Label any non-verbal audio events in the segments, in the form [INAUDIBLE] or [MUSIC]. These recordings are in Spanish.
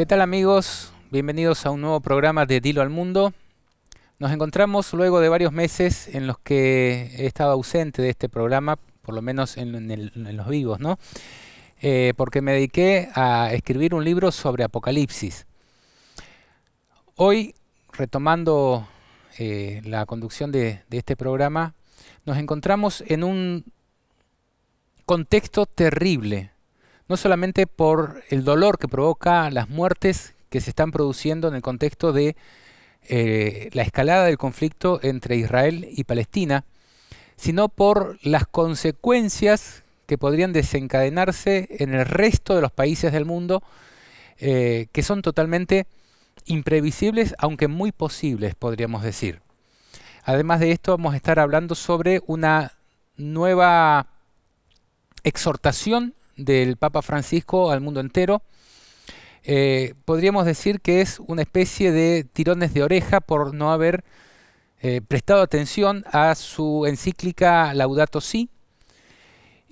¿Qué tal amigos? Bienvenidos a un nuevo programa de Dilo al Mundo. Nos encontramos luego de varios meses en los que he estado ausente de este programa, por lo menos en, los vivos, ¿no? Eh, porque me dediqué a escribir un libro sobre Apocalipsis. Hoy, retomando eh, la conducción de este programa, nos encontramos en un contexto terrible no solamente por el dolor que provoca las muertes que se están produciendo en el contexto de eh, la escalada del conflicto entre Israel y Palestina, sino por las consecuencias que podrían desencadenarse en el resto de los países del mundo, eh, que son totalmente imprevisibles, aunque muy posibles, podríamos decir. Además de esto, vamos a estar hablando sobre una nueva exhortación del Papa Francisco al mundo entero. Eh, podríamos decir que es una especie de tirones de oreja por no haber eh, prestado atención a su encíclica Laudato Si.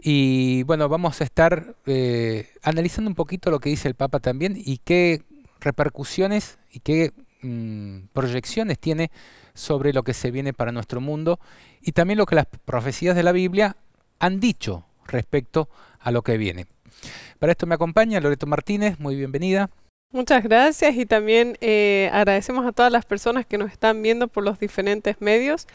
Y bueno, vamos a estar eh, analizando un poquito lo que dice el Papa también y qué repercusiones y qué mm, proyecciones tiene sobre lo que se viene para nuestro mundo y también lo que las profecías de la Biblia han dicho respecto a lo que viene. Para esto me acompaña Loreto Martínez, muy bienvenida. Muchas gracias y también eh, agradecemos a todas las personas que nos están viendo por los diferentes medios.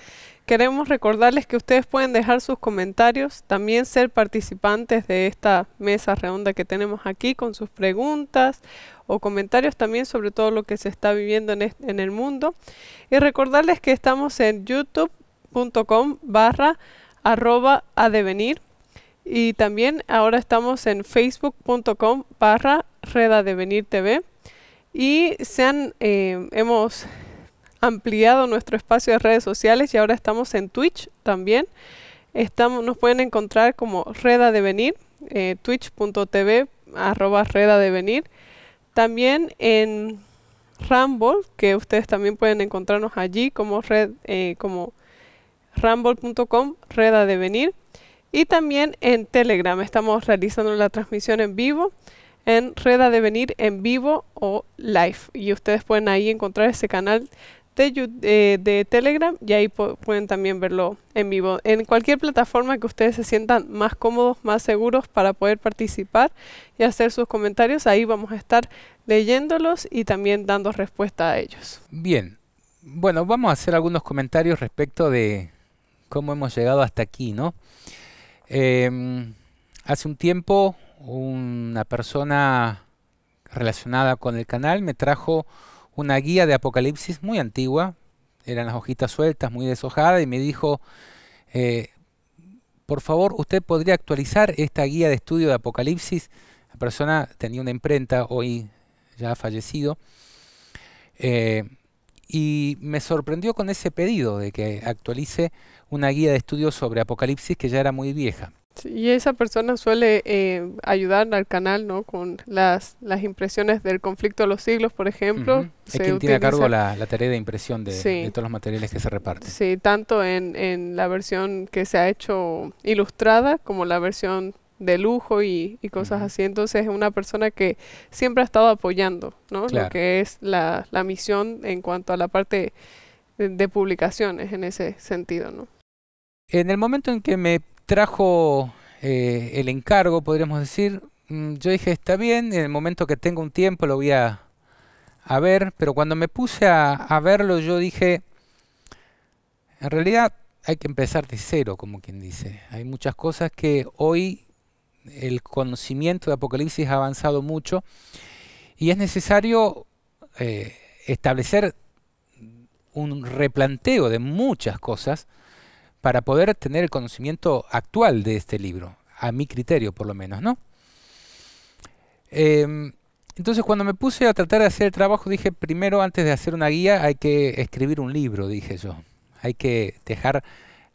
Queremos recordarles que ustedes pueden dejar sus comentarios, también ser participantes de esta mesa redonda que tenemos aquí con sus preguntas o comentarios también sobre todo lo que se está viviendo en, el mundo. Y recordarles que estamos en youtube.com barra arroba a y también ahora estamos en facebook.com barra Redadevenir TV y se han, eh, hemos ampliado nuestro espacio de redes sociales y ahora estamos en Twitch también. Estamos, nos pueden encontrar como RedaDevenir, eh, twitch.tv arroba También en Rumble, que ustedes también pueden encontrarnos allí como, red, eh, como rumble.com Reda y también en Telegram estamos realizando la transmisión en vivo en de Venir en vivo o live. Y ustedes pueden ahí encontrar ese canal de eh, Telegram y ahí pueden también verlo en vivo. En cualquier plataforma que ustedes se sientan más cómodos, más seguros para poder participar y hacer sus comentarios, ahí vamos a estar leyéndolos y también dando respuesta a ellos. Bien, bueno, vamos a hacer algunos comentarios respecto de cómo hemos llegado hasta aquí, ¿no? Em, hace un tiempo una persona relacionada con el canal me trajo una guía de Apocalipsis muy antigua, eran las hojitas sueltas, muy deshojadas, y me dijo, eh, por favor, usted podría actualizar esta guía de estudio de Apocalipsis. La persona tenía una imprenta, hoy ya ha fallecido. Eh, y me sorprendió con ese pedido de que actualice una guía de estudios sobre Apocalipsis que ya era muy vieja. Sí, y esa persona suele eh, ayudar al canal ¿no? con las, las impresiones del conflicto de los siglos, por ejemplo. Es quien tiene a cargo la, tarea de impresión de, de, todos los materiales que se reparten. Sí, tanto en, en la versión que se ha hecho ilustrada como la versión de lujo y, cosas así. Entonces es una persona que siempre ha estado apoyando, ¿no? Lo que es la, misión en cuanto a la parte de, publicaciones en ese sentido, ¿no? En el momento en que me trajo eh, el encargo, podríamos decir, mm, yo dije, está bien, en el momento que tengo un tiempo lo voy a, ver, pero cuando me puse a, a verlo yo dije, en realidad hay que empezar de cero, como quien dice. Hay muchas cosas que hoy el conocimiento de Apocalipsis ha avanzado mucho y es necesario eh, establecer un replanteo de muchas cosas para poder tener el conocimiento actual de este libro, a mi criterio por lo menos, ¿no? Em, entonces cuando me puse a tratar de hacer el trabajo dije, primero antes de hacer una guía hay que escribir un libro, dije yo. Hay que dejar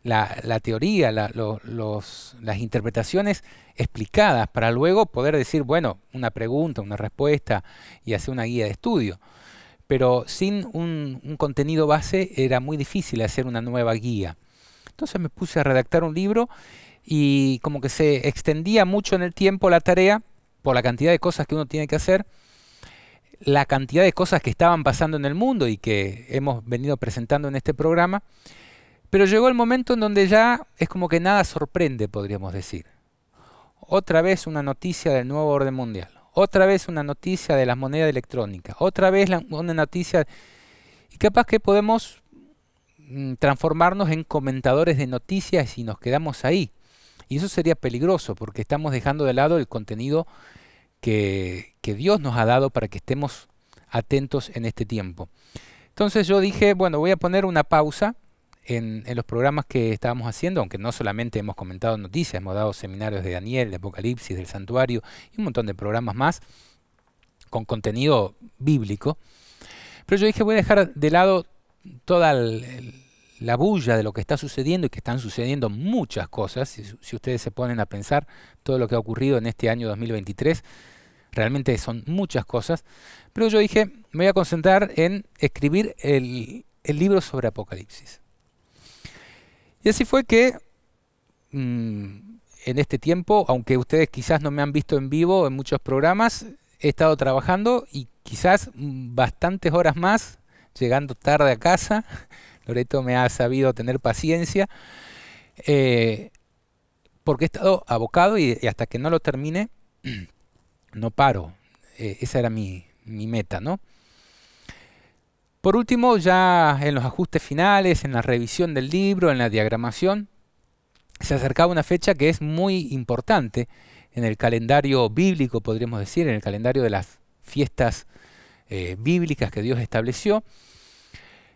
la, teoría, los, las interpretaciones explicadas para luego poder decir, bueno, una pregunta, una respuesta y hacer una guía de estudio. Pero sin un, un contenido base era muy difícil hacer una nueva guía. Entonces me puse a redactar un libro y como que se extendía mucho en el tiempo la tarea por la cantidad de cosas que uno tiene que hacer, la cantidad de cosas que estaban pasando en el mundo y que hemos venido presentando en este programa pero llegó el momento en donde ya es como que nada sorprende, podríamos decir. Otra vez una noticia del nuevo orden mundial. Otra vez una noticia de las monedas electrónicas. Otra vez una noticia... Y capaz que podemos mm, transformarnos en comentadores de noticias si nos quedamos ahí. Y eso sería peligroso porque estamos dejando de lado el contenido que, que Dios nos ha dado para que estemos atentos en este tiempo. Entonces yo dije, bueno, voy a poner una pausa en, los programas que estábamos haciendo, aunque no solamente hemos comentado noticias, hemos dado seminarios de Daniel, de Apocalipsis, del Santuario y un montón de programas más con contenido bíblico. Pero yo dije, voy a dejar de lado toda la bulla de lo que está sucediendo y que están sucediendo muchas cosas. Si, ustedes se ponen a pensar todo lo que ha ocurrido en este año 2023, realmente son muchas cosas. Pero yo dije, me voy a concentrar en escribir el libro sobre Apocalipsis. Y así fue que mm, en este tiempo, aunque ustedes quizás no me han visto en vivo en muchos programas, he estado trabajando y quizás mm, bastantes horas más, llegando tarde a casa. [LAUGHS] Loreto me ha sabido tener paciencia, eh, porque he estado abocado y, hasta que no lo termine, [CLEARS THROAT] no paro. Eh, esa era mi, mi meta, ¿no? Por último, ya en los ajustes finales, en la revisión del libro, en la diagramación, se acercaba una fecha que es muy importante en el calendario bíblico, podríamos decir, en el calendario de las fiestas eh, bíblicas que Dios estableció,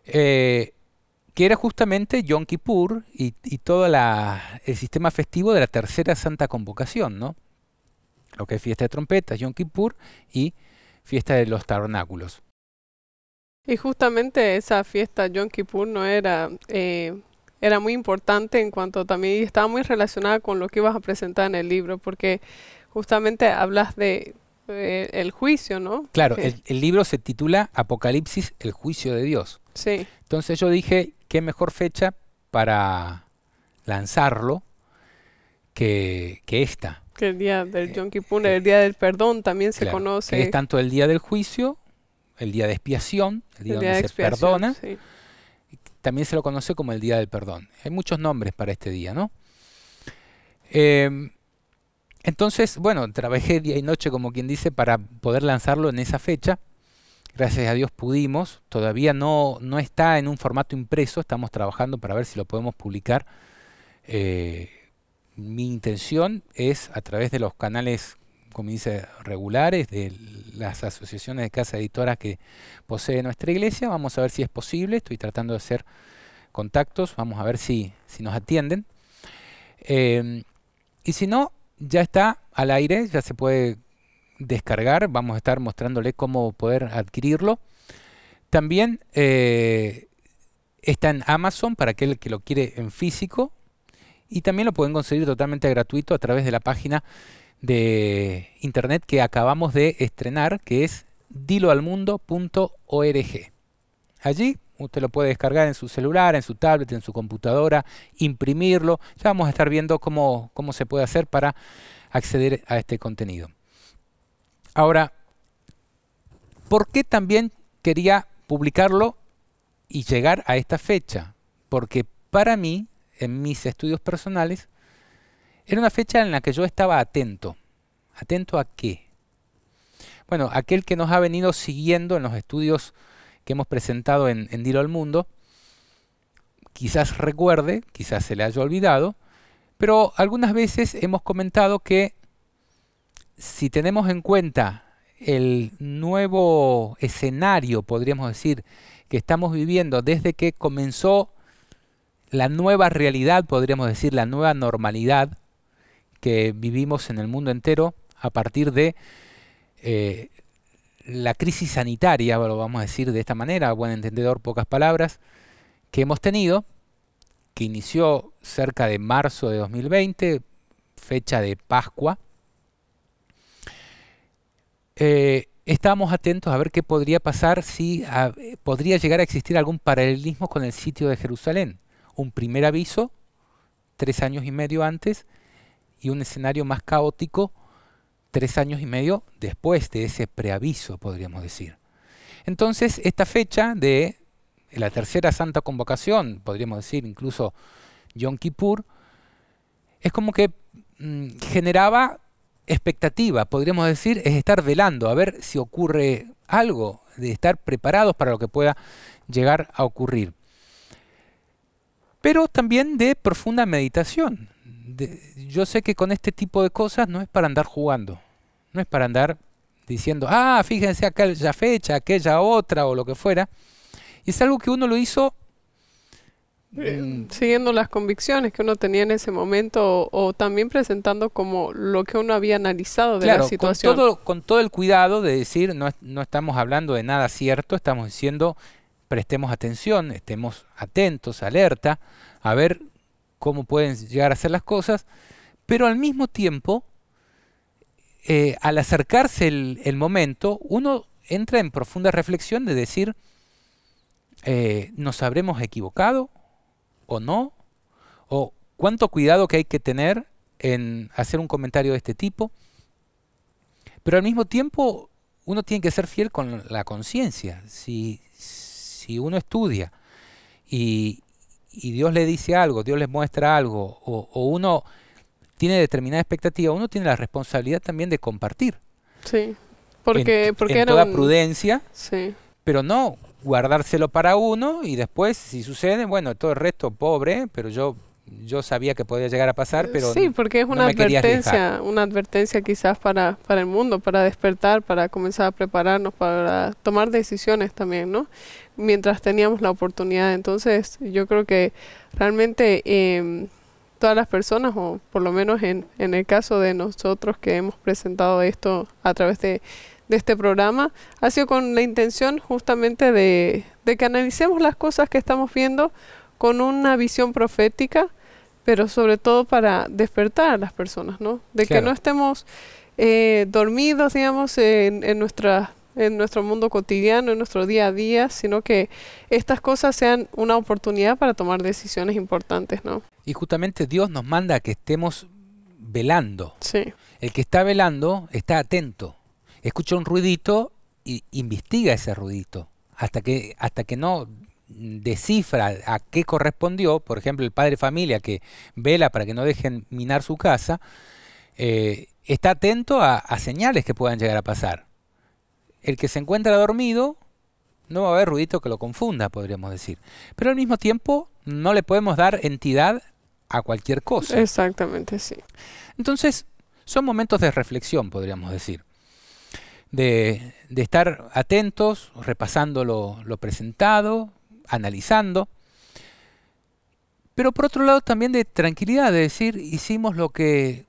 eh, que era justamente Yom Kippur y, todo el sistema festivo de la tercera santa convocación, ¿no? Lo que es fiesta de trompetas, Yom Kippur y fiesta de los tabernáculos. Y justamente esa fiesta Yom Kippur no era, eh, era muy importante en cuanto también estaba muy relacionada con lo que ibas a presentar en el libro, porque justamente hablas de eh, el juicio, ¿no? Claro, el, libro se titula Apocalipsis, el juicio de Dios. Sí. Entonces yo dije, qué mejor fecha para lanzarlo que, que esta. Que el día del eh, Yom Kippur, el día del perdón también se conoce. Que es tanto el día del juicio el día de expiación, el día, donde de se perdona. También se lo conoce como el día del perdón. Hay muchos nombres para este día, ¿no? Em, entonces, bueno, trabajé día y noche, como quien dice, para poder lanzarlo en esa fecha. Gracias a Dios pudimos. Todavía no, no está en un formato impreso. Estamos trabajando para ver si lo podemos publicar. Eh, mi intención es, a través de los canales como dice, regulares de las asociaciones de casa editoras que posee nuestra iglesia. Vamos a ver si es posible. Estoy tratando de hacer contactos. Vamos a ver si, si nos atienden. Em, y si no, ya está al aire, ya se puede descargar. Vamos a estar mostrándole cómo poder adquirirlo. También eh, está en Amazon para aquel que lo quiere en físico. Y también lo pueden conseguir totalmente gratuito a través de la página de internet que acabamos de estrenar, que es diloalmundo.org. Allí usted lo puede descargar en su celular, en su tablet, en su computadora, imprimirlo. Ya vamos a estar viendo cómo, cómo se puede hacer para acceder a este contenido. Ahora, ¿por qué también quería publicarlo y llegar a esta fecha? Porque para mí, en mis estudios personales, era una fecha en la que yo estaba atento. ¿Atento a qué? Bueno, aquel que nos ha venido siguiendo en los estudios que hemos presentado en, Dilo al Mundo, quizás recuerde, quizás se le haya olvidado, pero algunas veces hemos comentado que si tenemos en cuenta el nuevo escenario, podríamos decir, que estamos viviendo desde que comenzó la nueva realidad, podríamos decir, la nueva normalidad, que vivimos en el mundo entero a partir de eh, la crisis sanitaria, lo vamos a decir de esta manera, a buen entendedor, pocas palabras, que hemos tenido, que inició cerca de marzo de 2020, fecha de Pascua. Eh, estábamos atentos a ver qué podría pasar si podría llegar a existir algún paralelismo con el sitio de Jerusalén. Un primer aviso, tres años y medio antes, y un escenario más caótico tres años y medio después de ese preaviso, podríamos decir. Entonces, esta fecha de la tercera santa convocación, podríamos decir incluso Yom Kippur, es como que mm, generaba expectativa, podríamos decir, es estar velando, a ver si ocurre algo, de estar preparados para lo que pueda llegar a ocurrir. Pero también de profunda meditación, yo sé que con este tipo de cosas no es para andar jugando, no es para andar diciendo, ah, fíjense aquella fecha, aquella otra o lo que fuera. es algo que uno lo hizo eh, mm, siguiendo las convicciones que uno tenía en ese momento o, también presentando como lo que uno había analizado de la situación. Con todo, con todo el cuidado de decir, no, no estamos hablando de nada cierto, estamos diciendo prestemos atención, estemos atentos, alerta, a ver cómo pueden llegar a ser las cosas, pero al mismo tiempo, eh, al acercarse el, momento, uno entra en profunda reflexión de decir, eh, ¿nos habremos equivocado o no? ¿O cuánto cuidado que hay que tener en hacer un comentario de este tipo? Pero al mismo tiempo, uno tiene que ser fiel con la conciencia. Si, si uno estudia y, y Dios le dice algo, Dios les muestra algo, o, uno tiene determinada expectativa, uno tiene la responsabilidad también de compartir. Sí, porque, porque era toda prudencia, sí. pero no guardárselo para uno y después, si sucede, bueno, todo el resto pobre, pero yo yo sabía que podía llegar a pasar, pero sí, porque es una advertencia, una advertencia quizás para, para el mundo, para despertar, para comenzar a prepararnos, para tomar decisiones también, ¿no? mientras teníamos la oportunidad. Entonces yo creo que realmente em, todas las personas, o por lo menos en, en, el caso de nosotros que hemos presentado esto a través de, de este programa, ha sido con la intención justamente de, de que analicemos las cosas que estamos viendo con una visión profética, pero sobre todo para despertar a las personas, ¿no? De que no estemos eh, dormidos, digamos, en, en nuestras en nuestro mundo cotidiano, en nuestro día a día, sino que estas cosas sean una oportunidad para tomar decisiones importantes, ¿no? Y justamente Dios nos manda que estemos velando. El que está velando está atento. Escucha un ruidito y investiga ese ruidito hasta que hasta que no descifra a qué correspondió, por ejemplo, el padre de familia que vela para que no dejen minar su casa, eh, está atento a señales que puedan llegar a pasar el que se encuentra dormido no va a haber ruidito que lo confunda, podríamos decir. Pero al mismo tiempo no le podemos dar entidad a cualquier cosa. Exactamente, sí. Entonces, son momentos de reflexión, podríamos decir. De, estar atentos, repasando lo, lo presentado, analizando. Pero por otro lado también de tranquilidad, de decir, hicimos lo que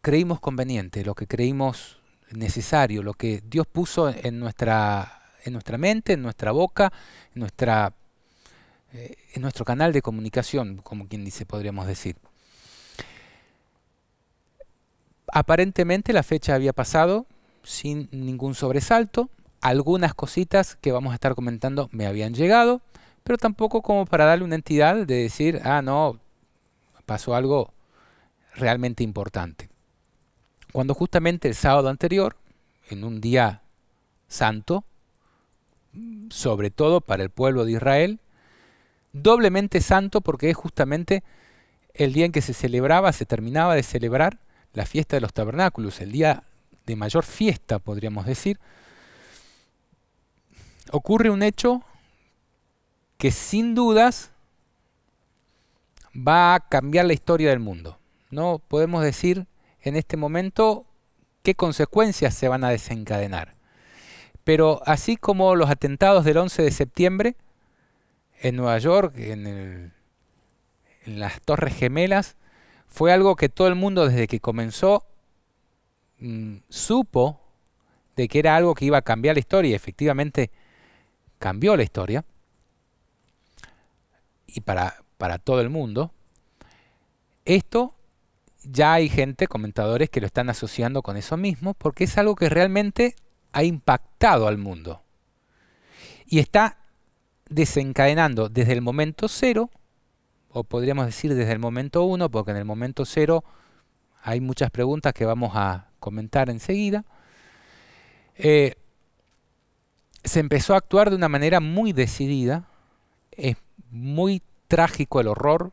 creímos conveniente, lo que creímos necesario, lo que Dios puso en nuestra, en nuestra mente, en nuestra boca, en, nuestra, eh, en nuestro canal de comunicación, como quien dice, podríamos decir. Aparentemente la fecha había pasado sin ningún sobresalto. Algunas cositas que vamos a estar comentando me habían llegado, pero tampoco como para darle una entidad de decir, ah, no, pasó algo realmente importante. Cuando justamente el sábado anterior, en un día santo, sobre todo para el pueblo de Israel, doblemente santo porque es justamente el día en que se celebraba, se terminaba de celebrar la fiesta de los tabernáculos, el día de mayor fiesta, podríamos decir, ocurre un hecho que sin dudas va a cambiar la historia del mundo. No podemos decir en este momento qué consecuencias se van a desencadenar. Pero así como los atentados del 11 de septiembre en Nueva York, en, las Torres Gemelas, fue algo que todo el mundo desde que comenzó mm, supo de que era algo que iba a cambiar la historia y efectivamente cambió la historia y para, para todo el mundo. Esto ya hay gente, comentadores, que lo están asociando con eso mismo, porque es algo que realmente ha impactado al mundo. Y está desencadenando desde el momento cero, o podríamos decir desde el momento uno, porque en el momento cero hay muchas preguntas que vamos a comentar enseguida, eh, se empezó a actuar de una manera muy decidida, es muy trágico el horror,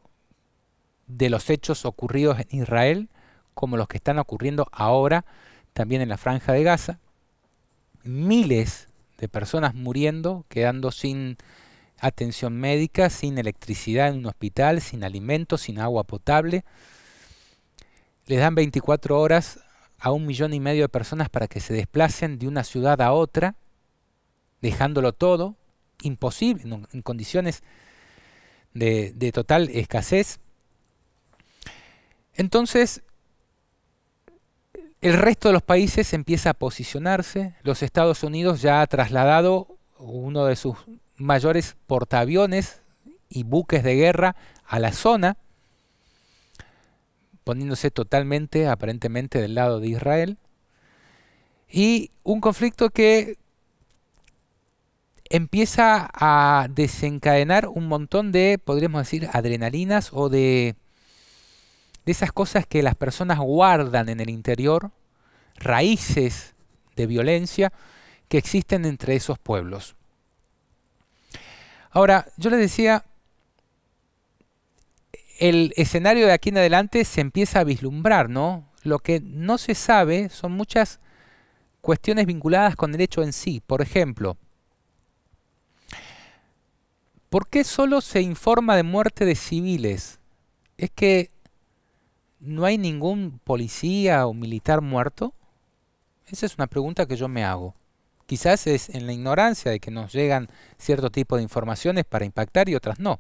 de los hechos ocurridos en Israel como los que están ocurriendo ahora también en la franja de Gaza. Miles de personas muriendo, quedando sin atención médica, sin electricidad en un hospital, sin alimentos, sin agua potable. Les dan 24 horas a un millón y medio de personas para que se desplacen de una ciudad a otra, dejándolo todo, imposible, en, condiciones de, de total escasez. Entonces, el resto de los países empieza a posicionarse. Los Estados Unidos ya ha trasladado uno de sus mayores portaaviones y buques de guerra a la zona, poniéndose totalmente, aparentemente, del lado de Israel. Y un conflicto que empieza a desencadenar un montón de, podríamos decir, adrenalinas o de de esas cosas que las personas guardan en el interior, raíces de violencia que existen entre esos pueblos. Ahora, yo les decía, el escenario de aquí en adelante se empieza a vislumbrar, ¿no? Lo que no se sabe son muchas cuestiones vinculadas con el hecho en sí. Por ejemplo, ¿por qué solo se informa de muerte de civiles? Es que ¿no hay ningún policía o militar muerto? Esa es una pregunta que yo me hago. Quizás es en la ignorancia de que nos llegan cierto tipo de informaciones para impactar y otras no.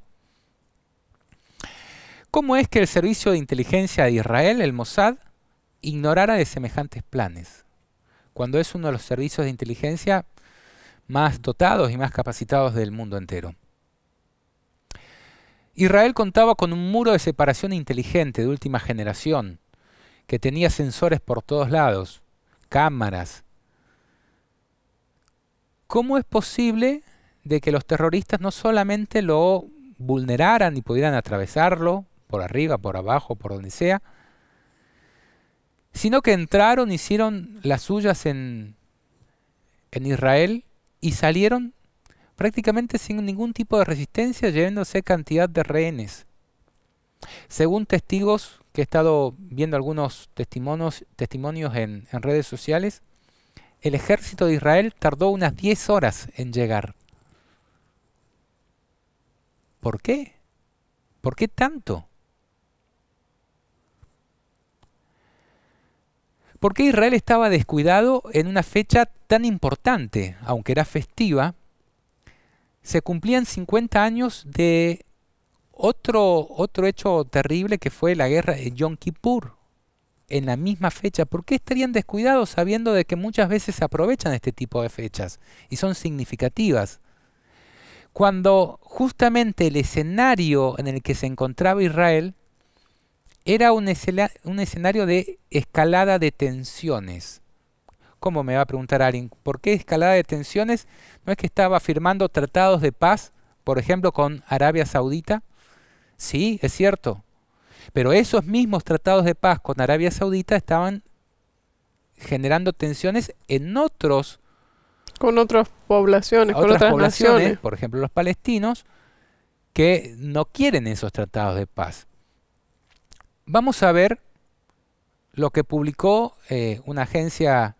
¿Cómo es que el servicio de inteligencia de Israel, el Mossad, ignorara de semejantes planes? Cuando es uno de los servicios de inteligencia más dotados y más capacitados del mundo entero. Israel contaba con un muro de separación inteligente de última generación, que tenía sensores por todos lados, cámaras. ¿Cómo es posible de que los terroristas no solamente lo vulneraran y pudieran atravesarlo por arriba, por abajo, por donde sea, sino que entraron, hicieron las suyas en, en Israel y salieron prácticamente sin ningún tipo de resistencia, llevándose cantidad de rehenes. Según testigos, que he estado viendo algunos testimonios, testimonios en, en redes sociales, el ejército de Israel tardó unas 10 horas en llegar. ¿Por qué? ¿Por qué tanto? ¿Por qué Israel estaba descuidado en una fecha tan importante, aunque era festiva, se cumplían 50 años de otro, otro hecho terrible que fue la guerra de Yom Kippur, en la misma fecha. ¿Por qué estarían descuidados sabiendo de que muchas veces se aprovechan este tipo de fechas y son significativas? Cuando justamente el escenario en el que se encontraba Israel era un, escenario de escalada de tensiones. ¿Cómo me va a preguntar alguien? ¿Por qué escalada de tensiones? ¿No es que estaba firmando tratados de paz, por ejemplo, con Arabia Saudita? Sí, es cierto. Pero esos mismos tratados de paz con Arabia Saudita estaban generando tensiones en otros con otras poblaciones, con otras poblaciones, por ejemplo los palestinos, que no quieren esos tratados de paz. Vamos a ver lo que publicó eh, una agencia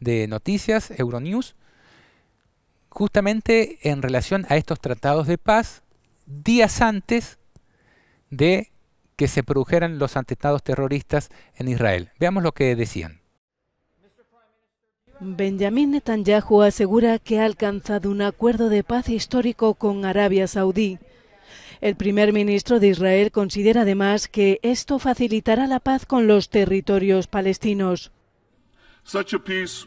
de noticias, Euronews, justamente en relación a estos tratados de paz, días antes de que se produjeran los atentados terroristas en Israel. Veamos lo que decían. Benjamin Netanyahu asegura que ha alcanzado un acuerdo de paz histórico con Arabia Saudí. El primer ministro de Israel considera además que esto facilitará la paz con los territorios palestinos. Such a peace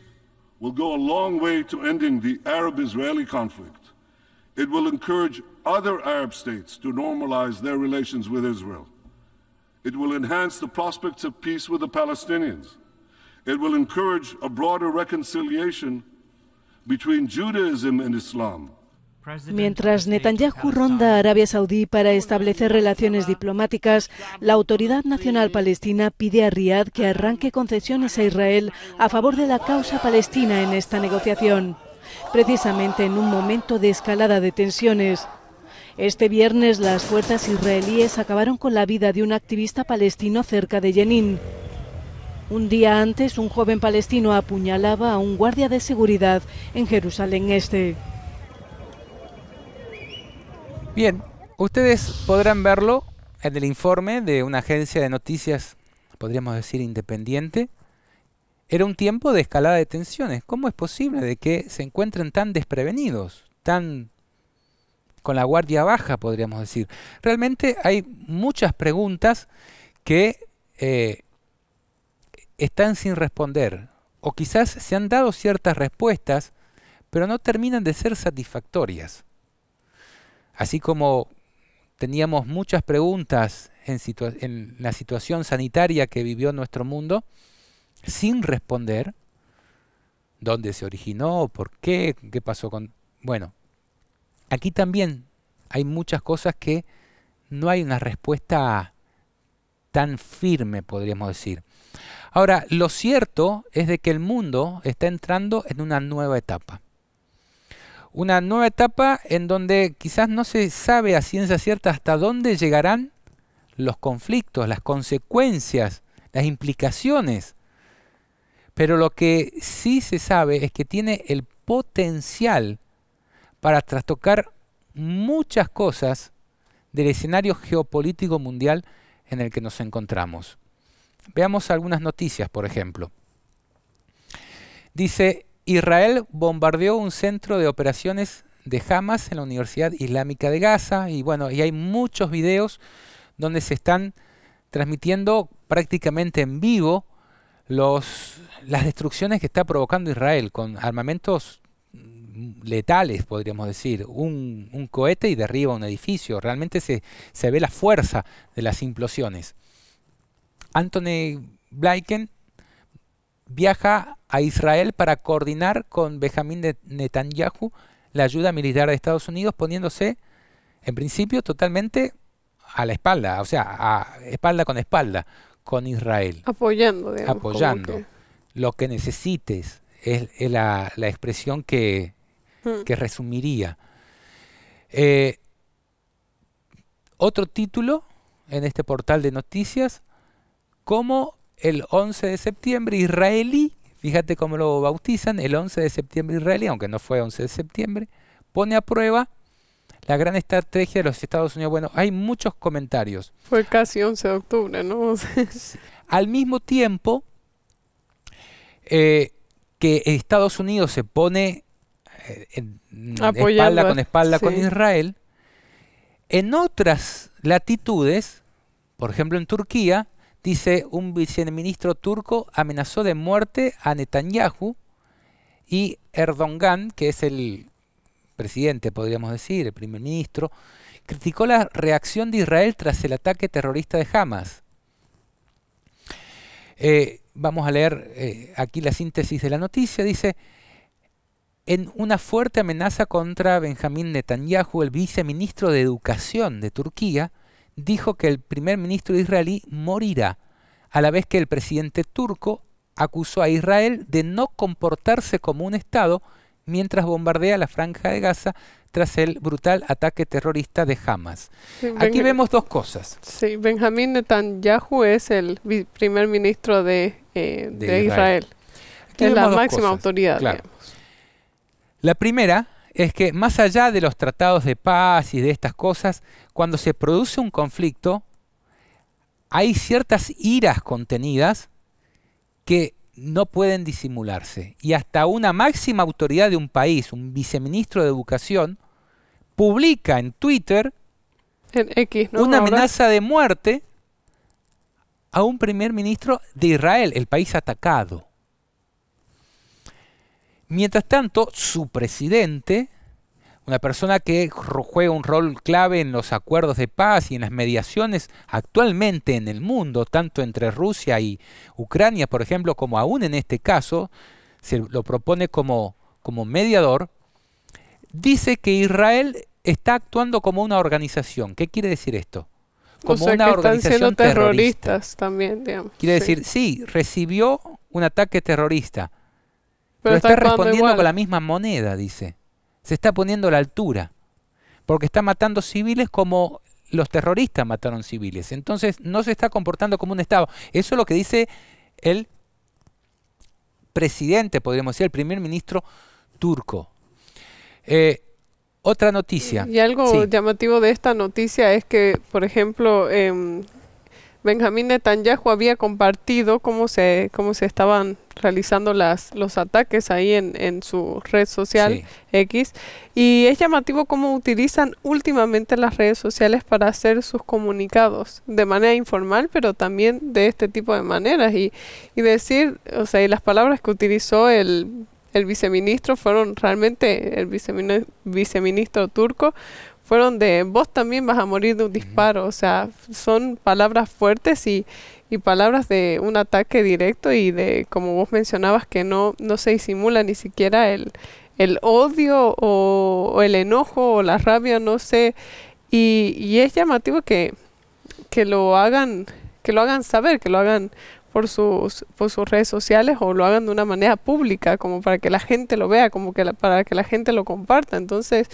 will go a long way to ending the Arab Israeli conflict. It will encourage other Arab states to normalize their relations with Israel. It will enhance the prospects of peace with the Palestinians. It will encourage a broader reconciliation between Judaism and Islam Mientras Netanyahu ronda Arabia Saudí para establecer relaciones diplomáticas, la Autoridad Nacional Palestina pide a Riad que arranque concesiones a Israel a favor de la causa palestina en esta negociación, precisamente en un momento de escalada de tensiones. Este viernes las fuerzas israelíes acabaron con la vida de un activista palestino cerca de Jenin. Un día antes, un joven palestino apuñalaba a un guardia de seguridad en Jerusalén Este. Bien, ustedes podrán verlo en el informe de una agencia de noticias, podríamos decir independiente. Era un tiempo de escalada de tensiones. ¿Cómo es posible de que se encuentren tan desprevenidos, tan con la guardia baja, podríamos decir? Realmente hay muchas preguntas que eh, están sin responder o quizás se han dado ciertas respuestas, pero no terminan de ser satisfactorias. Así como teníamos muchas preguntas en, la situación sanitaria que vivió nuestro mundo sin responder, dónde se originó, por qué, qué pasó con... Bueno, aquí también hay muchas cosas que no hay una respuesta tan firme, podríamos decir. Ahora, lo cierto es de que el mundo está entrando en una nueva etapa una nueva etapa en donde quizás no se sabe a ciencia cierta hasta dónde llegarán los conflictos, las consecuencias, las implicaciones. Pero lo que sí se sabe es que tiene el potencial para trastocar muchas cosas del escenario geopolítico mundial en el que nos encontramos. Veamos algunas noticias, por ejemplo. Dice, Israel bombardeó un centro de operaciones de Hamas en la Universidad Islámica de Gaza y bueno, y hay muchos videos donde se están transmitiendo prácticamente en vivo los, las destrucciones que está provocando Israel con armamentos letales, podríamos decir. Un, cohete y derriba un edificio. Realmente se, ve la fuerza de las implosiones. Anthony Blyken viaja a Israel para coordinar con Benjamin Netanyahu la ayuda militar de Estados Unidos, poniéndose, en principio, totalmente a la espalda, o sea, a espalda con espalda con Israel. Apoyando, Apoyando. Lo que necesites es, la, la, expresión que, hmm. que resumiría. Eh, otro título en este portal de noticias, ¿cómo el 11 de septiembre israelí, fíjate cómo lo bautizan, el 11 de septiembre israelí, aunque no fue 11 de septiembre, pone a prueba la gran estrategia de los Estados Unidos. Bueno, hay muchos comentarios. Fue casi 11 de octubre, ¿no? [LAUGHS] Al mismo tiempo eh, que Estados Unidos se pone eh, en, espalda con espalda con Israel, en otras latitudes, por ejemplo en Turquía, Dice, un viceministro turco amenazó de muerte a Netanyahu y Erdogan, que es el presidente, podríamos decir, el primer ministro, criticó la reacción de Israel tras el ataque terrorista de Hamas. Eh, vamos a leer eh, aquí la síntesis de la noticia. Dice, en una fuerte amenaza contra Benjamín Netanyahu, el viceministro de Educación de Turquía, dijo que el primer ministro israelí morirá, a la vez que el presidente turco acusó a Israel de no comportarse como un Estado mientras bombardea la franja de Gaza tras el brutal ataque terrorista de Hamas. Aquí vemos dos cosas. Sí, Benjamín Netanyahu es el primer ministro de, eh, Israel. Es la máxima autoridad. La primera es que más allá de los tratados de paz y de estas cosas, cuando se produce un conflicto, hay ciertas iras contenidas que no pueden disimularse. Y hasta una máxima autoridad de un país, un viceministro de Educación, publica en Twitter una amenaza de muerte a un primer ministro de Israel, el país atacado. Mientras tanto, su presidente, una persona que juega un rol clave en los acuerdos de paz y en las mediaciones actualmente en el mundo, tanto entre Rusia y Ucrania, por ejemplo, como aún en este caso, se lo propone como, como mediador, dice que Israel está actuando como una organización. ¿Qué quiere decir esto? Como una organización terrorista. también, digamos. Quiere decir, sí, recibió un ataque terrorista, pero, está, respondiendo con la misma moneda, dice. Se está poniendo a la altura. Porque está matando civiles como los terroristas mataron civiles. Entonces no se está comportando como un Estado. Eso es lo que dice el presidente, podríamos decir, el primer ministro turco. Eh, otra noticia. Y algo llamativo de esta noticia es que, por ejemplo, em, Benjamín Netanyahu había compartido cómo se, cómo se estaban realizando las, los ataques ahí en, su red social X. Y es llamativo cómo utilizan últimamente las redes sociales para hacer sus comunicados de manera informal, pero también de este tipo de maneras. Y, y decir, o sea, y las palabras que utilizó el, el viceministro fueron realmente, el viceministro turco, fueron de vos también vas a morir de un disparo. O sea, son palabras fuertes y, y palabras de un ataque directo y de, como vos mencionabas, que no, no se disimula ni siquiera el, el odio o, el enojo o la rabia, no sé. Y, es llamativo que, que lo hagan que lo hagan saber, que lo hagan por sus, por sus redes sociales o lo hagan de una manera pública, como para que la gente lo vea, como que para que la gente lo comparta. Entonces,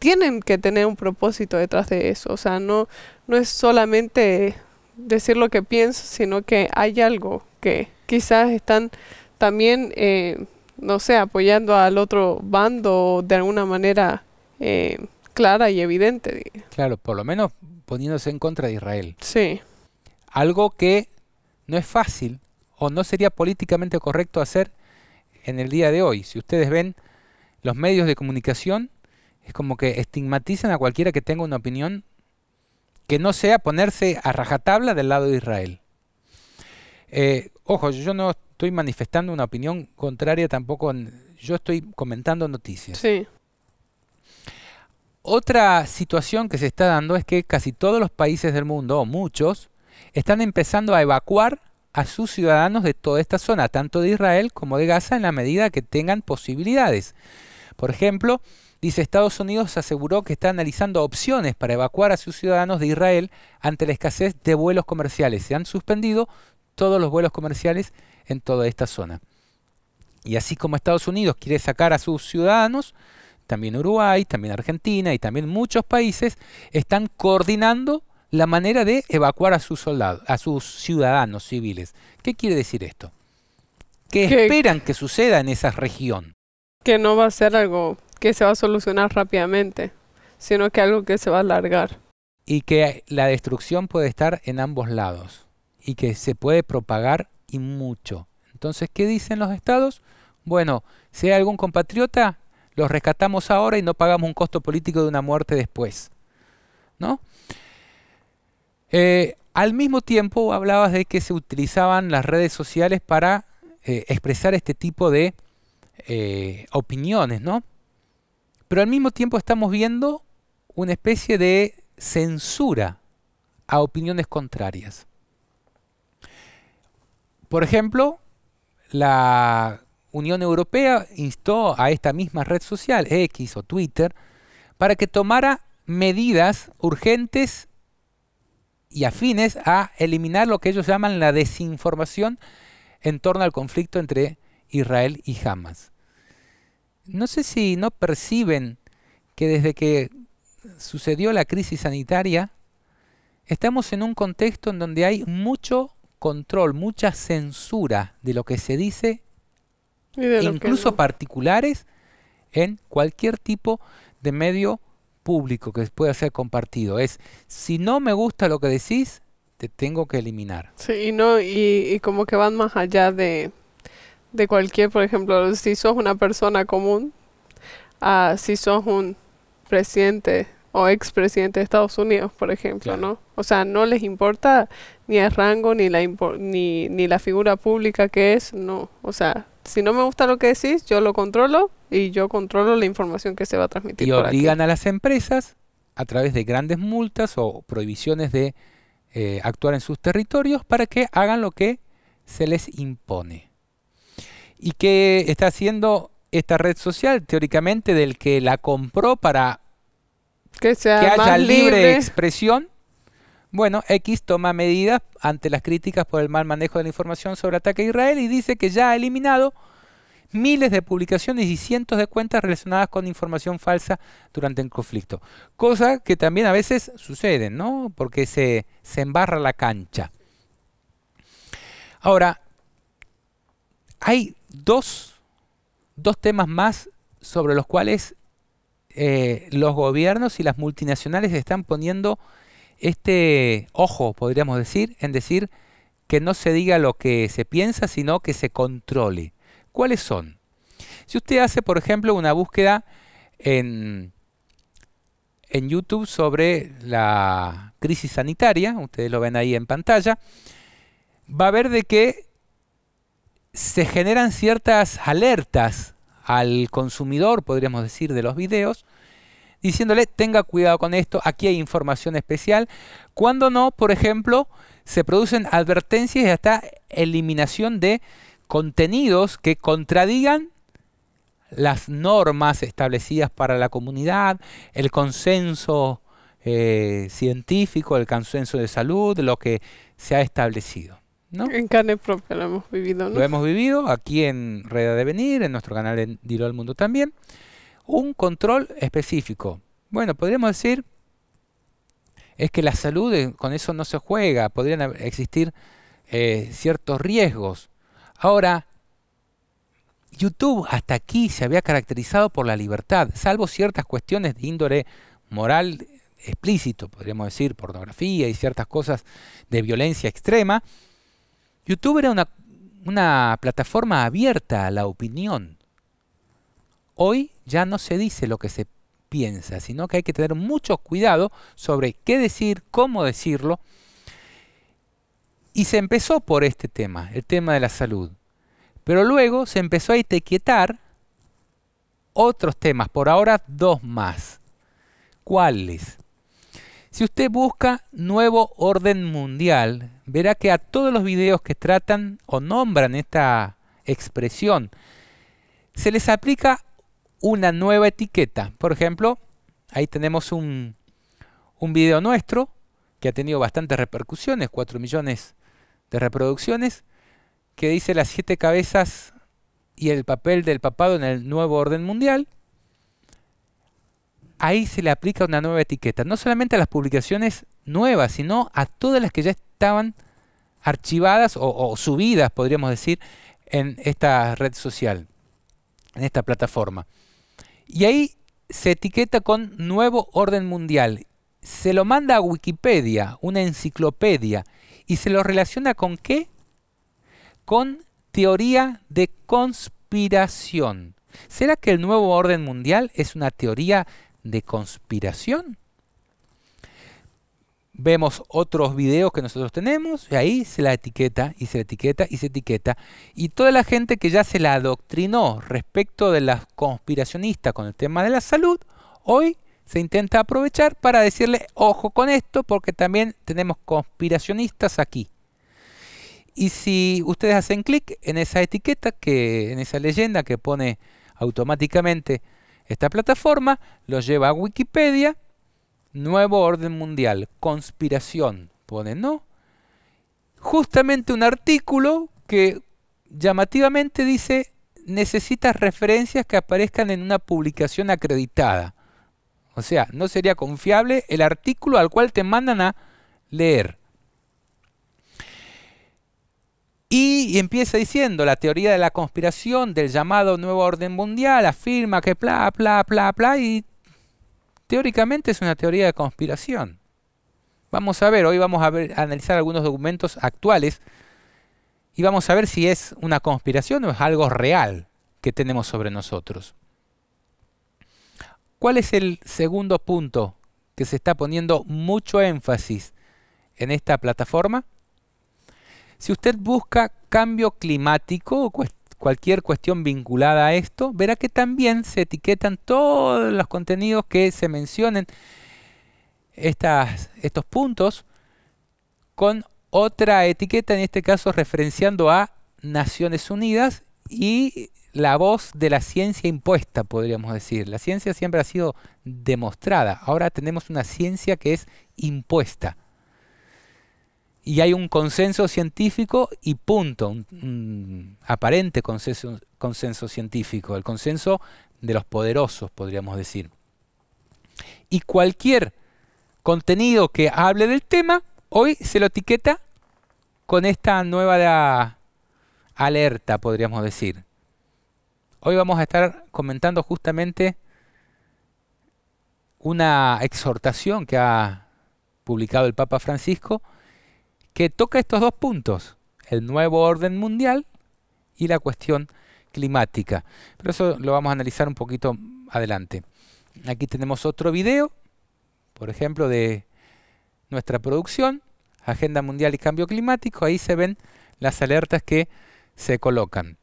tienen que tener un propósito detrás de eso. O sea, no, no es solamente decir lo que pienso, sino que hay algo que quizás están también, eh, no sé, apoyando al otro bando de alguna manera eh, clara y evidente. Claro, por lo menos poniéndose en contra de Israel. Sí. Algo que no es fácil o no sería políticamente correcto hacer en el día de hoy. Si ustedes ven los medios de comunicación, como que estigmatizan a cualquiera que tenga una opinión que no sea ponerse a rajatabla del lado de Israel. Eh, ojo, yo no estoy manifestando una opinión contraria tampoco, yo estoy comentando noticias. Sí. Otra situación que se está dando es que casi todos los países del mundo, o muchos, están empezando a evacuar a sus ciudadanos de toda esta zona, tanto de Israel como de Gaza, en la medida que tengan posibilidades. Por ejemplo, Dice, Estados Unidos aseguró que está analizando opciones para evacuar a sus ciudadanos de Israel ante la escasez de vuelos comerciales. Se han suspendido todos los vuelos comerciales en toda esta zona. Y así como Estados Unidos quiere sacar a sus ciudadanos, también Uruguay, también Argentina y también muchos países están coordinando la manera de evacuar a sus soldados, a sus ciudadanos civiles. ¿Qué quiere decir esto? ¿Qué, esperan que suceda en esa región? Que no va a ser algo que se va a solucionar rápidamente, sino que algo que se va a alargar. Y que la destrucción puede estar en ambos lados y que se puede propagar y mucho. Entonces, ¿qué dicen los estados? Bueno, si hay algún compatriota, los rescatamos ahora y no pagamos un costo político de una muerte después. ¿No? Eh, al mismo tiempo hablabas de que se utilizaban las redes sociales para eh, expresar este tipo de eh, opiniones, ¿no? Pero al mismo tiempo estamos viendo una especie de censura a opiniones contrarias. Por ejemplo, la Unión Europea instó a esta misma red social, X o Twitter, para que tomara medidas urgentes y afines a eliminar lo que ellos llaman la desinformación en torno al conflicto entre Israel y Hamas no sé si no perciben que desde que sucedió la crisis sanitaria, estamos en un contexto en donde hay mucho control, mucha censura de lo que se dice, incluso particulares, en cualquier tipo de medio público que pueda ser compartido. Es, si no me gusta lo que decís, te tengo que eliminar. Sí, no, y como que van más allá de, de cualquier, por ejemplo, si sos una persona común, ah, si sos un presidente o expresidente de Estados Unidos, por ejemplo, ¿no? O sea, no les importa ni el rango, ni la, ni, ni la figura pública que es, no. O sea, si no me gusta lo que decís, yo lo controlo y yo controlo la información que se va a transmitir. Y obligan a las empresas, a través de grandes multas o prohibiciones de eh, actuar en sus territorios, para que hagan lo que se les impone y qué está haciendo esta red social, teóricamente, del que la compró para que, sea haya libre, expresión. Bueno, X toma medidas ante las críticas por el mal manejo de la información sobre ataque a Israel y dice que ya ha eliminado miles de publicaciones y cientos de cuentas relacionadas con información falsa durante el conflicto. Cosa que también a veces sucede, ¿no? Porque se, se embarra la cancha. Ahora, hay dos, temas más sobre los cuales eh, los gobiernos y las multinacionales están poniendo este ojo, podríamos decir, en decir que no se diga lo que se piensa, sino que se controle. ¿Cuáles son? Si usted hace, por ejemplo, una búsqueda en, en YouTube sobre la crisis sanitaria, ustedes lo ven ahí en pantalla, va a ver de que se generan ciertas alertas al consumidor, podríamos decir, de los videos, diciéndole tenga cuidado con esto, aquí hay información especial. Cuando no, por ejemplo, se producen advertencias y hasta eliminación de contenidos que contradigan las normas establecidas para la comunidad, el consenso eh, científico, el consenso de salud, lo que se ha establecido. En carne propia lo hemos vivido, Lo hemos vivido aquí en Reda de Venir, en nuestro canal en Dilo al Mundo también. Un control específico. Bueno, podríamos decir es que la salud eh, con eso no se juega, podrían existir eh, ciertos riesgos. Ahora, YouTube hasta aquí se había caracterizado por la libertad, salvo ciertas cuestiones de índole moral explícito, podríamos decir, pornografía y ciertas cosas de violencia extrema, YouTube era una, plataforma abierta a la opinión. Hoy ya no se dice lo que se piensa, sino que hay que tener mucho cuidado sobre qué decir, cómo decirlo. Y se empezó por este tema, el tema de la salud. Pero luego se empezó a etiquetar otros temas, por ahora dos más. ¿Cuáles? Si usted busca Nuevo Orden Mundial, verá que a todos los videos que tratan o nombran esta expresión, se les aplica una nueva etiqueta. Por ejemplo, ahí tenemos un, video nuestro que ha tenido bastantes repercusiones, 4 millones de reproducciones, que dice las siete cabezas y el papel del papado en el nuevo orden mundial ahí se le aplica una nueva etiqueta, no solamente a las publicaciones nuevas, sino a todas las que ya estaban archivadas o, subidas, podríamos decir, en esta red social, en esta plataforma. Y ahí se etiqueta con nuevo orden mundial. Se lo manda a Wikipedia, una enciclopedia, y se lo relaciona con qué? Con teoría de conspiración. ¿Será que el nuevo orden mundial es una teoría de conspiración. Vemos otros videos que nosotros tenemos y ahí se la etiqueta y se etiqueta y se etiqueta. Y toda la gente que ya se la adoctrinó respecto de las conspiracionistas con el tema de la salud, hoy se intenta aprovechar para decirle, ojo con esto, porque también tenemos conspiracionistas aquí. Y si ustedes hacen clic en esa etiqueta, que, en esa leyenda que pone automáticamente esta plataforma lo lleva a Wikipedia, Nuevo Orden Mundial, Conspiración, pone ¿no? Justamente un artículo que llamativamente dice necesitas referencias que aparezcan en una publicación acreditada. O sea, no sería confiable el artículo al cual te mandan a leer. Y empieza diciendo, la teoría de la conspiración del llamado nuevo orden mundial afirma que bla, bla, bla, bla, y teóricamente es una teoría de conspiración. Vamos a ver, hoy vamos a, analizar algunos documentos actuales y vamos a ver si es una conspiración o es algo real que tenemos sobre nosotros. ¿Cuál es el segundo punto que se está poniendo mucho énfasis en esta plataforma? Si usted busca cambio climático o cualquier cuestión vinculada a esto, verá que también se etiquetan todos los contenidos que se mencionen estas, estos puntos con otra etiqueta, en este caso referenciando a Naciones Unidas y la voz de la ciencia impuesta, podríamos decir. La ciencia siempre ha sido demostrada, ahora tenemos una ciencia que es impuesta y hay un consenso científico y punto, un, aparente consenso, consenso científico, el consenso de los poderosos, podríamos decir. Y cualquier contenido que hable del tema, hoy se lo etiqueta con esta nueva alerta, podríamos decir. Hoy vamos a estar comentando justamente una exhortación que ha publicado el Papa Francisco que toca estos dos puntos, el nuevo orden mundial y la cuestión climática. Pero eso lo vamos a analizar un poquito adelante. Aquí tenemos otro video, por ejemplo, de nuestra producción, Agenda Mundial y Cambio Climático. Ahí se ven las alertas que se colocan.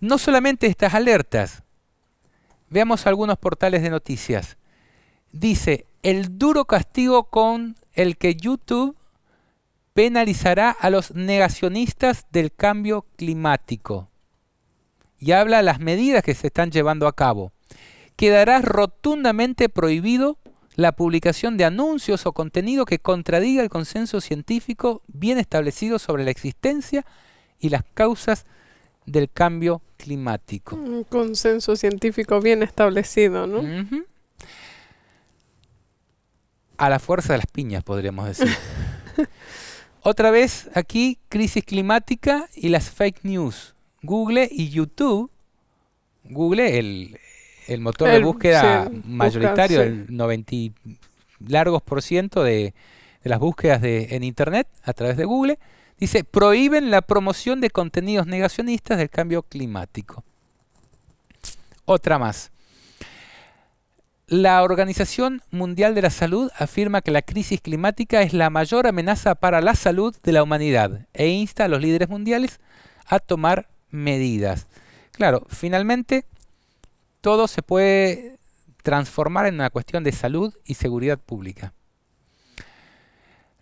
No solamente estas alertas, veamos algunos portales de noticias. Dice, el duro castigo con el que YouTube penalizará a los negacionistas del cambio climático. Y habla de las medidas que se están llevando a cabo. Quedará rotundamente prohibido la publicación de anuncios o contenido que contradiga el consenso científico bien establecido sobre la existencia y las causas del cambio climático. Un consenso científico bien establecido, ¿no? A la fuerza de las piñas, podríamos decir. [LAUGHS] Otra vez aquí, crisis climática y las fake news. Google y YouTube, Google, el, motor de búsqueda mayoritario, el 90 largos por ciento de, las búsquedas en Internet a través de Google, dice, prohíben la promoción de contenidos negacionistas del cambio climático. Otra más. La Organización Mundial de la Salud afirma que la crisis climática es la mayor amenaza para la salud de la humanidad e insta a los líderes mundiales a tomar medidas. Claro, finalmente todo se puede transformar en una cuestión de salud y seguridad pública.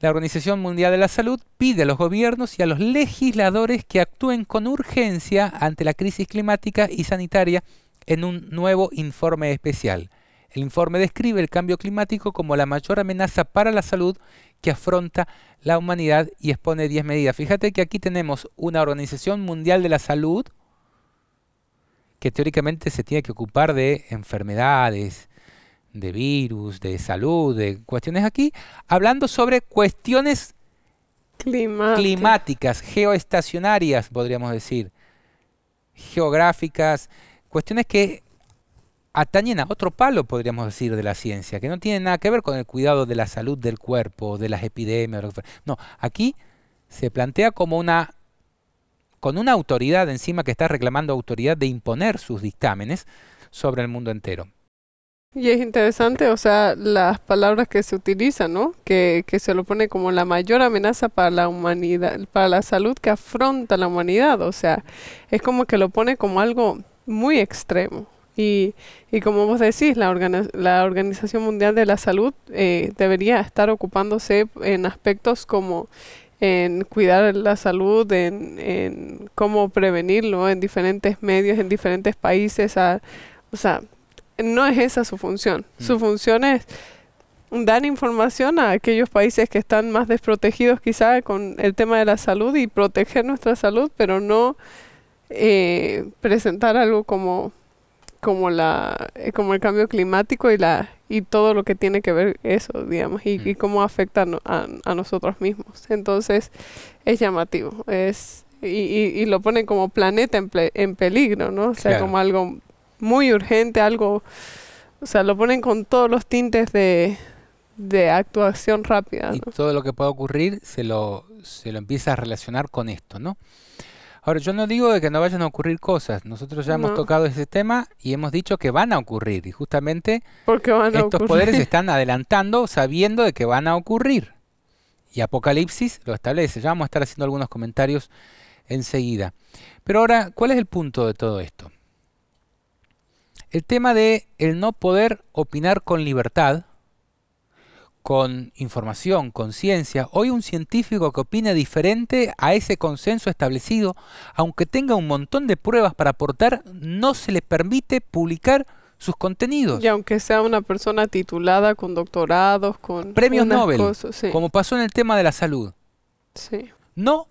La Organización Mundial de la Salud pide a los gobiernos y a los legisladores que actúen con urgencia ante la crisis climática y sanitaria en un nuevo informe especial el informe describe el cambio climático como la mayor amenaza para la salud que afronta la humanidad y expone 10 medidas. Fíjate que aquí tenemos una Organización Mundial de la Salud que teóricamente se tiene que ocupar de enfermedades, de virus, de salud, de cuestiones aquí, hablando sobre cuestiones climáticas, geoestacionarias, podríamos decir, geográficas, cuestiones que atañen a otro palo, podríamos decir, de la ciencia, que no tiene nada que ver con el cuidado de la salud del cuerpo, de las epidemias. No, aquí se plantea como una con una autoridad encima que está reclamando autoridad de imponer sus dictámenes sobre el mundo entero. Y es interesante, o sea, las palabras que se utilizan, ¿no? Que, se lo pone como la mayor amenaza para la humanidad, para la salud que afronta la humanidad, o sea, es como que lo pone como algo muy extremo. Y, y como vos decís, la, Organización Mundial de la Salud eh, debería estar ocupándose en aspectos como en cuidar la salud, en, en cómo prevenirlo en diferentes medios, en diferentes países. o sea, no es esa su función. Mm. Su función es dar información a aquellos países que están más desprotegidos quizás con el tema de la salud y proteger nuestra salud, pero no eh, presentar algo como como la eh, como el cambio climático y la y todo lo que tiene que ver eso digamos y, mm. cómo afecta a, a, nosotros mismos entonces es llamativo es y, y, y lo ponen como planeta en, en peligro no o sea como algo muy urgente algo o sea lo ponen con todos los tintes de de actuación rápida y todo lo que pueda ocurrir se lo se lo empieza a relacionar con esto no Ahora, yo no digo de que no vayan a ocurrir cosas. Nosotros ya hemos tocado ese tema y hemos dicho que van a ocurrir. Y justamente estos poderes [LAUGHS] están adelantando sabiendo de que van a ocurrir. Y Apocalipsis lo establece. Ya vamos a estar haciendo algunos comentarios enseguida. Pero ahora, ¿cuál es el punto de todo esto? El tema de el no poder opinar con libertad con información, con ciencia, hoy un científico que opina diferente a ese consenso establecido, aunque tenga un montón de pruebas para aportar, no se le permite publicar sus contenidos. Y aunque sea una persona titulada con doctorados, con premios Nobel, como pasó en el tema de la salud. Sí. No,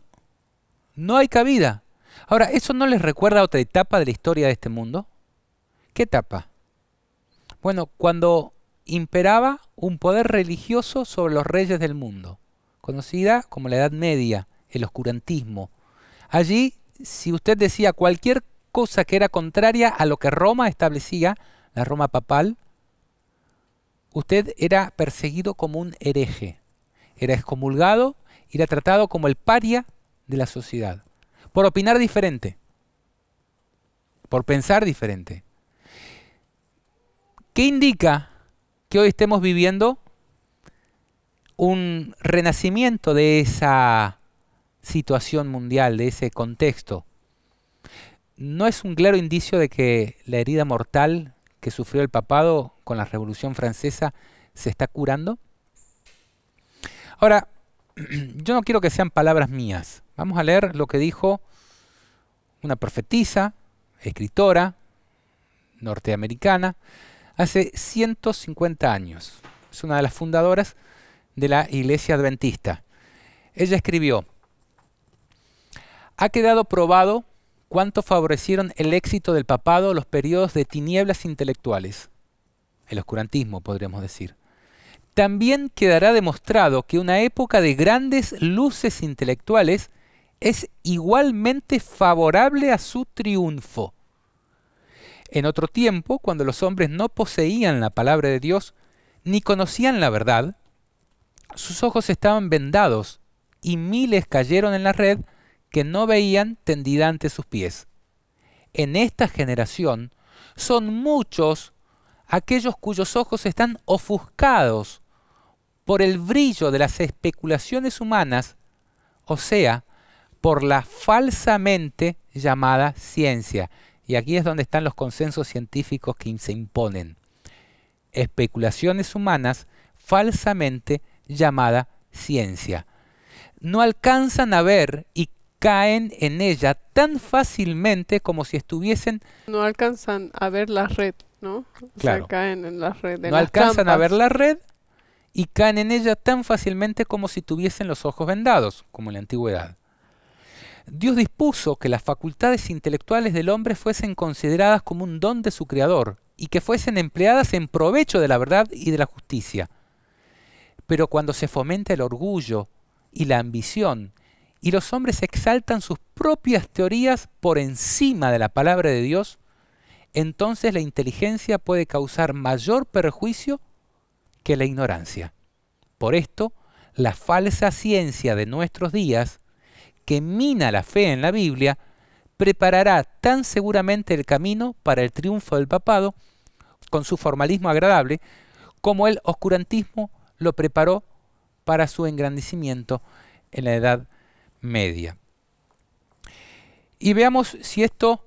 no hay cabida. Ahora, ¿eso no les recuerda a otra etapa de la historia de este mundo? ¿Qué etapa? Bueno, cuando imperaba un poder religioso sobre los reyes del mundo, conocida como la Edad Media, el oscurantismo. Allí, si usted decía cualquier cosa que era contraria a lo que Roma establecía, la Roma papal, usted era perseguido como un hereje, era excomulgado, era tratado como el paria de la sociedad, por opinar diferente, por pensar diferente. ¿Qué indica que hoy estemos viviendo un renacimiento de esa situación mundial, de ese contexto. ¿No es un claro indicio de que la herida mortal que sufrió el papado con la Revolución Francesa se está curando? Ahora, [CLEARS THROAT] yo no quiero que sean palabras mías. Vamos a leer lo que dijo una profetisa, escritora norteamericana, hace 150 años. Es una de las fundadoras de la Iglesia Adventista. Ella escribió, ha quedado probado cuánto favorecieron el éxito del papado los periodos de tinieblas intelectuales, el oscurantismo podríamos decir. También quedará demostrado que una época de grandes luces intelectuales es igualmente favorable a su triunfo. En otro tiempo, cuando los hombres no poseían la palabra de Dios, ni conocían la verdad, sus ojos estaban vendados y miles cayeron en la red que no veían tendida ante sus pies. En esta generación son muchos aquellos cuyos ojos están ofuscados por el brillo de las especulaciones humanas, o sea, por la falsamente llamada ciencia. Y aquí es donde están los consensos científicos que se imponen. Especulaciones humanas falsamente llamada ciencia. No alcanzan a ver y caen en ella tan fácilmente como si estuviesen... No alcanzan a ver la red, ¿no? O sea, caen en la red. no alcanzan a ver la red y caen en ella tan fácilmente como si tuviesen los ojos vendados, como en la antigüedad. Dios dispuso que las facultades intelectuales del hombre fuesen consideradas como un don de su Creador y que fuesen empleadas en provecho de la verdad y de la justicia. Pero cuando se fomenta el orgullo y la ambición, y los hombres exaltan sus propias teorías por encima de la palabra de Dios, entonces la inteligencia puede causar mayor perjuicio que la ignorancia. Por esto, la falsa ciencia de nuestros días que mina la fe en la Biblia, preparará tan seguramente el camino para el triunfo del papado, con su formalismo agradable, como el oscurantismo lo preparó para su engrandecimiento en la Edad Media. Y veamos si esto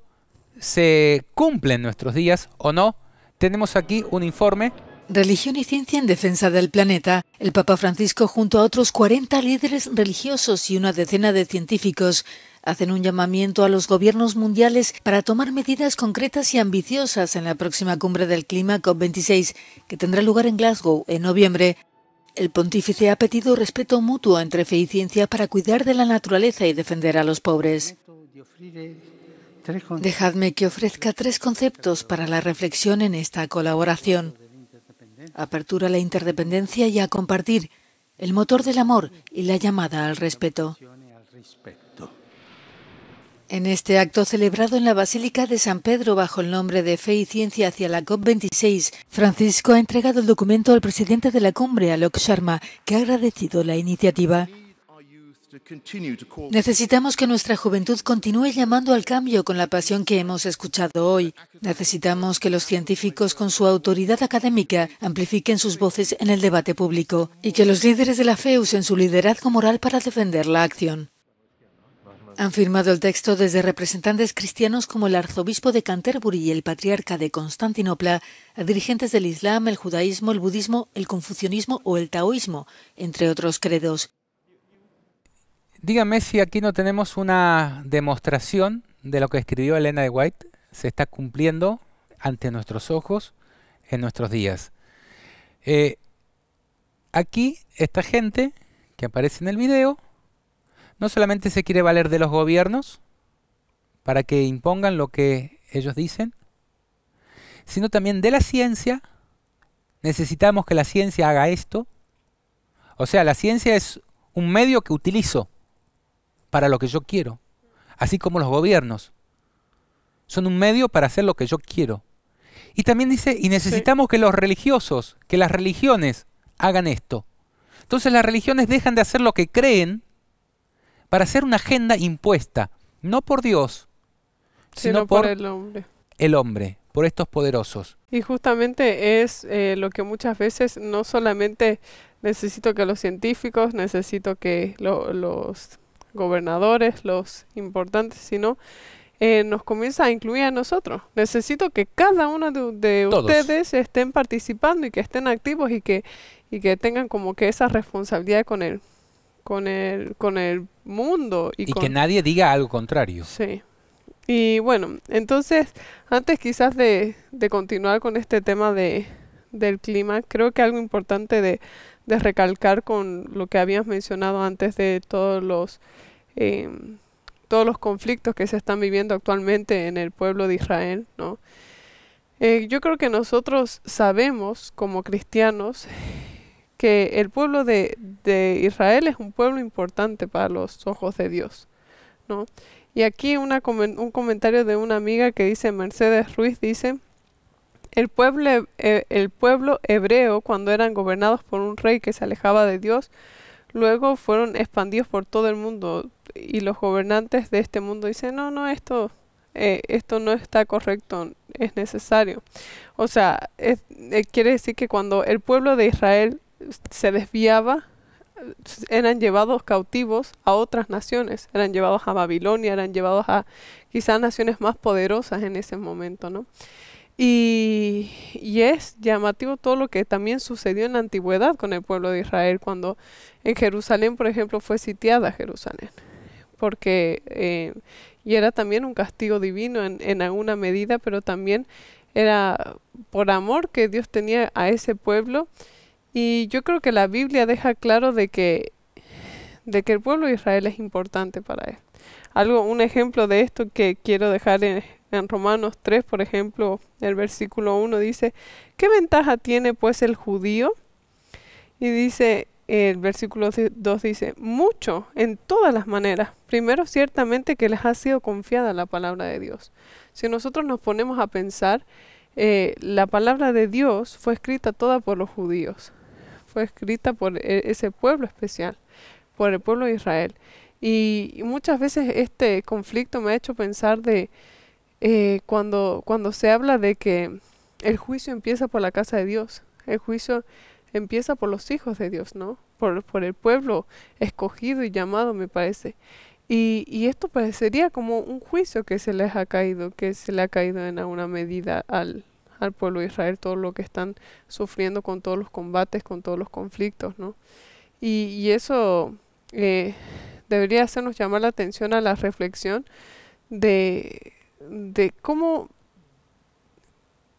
se cumple en nuestros días o no. Tenemos aquí un informe Religión y Ciencia en Defensa del Planeta, el Papa Francisco junto a otros 40 líderes religiosos y una decena de científicos hacen un llamamiento a los gobiernos mundiales para tomar medidas concretas y ambiciosas en la próxima cumbre del clima COP26, que tendrá lugar en Glasgow en noviembre. El pontífice ha pedido respeto mutuo entre fe y ciencia para cuidar de la naturaleza y defender a los pobres. Dejadme que ofrezca tres conceptos para la reflexión en esta colaboración apertura a la interdependencia y a compartir, el motor del amor y la llamada al respeto. En este acto celebrado en la Basílica de San Pedro bajo el nombre de Fe y Ciencia hacia la COP26, Francisco ha entregado el documento al presidente de la cumbre, Alok Sharma, que ha agradecido la iniciativa. Necesitamos que nuestra juventud continúe llamando al cambio con la pasión que hemos escuchado hoy. Necesitamos que los científicos con su autoridad académica amplifiquen sus voces en el debate público y que los líderes de la fe usen su liderazgo moral para defender la acción. Han firmado el texto desde representantes cristianos como el arzobispo de Canterbury y el patriarca de Constantinopla, a dirigentes del Islam, el judaísmo, el budismo, el confucianismo o el taoísmo, entre otros credos. Díganme si aquí no tenemos una demostración de lo que escribió Elena de White. Se está cumpliendo ante nuestros ojos en nuestros días. Eh, aquí esta gente que aparece en el video no solamente se quiere valer de los gobiernos para que impongan lo que ellos dicen, sino también de la ciencia. Necesitamos que la ciencia haga esto. O sea, la ciencia es un medio que utilizo para lo que yo quiero, así como los gobiernos. Son un medio para hacer lo que yo quiero. Y también dice, y necesitamos que los religiosos, que las religiones hagan esto. Entonces las religiones dejan de hacer lo que creen para hacer una agenda impuesta, no por Dios, sino, por, el hombre. El hombre, por estos poderosos. Y justamente es eh, lo que muchas veces no solamente necesito que los científicos, necesito que los gobernadores, los importantes, sino eh, nos comienza a incluir a nosotros. Necesito que cada uno de, ustedes estén participando y que estén activos y que, y que tengan como que esa responsabilidad con el, con el, con el mundo. Y, que nadie diga algo contrario. Sí. Y bueno, entonces, antes quizás de, de continuar con este tema de, del clima, creo que algo importante de, de recalcar con lo que habías mencionado antes de todos los, em, todos los conflictos que se están viviendo actualmente en el pueblo de Israel, ¿no? Eh, yo creo que nosotros sabemos como cristianos que el pueblo de, Israel es un pueblo importante para los ojos de Dios, Y aquí un comentario de una amiga que dice, Mercedes Ruiz dice, el pueblo, eh, el pueblo hebreo, cuando eran gobernados por un rey que se alejaba de Dios, luego fueron expandidos por todo el mundo y los gobernantes de este mundo dicen, no, no, esto, eh, esto no está correcto, es necesario. O sea, eh, quiere decir que cuando el pueblo de Israel se desviaba, eran llevados cautivos a otras naciones, eran llevados a Babilonia, eran llevados a quizás naciones más poderosas en ese momento, ¿no? Y, es llamativo todo lo que también sucedió en la antigüedad con el pueblo de Israel, cuando en Jerusalén, por ejemplo, fue sitiada Jerusalén, porque eh, y era también un castigo divino en, alguna medida, pero también era por amor que Dios tenía a ese pueblo. Y yo creo que la Biblia deja claro de que, de que el pueblo de Israel es importante para él. Algo, un ejemplo de esto que quiero dejar en, en Romanos 3, por ejemplo, el versículo 1 dice, ¿qué ventaja tiene pues el judío? Y dice, el versículo 2 dice, mucho en todas las maneras. Primero, ciertamente que les ha sido confiada la palabra de Dios. Si nosotros nos ponemos a pensar, eh, la palabra de Dios fue escrita toda por los judíos, fue escrita por e, ese pueblo especial, por el pueblo de Israel. Y muchas veces este conflicto me ha hecho pensar de, eh, cuando, cuando se habla de que el juicio empieza por la casa de Dios, el juicio empieza por los hijos de Dios, ¿no? Por, por el pueblo escogido y llamado, me parece. Y, y, esto parecería como un juicio que se les ha caído, que se le ha caído en alguna medida al, pueblo de Israel, todo lo que están sufriendo con todos los combates, con todos los conflictos, ¿no? Y, y eso eh, debería hacernos llamar la atención a la reflexión de de cómo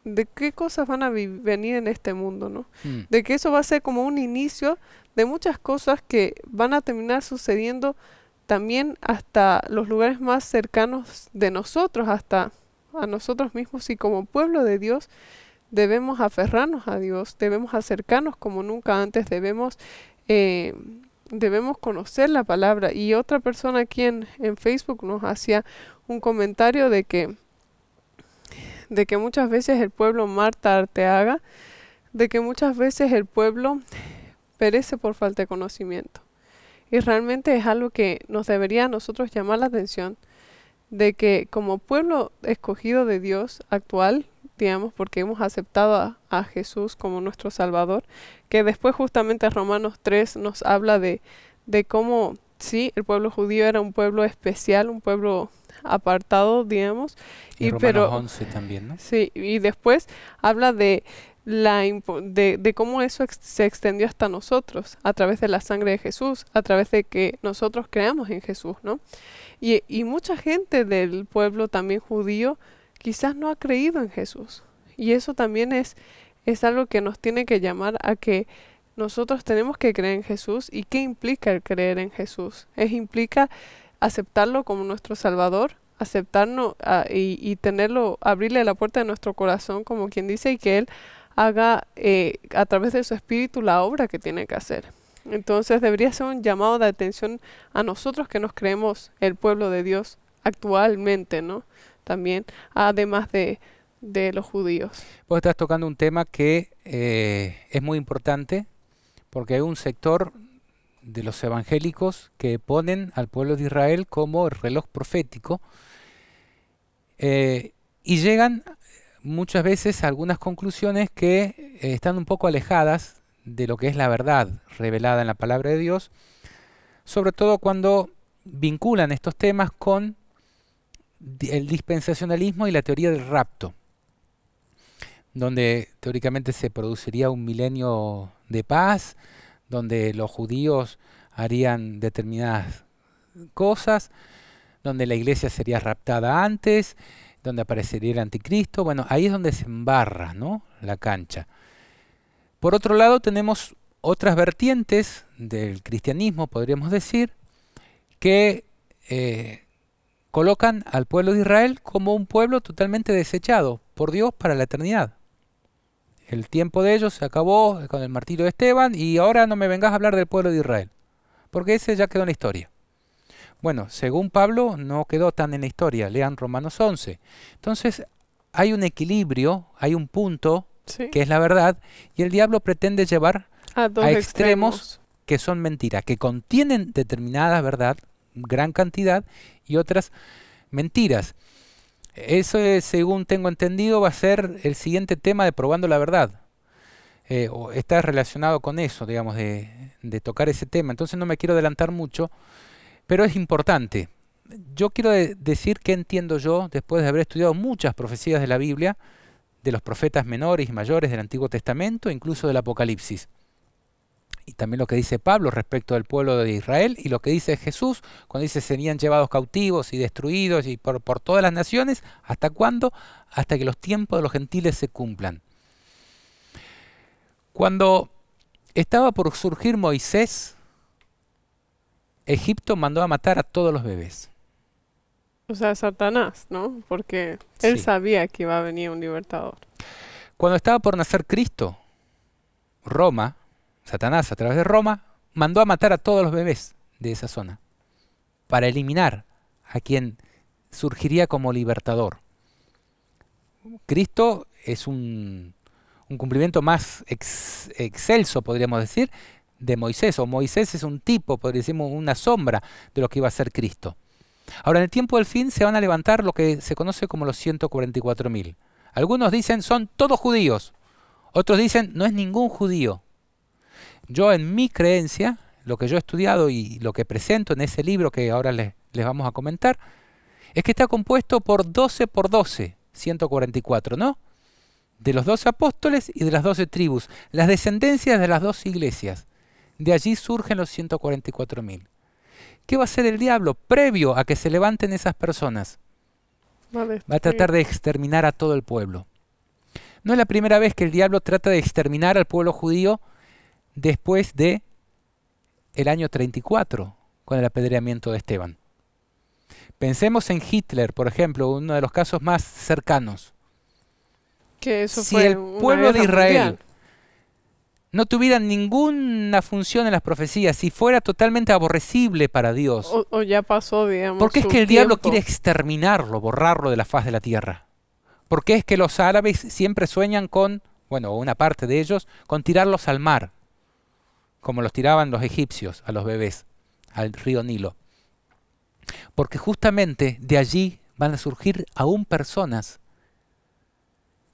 de qué cosas van a venir en este mundo, ¿no? Hmm. De que eso va a ser como un inicio de muchas cosas que van a terminar sucediendo también hasta los lugares más cercanos de nosotros, hasta a nosotros mismos y como pueblo de Dios debemos aferrarnos a Dios, debemos acercarnos como nunca antes, debemos eh, debemos conocer la palabra. Y otra persona aquí en, Facebook nos hacía un comentario de que, de que muchas veces el pueblo Marta Arteaga, de que muchas veces el pueblo perece por falta de conocimiento. Y realmente es algo que nos debería a nosotros llamar la atención, de que como pueblo escogido de Dios actual, digamos, porque hemos aceptado a, Jesús como nuestro Salvador, que después justamente Romanos 3 nos habla de, de cómo, sí, el pueblo judío era un pueblo especial, un pueblo apartado, digamos, y, pero 11 también, Sí, y después habla de la de, cómo eso se extendió hasta nosotros, a través de la sangre de Jesús, a través de que nosotros creamos en Jesús, ¿no? Y, y mucha gente del pueblo también judío quizás no ha creído en Jesús. Y eso también es, es algo que nos tiene que llamar a que nosotros tenemos que creer en Jesús. ¿Y qué implica el creer en Jesús? Es implica aceptarlo como nuestro Salvador, aceptarnos ah, y, y, tenerlo, abrirle la puerta de nuestro corazón, como quien dice, y que Él haga eh, a través de su espíritu la obra que tiene que hacer. Entonces debería ser un llamado de atención a nosotros que nos creemos el pueblo de Dios actualmente, ¿no? también, además de, los judíos. Vos estás tocando un tema que eh, es muy importante porque hay un sector de los evangélicos que ponen al pueblo de Israel como el reloj profético eh, y llegan muchas veces a algunas conclusiones que eh, están un poco alejadas de lo que es la verdad revelada en la palabra de Dios, sobre todo cuando vinculan estos temas con el dispensacionalismo y la teoría del rapto, donde teóricamente se produciría un milenio de paz, donde los judíos harían determinadas cosas, donde la iglesia sería raptada antes, donde aparecería el anticristo. Bueno, ahí es donde se embarra ¿no? la cancha. Por otro lado, tenemos otras vertientes del cristianismo, podríamos decir, que eh, colocan al pueblo de Israel como un pueblo totalmente desechado por Dios para la eternidad. El tiempo de ellos se acabó con el martirio de Esteban y ahora no me vengas a hablar del pueblo de Israel, porque ese ya quedó en la historia. Bueno, según Pablo no quedó tan en la historia, lean Romanos 11. Entonces hay un equilibrio, hay un punto que es la verdad y el diablo pretende llevar a, extremos, extremos que son mentiras, que contienen determinada verdad, gran cantidad, y otras mentiras. Eso, según tengo entendido, va a ser el siguiente tema de Probando la Verdad. Eh, o está relacionado con eso, digamos, de, tocar ese tema. Entonces no me quiero adelantar mucho, pero es importante. Yo quiero decir que entiendo yo, después de haber estudiado muchas profecías de la Biblia, de los profetas menores y mayores del Antiguo Testamento, incluso del Apocalipsis y también lo que dice Pablo respecto del pueblo de Israel y lo que dice Jesús cuando dice serían llevados cautivos y destruidos y por, todas las naciones, ¿hasta cuándo? Hasta que los tiempos de los gentiles se cumplan. Cuando estaba por surgir Moisés, Egipto mandó a matar a todos los bebés. O sea, Satanás, ¿no? Porque él sabía que iba a venir un libertador. Cuando estaba por nacer Cristo, Roma Satanás, a través de Roma, mandó a matar a todos los bebés de esa zona para eliminar a quien surgiría como libertador. Cristo es un, cumplimiento más excelso, podríamos decir, de Moisés, o Moisés es un tipo, podríamos decir, una sombra de lo que iba a ser Cristo. Ahora, en el tiempo del fin se van a levantar lo que se conoce como los 144.000. Algunos dicen son todos judíos, otros dicen no es ningún judío. Yo en mi creencia, lo que yo he estudiado y lo que presento en ese libro que ahora les, vamos a comentar, es que está compuesto por 12 por 12, 144, ¿no? De los 12 apóstoles y de las 12 tribus, las descendencias de las dos iglesias. De allí surgen los 144.000. ¿Qué va a hacer el diablo previo a que se levanten esas personas? Va a tratar de exterminar a todo el pueblo. No es la primera vez que el diablo trata de exterminar al pueblo judío después de el año 34 con el apedreamiento de Esteban. Pensemos en Hitler, por ejemplo, uno de los casos más cercanos. Que si el pueblo de Israel no tuviera ninguna función en las profecías, si fuera totalmente aborrecible para Dios. O, ya pasó, Porque es que el diablo quiere exterminarlo, borrarlo de la faz de la tierra. Porque es que los árabes siempre sueñan con, bueno, una parte de ellos, con tirarlos al mar como los tiraban los egipcios a los bebés al río Nilo. Porque justamente de allí van a surgir aún personas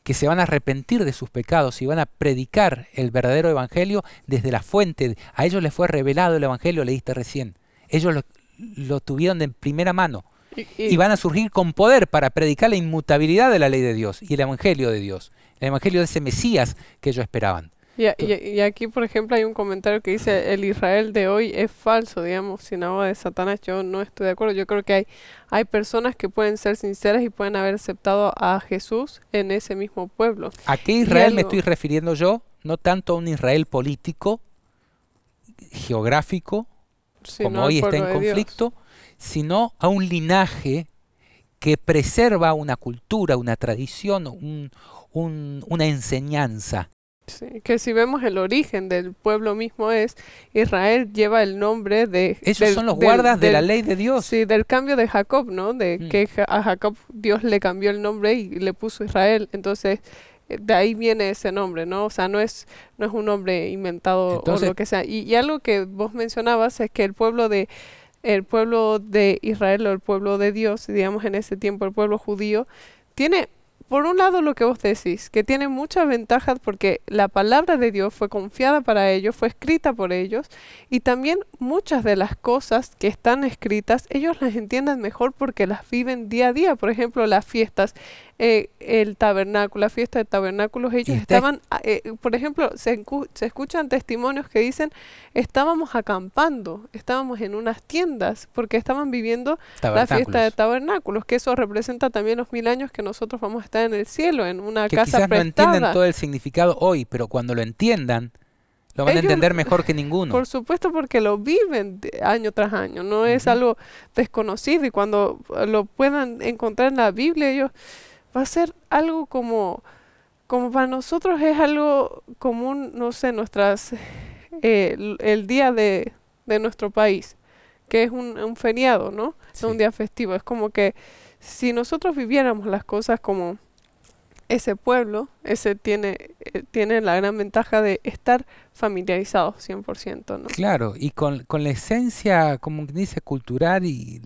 que se van a arrepentir de sus pecados y van a predicar el verdadero evangelio desde la fuente. A ellos les fue revelado el evangelio, leíste recién. Ellos lo, tuvieron de primera mano. y van a surgir con poder para predicar la inmutabilidad de la ley de Dios y el evangelio de Dios, el evangelio de ese Mesías que ellos esperaban. Y, aquí, por ejemplo, hay un comentario que dice, el Israel de hoy es falso, digamos, sin agua de Satanás, yo no estoy de acuerdo. Yo creo que hay, hay personas que pueden ser sinceras y pueden haber aceptado a Jesús en ese mismo pueblo. ¿A qué Israel me estoy refiriendo yo? No tanto a un Israel político, geográfico, como hoy está en conflicto, sino a un linaje que preserva una cultura, una tradición, un, una enseñanza que si vemos el origen del pueblo mismo es Israel lleva el nombre de esos son los guardas de la ley de Dios sí del cambio de Jacob no de mm. que a Jacob Dios le cambió el nombre y le puso Israel entonces eh, de ahí viene ese nombre no o sea no es no es un nombre inventado o lo que sea y, y algo que vos mencionabas es que el pueblo de el pueblo de Israel o el pueblo de Dios digamos en ese tiempo el pueblo judío tiene por un lado lo que vos decís, que tiene muchas ventajas porque la palabra de Dios fue confiada para ellos, fue escrita por ellos, y también muchas de las cosas que están escritas, ellos las entienden mejor porque las viven día a día. Por ejemplo, las fiestas, eh, el tabernáculo, la fiesta de tabernáculos, ellos este estaban, ah, eh, por ejemplo, se, se, escuchan testimonios que dicen, estábamos acampando, estábamos en unas tiendas, porque estaban viviendo la fiesta de tabernáculos, que eso representa también los mil años que nosotros vamos a estar en el cielo, en una que casa quizás no entienden todo el significado hoy, pero cuando lo entiendan, lo van a entender mejor que ninguno. Por supuesto, porque lo viven año tras año, no es algo desconocido y cuando lo puedan encontrar en la Biblia, ellos va a ser algo como, como para nosotros es algo común, no sé, nuestras, eh, el, día de, nuestro país, que es un, feriado, ¿no? Es un día festivo. Es como que si nosotros viviéramos las cosas como ese pueblo, ese tiene, eh, tiene la gran ventaja de estar familiarizados 100%, ¿no? Claro, y con, con la esencia, como dice, cultural y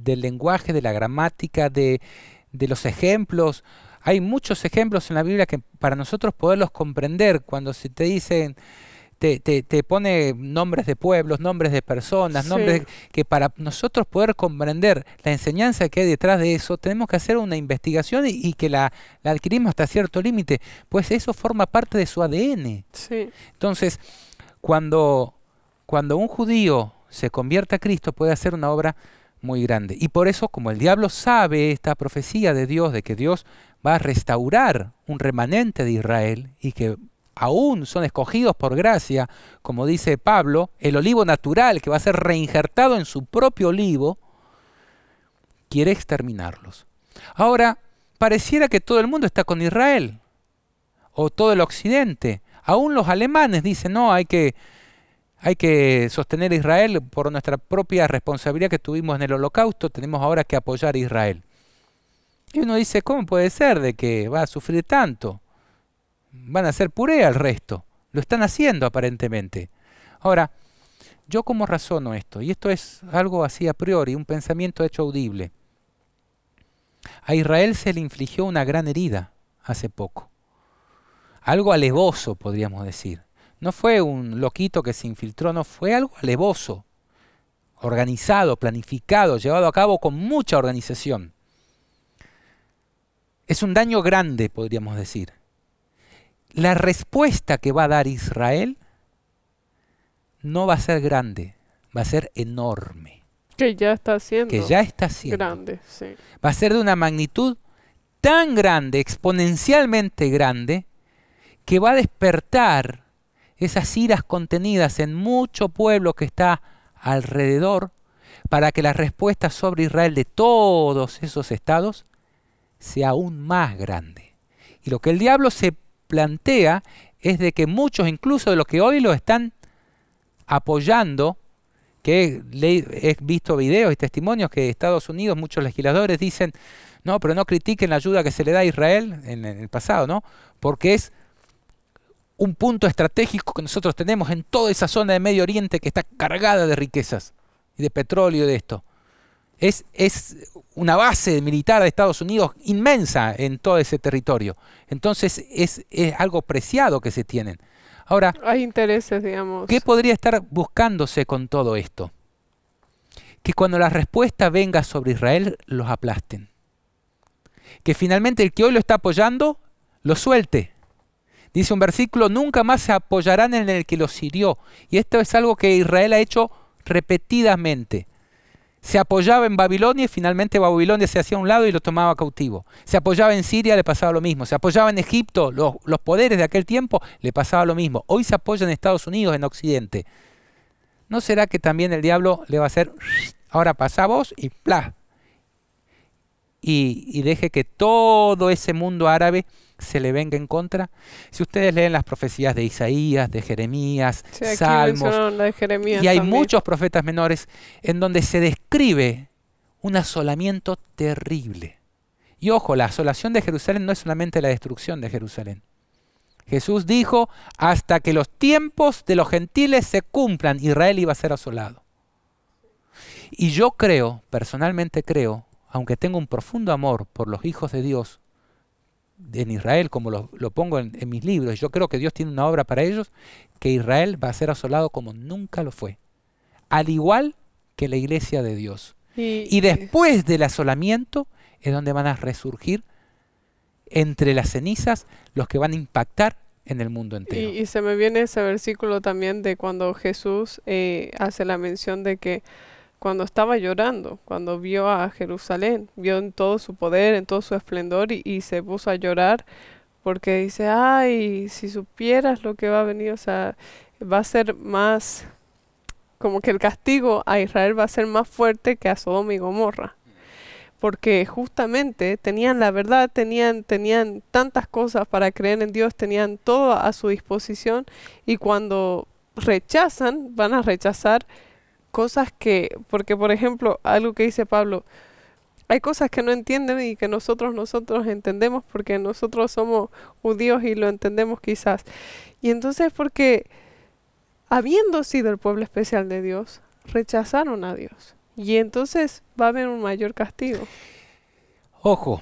del lenguaje, de la gramática, de de los ejemplos. Hay muchos ejemplos en la Biblia que para nosotros poderlos comprender, cuando se te dicen, te, te, pone nombres de pueblos, nombres de personas, nombres que para nosotros poder comprender la enseñanza que hay detrás de eso, tenemos que hacer una investigación y, que la, adquirimos hasta cierto límite, pues eso forma parte de su ADN. Entonces, cuando, cuando un judío se convierte a Cristo, puede hacer una obra muy grande. Y por eso, como el diablo sabe esta profecía de Dios, de que Dios va a restaurar un remanente de Israel y que aún son escogidos por gracia, como dice Pablo, el olivo natural que va a ser reinjertado en su propio olivo, quiere exterminarlos. Ahora, pareciera que todo el mundo está con Israel, o todo el occidente, aún los alemanes dicen, no, hay que hay que sostener a Israel por nuestra propia responsabilidad que tuvimos en el holocausto, tenemos ahora que apoyar a Israel. Y uno dice, ¿cómo puede ser de que va a sufrir tanto? Van a hacer puré al resto. Lo están haciendo aparentemente. Ahora, yo cómo razono esto, y esto es algo así a priori, un pensamiento hecho audible. A Israel se le infligió una gran herida hace poco. Algo alevoso, podríamos decir. No fue un loquito que se infiltró, no fue algo alevoso, organizado, planificado, llevado a cabo con mucha organización. Es un daño grande, podríamos decir. La respuesta que va a dar Israel no va a ser grande, va a ser enorme. Que ya está haciendo Que ya está haciendo Grande, sí. Va a ser de una magnitud tan grande, exponencialmente grande, que va a despertar esas iras contenidas en mucho pueblo que está alrededor, para que la respuesta sobre Israel de todos esos estados sea aún más grande. Y lo que el diablo se plantea es de que muchos, incluso de los que hoy lo están apoyando, que he visto videos y testimonios que Estados Unidos, muchos legisladores dicen, no, pero no critiquen la ayuda que se le da a Israel en el pasado, ¿no? Porque es un punto estratégico que nosotros tenemos en toda esa zona de Medio Oriente que está cargada de riquezas y de petróleo y de esto. Es, es una base militar de Estados Unidos inmensa en todo ese territorio. Entonces es, es algo preciado que se tienen. Ahora, hay intereses, digamos. ¿Qué podría estar buscándose con todo esto? Que cuando la respuesta venga sobre Israel, los aplasten. Que finalmente el que hoy lo está apoyando, lo suelte Dice un versículo, nunca más se apoyarán en el que los hirió. Y esto es algo que Israel ha hecho repetidamente. Se apoyaba en Babilonia y finalmente Babilonia se hacía a un lado y lo tomaba cautivo. Se apoyaba en Siria, le pasaba lo mismo. Se apoyaba en Egipto, los, poderes de aquel tiempo, le pasaba lo mismo. Hoy se apoya en Estados Unidos, en Occidente. ¿No será que también el diablo le va a hacer, ahora pasamos y plá? y, deje que todo ese mundo árabe se le venga en contra. Si ustedes leen las profecías de Isaías, de Jeremías, Salmos, y hay muchos profetas menores en donde se describe un asolamiento terrible. Y ojo, la asolación de Jerusalén no es solamente la destrucción de Jerusalén. Jesús dijo, hasta que los tiempos de los gentiles se cumplan, Israel iba a ser asolado. Y yo creo, personalmente creo, aunque tengo un profundo amor por los hijos de Dios en Israel, como lo, pongo en, mis libros, yo creo que Dios tiene una obra para ellos, que Israel va a ser asolado como nunca lo fue, al igual que la iglesia de Dios. Y después del asolamiento es donde van a resurgir entre las cenizas los que van a impactar en el mundo entero. Y, se me viene ese versículo también de cuando Jesús eh, hace la mención de que cuando estaba llorando, cuando vio a Jerusalén, vio en todo su poder, en todo su esplendor y, se puso a llorar porque dice, ay, si supieras lo que va a venir, o sea, va a ser más, como que el castigo a Israel va a ser más fuerte que a Sodoma y Gomorra. Porque justamente tenían la verdad, tenían, tenían tantas cosas para creer en Dios, tenían todo a su disposición y cuando rechazan, van a rechazar cosas que, porque por ejemplo, algo que dice Pablo, hay cosas que no entienden y que nosotros nosotros entendemos porque nosotros somos judíos y lo entendemos quizás. Y entonces porque habiendo sido el pueblo especial de Dios, rechazaron a Dios. Y entonces va a haber un mayor castigo. Ojo,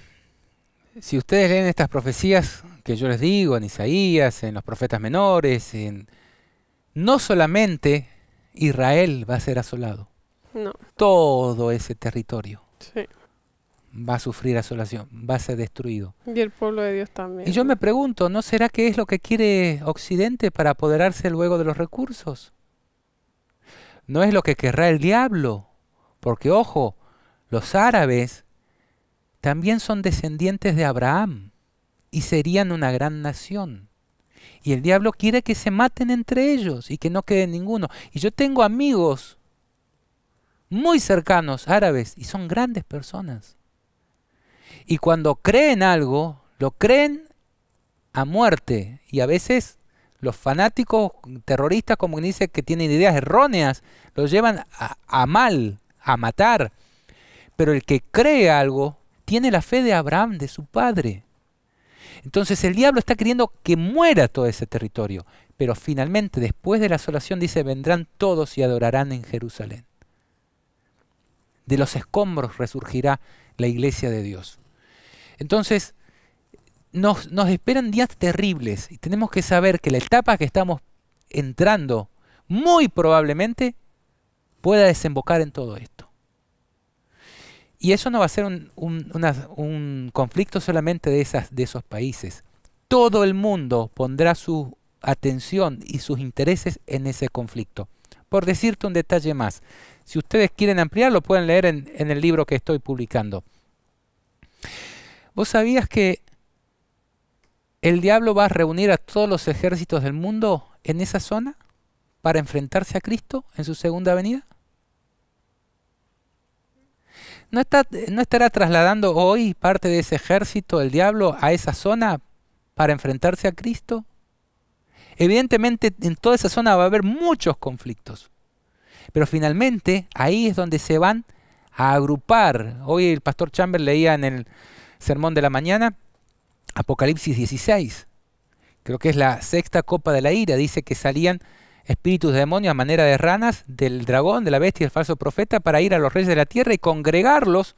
si ustedes leen estas profecías que yo les digo en Isaías, en los profetas menores, en, no solamente Israel va a ser asolado. Todo ese territorio. Va a sufrir asolación, va a ser destruido. Y el pueblo de Dios también. Y yo me pregunto, ¿no será que es lo que quiere Occidente para apoderarse luego de los recursos? No es lo que querrá el diablo, porque ojo, los árabes también son descendientes de Abraham y serían una gran nación. Y el diablo quiere que se maten entre ellos y que no quede ninguno. Y yo tengo amigos muy cercanos árabes y son grandes personas. Y cuando creen algo, lo creen a muerte. Y a veces los fanáticos terroristas, como dice, que tienen ideas erróneas, los llevan a, a mal, a matar. Pero el que cree algo, tiene la fe de Abraham, de su padre. Entonces el diablo está queriendo que muera todo ese territorio. Pero finalmente, después de la asolación, dice, vendrán todos y adorarán en Jerusalén. De los escombros resurgirá la iglesia de Dios. Entonces, nos, nos esperan días terribles y tenemos que saber que la etapa que estamos entrando muy probablemente pueda desembocar en todo esto. Y eso no va a ser un, conflicto solamente de, de esos países. Todo el mundo pondrá su atención y sus intereses en ese conflicto. Por decirte un detalle más, si ustedes quieren ampliarlo, pueden leer en, en el libro que estoy publicando. ¿Vos sabías que el diablo va a reunir a todos los ejércitos del mundo en esa zona para enfrentarse a Cristo en su segunda venida? ¿No, estará trasladando hoy parte de ese ejército del diablo a esa zona para enfrentarse a Cristo? Evidentemente en toda esa zona va a haber muchos conflictos, pero finalmente ahí es donde se van a agrupar. Hoy el pastor Chamber leía en el sermón de la mañana Apocalipsis 16, creo que es la sexta copa de la ira, dice que salían espíritus de demonios a manera de ranas, del dragón, de la bestia y del falso profeta, para ir a los reyes de la tierra y congregarlos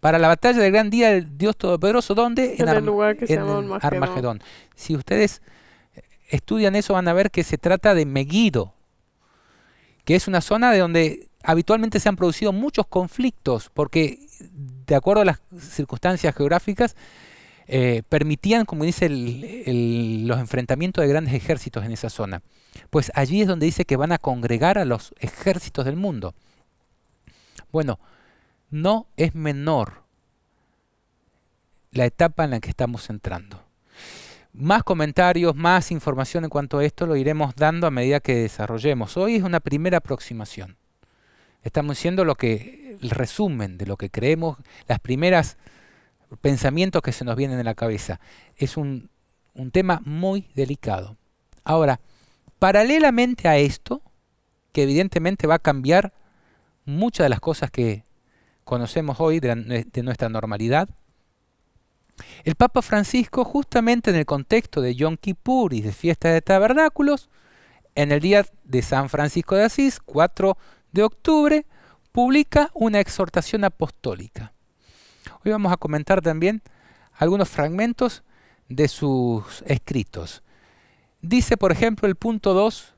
para la batalla del gran día del Dios Todopoderoso, donde En, el lugar Armagedón. Si ustedes eh, estudian eso van a ver que se trata de Megiddo, que es una zona de donde habitualmente se han producido muchos conflictos, porque de acuerdo a las circunstancias geográficas, eh, permitían, como dice, los enfrentamientos de grandes ejércitos en esa zona. Pues allí es donde dice que van a congregar a los ejércitos del mundo. Bueno, no es menor la etapa en la que estamos entrando. Más comentarios, más información en cuanto a esto lo iremos dando a medida que desarrollemos. Hoy es una primera aproximación. Estamos diciendo lo que el resumen de lo que creemos, las primeras pensamientos que se nos vienen en la cabeza. Es un, tema muy delicado. Ahora, paralelamente a esto, que evidentemente va a cambiar muchas de las cosas que conocemos hoy de, nuestra normalidad, el Papa Francisco, justamente en el contexto de Yom Kippur y de fiesta de tabernáculos, en el día de San Francisco de Asís, 4 de octubre, publica una exhortación apostólica. Hoy vamos a comentar también algunos fragmentos de sus escritos. Dice, por ejemplo, el punto 2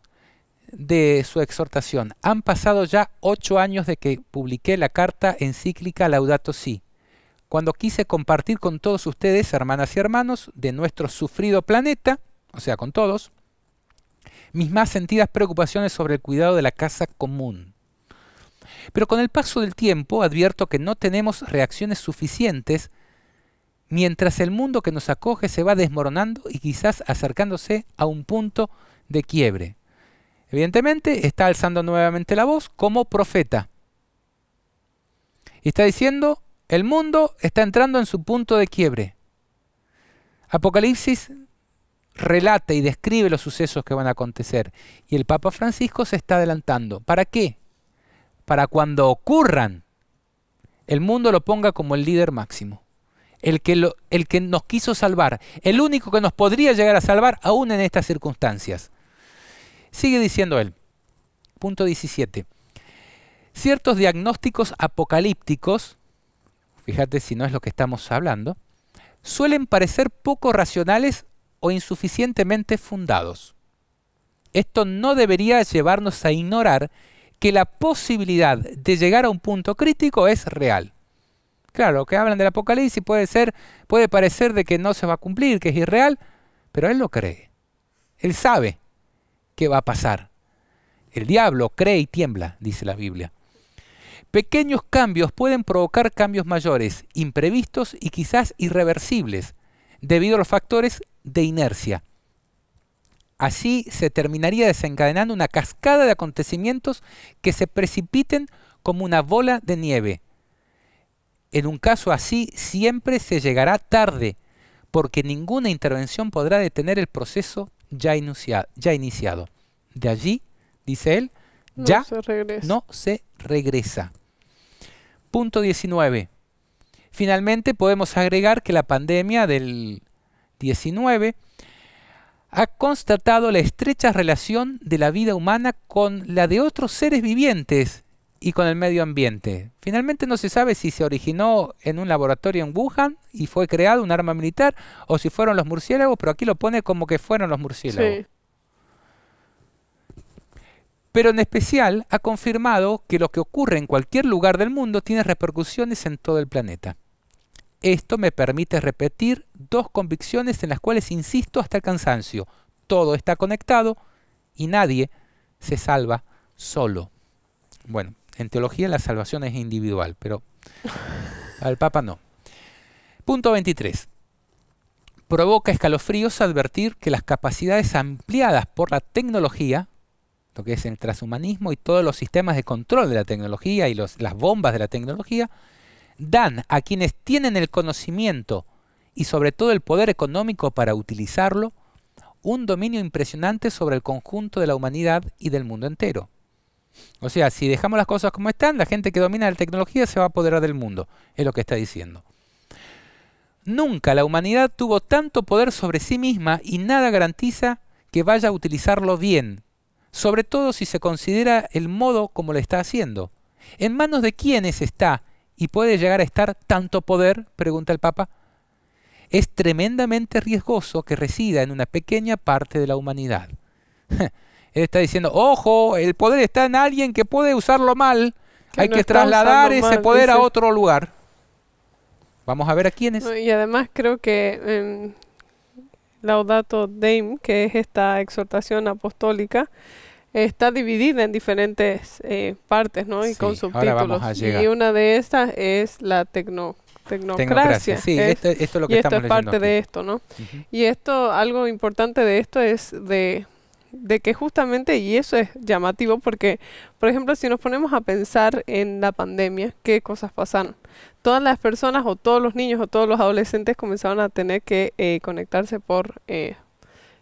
de su exhortación. Han pasado ya ocho años de que publiqué la carta encíclica Laudato Si, cuando quise compartir con todos ustedes, hermanas y hermanos, de nuestro sufrido planeta, o sea, con todos, mis más sentidas preocupaciones sobre el cuidado de la casa común. Pero con el paso del tiempo advierto que no tenemos reacciones suficientes mientras el mundo que nos acoge se va desmoronando y quizás acercándose a un punto de quiebre. Evidentemente está alzando nuevamente la voz como profeta. Y está diciendo, el mundo está entrando en su punto de quiebre. Apocalipsis relata y describe los sucesos que van a acontecer. Y el Papa Francisco se está adelantando. ¿Para qué? para cuando ocurran, el mundo lo ponga como el líder máximo. El que, el que nos quiso salvar, el único que nos podría llegar a salvar aún en estas circunstancias. Sigue diciendo él, punto 17. Ciertos diagnósticos apocalípticos, fíjate si no es lo que estamos hablando, suelen parecer poco racionales o insuficientemente fundados. Esto no debería llevarnos a ignorar que la posibilidad de llegar a un punto crítico es real. Claro, lo que hablan del apocalipsis puede ser, puede parecer de que no se va a cumplir, que es irreal, pero él lo cree. Él sabe qué va a pasar. El diablo cree y tiembla, dice la Biblia. Pequeños cambios pueden provocar cambios mayores, imprevistos y quizás irreversibles, debido a los factores de inercia. Así se terminaría desencadenando una cascada de acontecimientos que se precipiten como una bola de nieve. En un caso así siempre se llegará tarde, porque ninguna intervención podrá detener el proceso ya, iniciado. De allí, dice él, ya no se regresa. Punto 19. Finalmente podemos agregar que la pandemia del 19 ha constatado la estrecha relación de la vida humana con la de otros seres vivientes y con el medio ambiente. Finalmente no se sabe si se originó en un laboratorio en Wuhan y fue creado un arma militar o si fueron los murciélagos, pero aquí lo pone como que fueron los murciélagos. Pero en especial ha confirmado que lo que ocurre en cualquier lugar del mundo tiene repercusiones en todo el planeta. Esto me permite repetir dos convicciones en las cuales insisto hasta el cansancio. Todo está conectado y nadie se salva solo. Bueno, en teología la salvación es individual, pero [LAUGHS] al Papa no. Punto 23. Provoca escalofríos advertir que las capacidades ampliadas por la tecnología, lo que es el transhumanismo y todos los sistemas de control de la tecnología y las bombas de la tecnología, dan a quienes tienen el conocimiento y sobre todo el poder económico para utilizarlo, un dominio impresionante sobre el conjunto de la humanidad y del mundo entero. O sea, si dejamos las cosas como están, la gente que domina la tecnología se va a apoderar del mundo, es lo que está diciendo. Nunca la humanidad tuvo tanto poder sobre sí misma y nada garantiza que vaya a utilizarlo bien, sobre todo si se considera el modo como lo está haciendo. ¿En manos de quiénes está y puede llegar a estar tanto poder? pregunta el Papa. Es tremendamente riesgoso que resida en una pequeña parte de la humanidad. [LAUGHS] Él está diciendo, ojo, el poder está en alguien que puede usarlo mal. Hay que trasladar ese poder a otro lugar. Vamos a ver a quiénes. y además creo que em, Laudato Deim, que es esta exhortación apostólica, está dividida en diferentes eh, partes, ¿no? Y con subtítulos. Y una de estas es la tecnocracia. Sí, esto, es lo que y esto es parte de esto, ¿no? Y esto, algo importante de esto es de, que justamente, y eso es llamativo, porque, por ejemplo, si nos ponemos a pensar en la pandemia, ¿qué cosas pasaron? Todas las personas o todos los niños o todos los adolescentes comenzaron a tener que eh, conectarse por eh,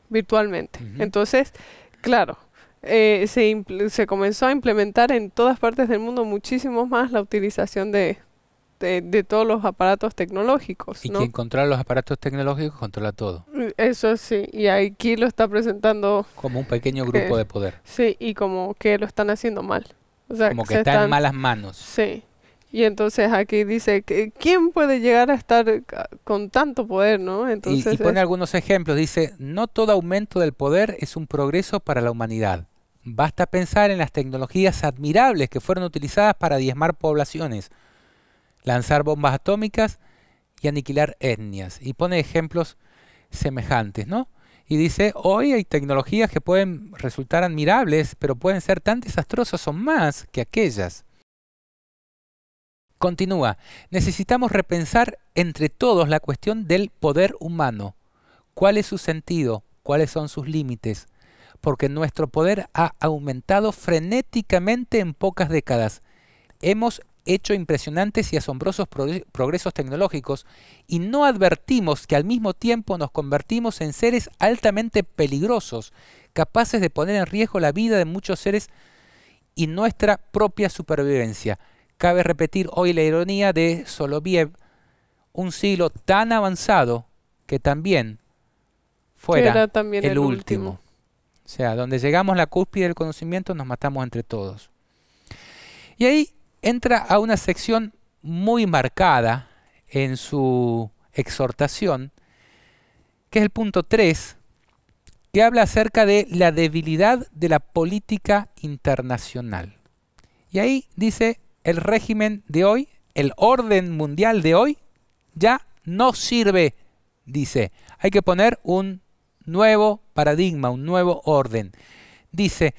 virtualmente. Entonces, claro, eh, se, se, comenzó a implementar en todas partes del mundo muchísimo más la utilización de, de, todos los aparatos tecnológicos. Y quien controla los aparatos tecnológicos controla todo. Mm, eso sí, y aquí lo está presentando... Como un pequeño grupo eh, de poder. Sí, y como que lo están haciendo mal. como que, está están, en malas manos. Sí. Y entonces aquí dice, ¿quién puede llegar a estar con tanto poder, no? Entonces y, pone algunos ejemplos. Dice, no todo aumento del poder es un progreso para la humanidad. Basta pensar en las tecnologías admirables que fueron utilizadas para diezmar poblaciones, lanzar bombas atómicas y aniquilar etnias. Y pone ejemplos semejantes, ¿no? Y dice, hoy hay tecnologías que pueden resultar admirables, pero pueden ser tan desastrosas o más que aquellas. Continúa, necesitamos repensar entre todos la cuestión del poder humano. ¿Cuál es su sentido? ¿Cuáles son sus límites? porque nuestro poder ha aumentado frenéticamente en pocas décadas. Hemos hecho impresionantes y asombrosos progresos tecnológicos y no advertimos que al mismo tiempo nos convertimos en seres altamente peligrosos, capaces de poner en riesgo la vida de muchos seres y nuestra propia supervivencia. Cabe repetir hoy la ironía de Soloviev, un siglo tan avanzado que también fuera el, último. O sea, donde llegamos a la cúspide del conocimiento nos matamos entre todos. Y ahí entra a una sección muy marcada en su exhortación, que es el punto 3, que habla acerca de la debilidad de la política internacional. Y ahí dice, el régimen de hoy, el orden mundial de hoy, ya no sirve, dice. Hay que poner un nuevo paradigma, un nuevo orden. Dice,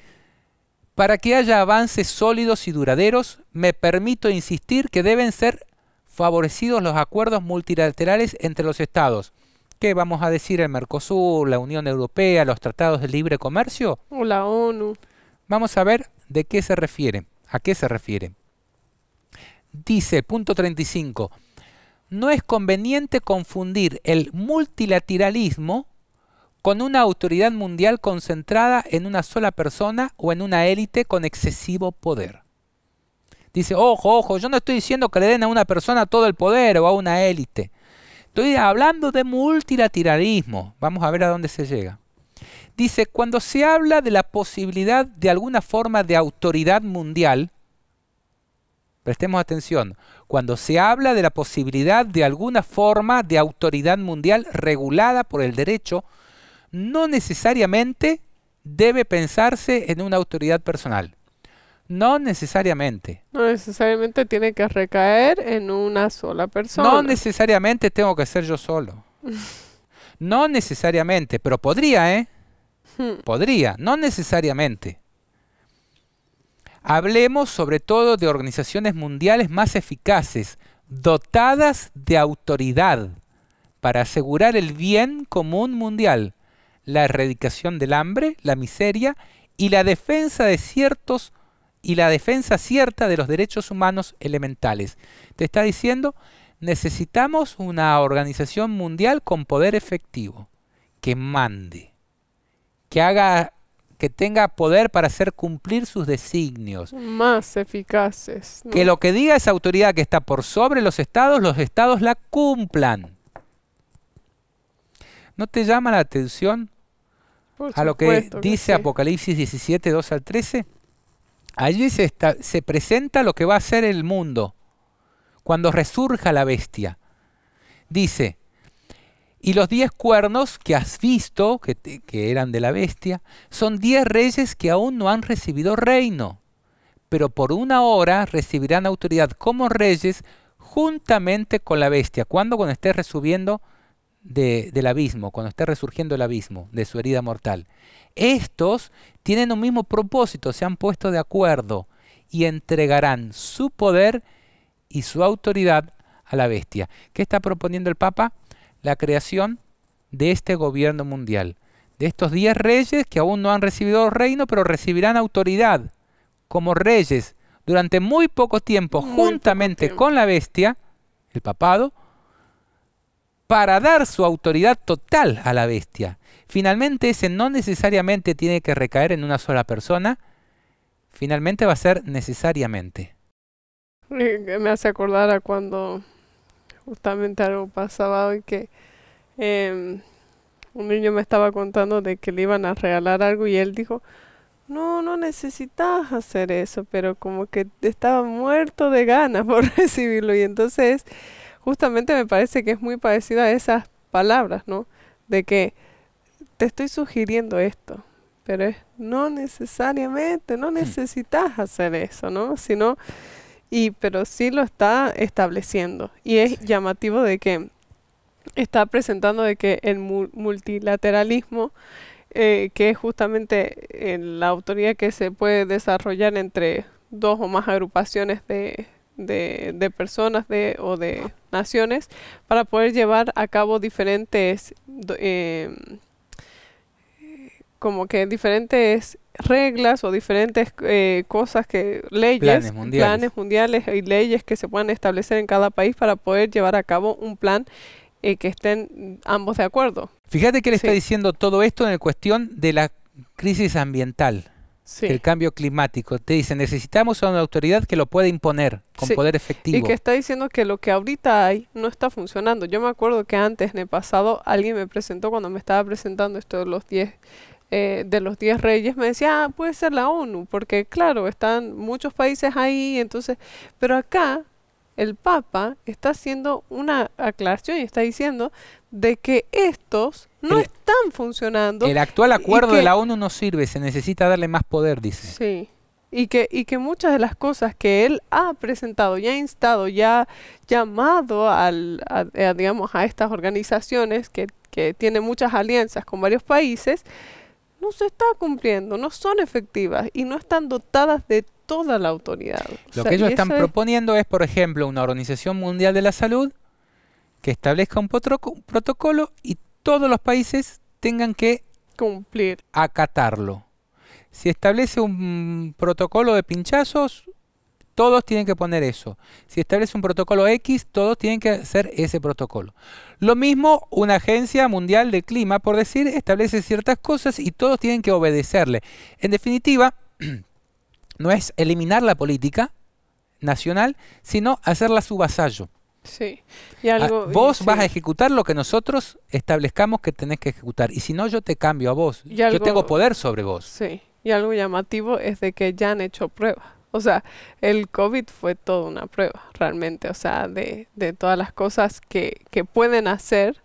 para que haya avances sólidos y duraderos, me permito insistir que deben ser favorecidos los acuerdos multilaterales entre los estados. ¿Qué vamos a decir el Mercosur, la Unión Europea, los tratados de libre comercio? O la ONU. Vamos a ver de qué se refiere, a qué se refiere. Dice, punto 35, no es conveniente confundir el multilateralismo con una autoridad mundial concentrada en una sola persona o en una élite con excesivo poder. Dice, ojo, ojo, yo no estoy diciendo que le den a una persona todo el poder o a una élite. Estoy hablando de multilateralismo. Vamos a ver a dónde se llega. Dice, cuando se habla de la posibilidad de alguna forma de autoridad mundial, prestemos atención, cuando se habla de la posibilidad de alguna forma de autoridad mundial regulada por el derecho no necesariamente debe pensarse en una autoridad personal. No necesariamente. No necesariamente tiene que recaer en una sola persona. No necesariamente tengo que ser yo solo. [LAUGHS] no necesariamente, pero podría, ¿eh? Hmm. Podría, no necesariamente. Hablemos sobre todo de organizaciones mundiales más eficaces, dotadas de autoridad, para asegurar el bien común mundial la erradicación del hambre, la miseria y la defensa de ciertos y la defensa cierta de los derechos humanos elementales. Te está diciendo, necesitamos una organización mundial con poder efectivo, que mande, que haga que tenga poder para hacer cumplir sus designios. Más eficaces. Que lo que diga esa autoridad que está por sobre los estados, los estados la cumplan. ¿No te llama la atención a lo que, dice Apocalipsis 17, 2 al 13? Allí se, presenta lo que va a ser el mundo cuando resurja la bestia. Dice, y los diez cuernos que has visto, que, eran de la bestia, son diez reyes que aún no han recibido reino, pero por una hora recibirán autoridad como reyes juntamente con la bestia. cuando Cuando esté resubiendo del abismo, cuando está resurgiendo el abismo de su herida mortal. Estos tienen un mismo propósito, se han puesto de acuerdo y entregarán su poder y su autoridad a la bestia. ¿Qué está proponiendo el Papa? La creación de este gobierno mundial, de estos diez reyes que aún no han recibido reino, pero recibirán autoridad como reyes durante muy poco tiempo, juntamente con la bestia, el papado, para dar su autoridad total a la bestia. Finalmente, ese no necesariamente tiene que recaer en una sola persona. Finalmente va a ser necesariamente. Me hace acordar a cuando justamente algo pasaba y que em, un niño me estaba contando de que le iban a regalar algo y él dijo, no, no necesitas hacer eso, pero como que estaba muerto de ganas por [LAUGHS] recibirlo. Y entonces justamente me parece que es muy parecido a esas palabras, ¿no? De que te estoy sugiriendo esto, pero es no necesariamente, no hmm. necesitas hacer eso, ¿no? Sino, y, pero sí lo está estableciendo. Y es llamativo de que está presentando de que el multilateralismo, eh, que es justamente eh, la autoridad que se puede desarrollar entre dos o más agrupaciones de de, personas de, o de naciones para poder llevar a cabo diferentes, em, como que diferentes reglas o diferentes eh, cosas que leyes planes mundiales. y leyes que se puedan establecer en cada país para poder llevar a cabo un plan eh, que estén ambos de acuerdo. Fíjate que le está diciendo todo esto en cuestión de la crisis ambiental el cambio climático. Te dicen, necesitamos una autoridad que lo pueda imponer con poder efectivo. Y que está diciendo que lo que ahorita hay no está funcionando. Yo me acuerdo que antes, en el pasado, alguien me presentó cuando me estaba presentando esto de los 10 eh, de los 10 reyes, me decía, ah, puede ser la ONU, porque claro, están muchos países ahí, entonces, pero acá el Papa está haciendo una aclaración y está diciendo de que estos no están funcionando. El actual acuerdo de la ONU no sirve, se necesita darle más poder, dice. Sí. Y que, y que muchas de las cosas que él ha presentado, y ha instado, ya ha llamado al, a, digamos, a estas organizaciones que, que tienen muchas alianzas con varios países, no se está cumpliendo, no son efectivas y no están dotadas de toda la autoridad. Lo que ellos están proponiendo es, por ejemplo, una Organización Mundial de la Salud que establezca un protocolo y todos los países tengan que cumplir, acatarlo. Si establece un protocolo de pinchazos, todos tienen que poner eso. Si establece un protocolo X, todos tienen que hacer ese protocolo. Lo mismo una agencia mundial de clima, por decir, establece ciertas cosas y todos tienen que obedecerle. En definitiva, [CLEARS THROAT] no es eliminar la política nacional, sino hacerla su vasallo. Ah, vos vas a ejecutar lo que nosotros establezcamos que tenés que ejecutar. Y si no, yo te cambio a vos. yo tengo poder sobre vos. Y algo llamativo es de que ya han hecho pruebas. O sea, el COVID fue toda una prueba, realmente. O sea, de, de todas las cosas que, que pueden hacer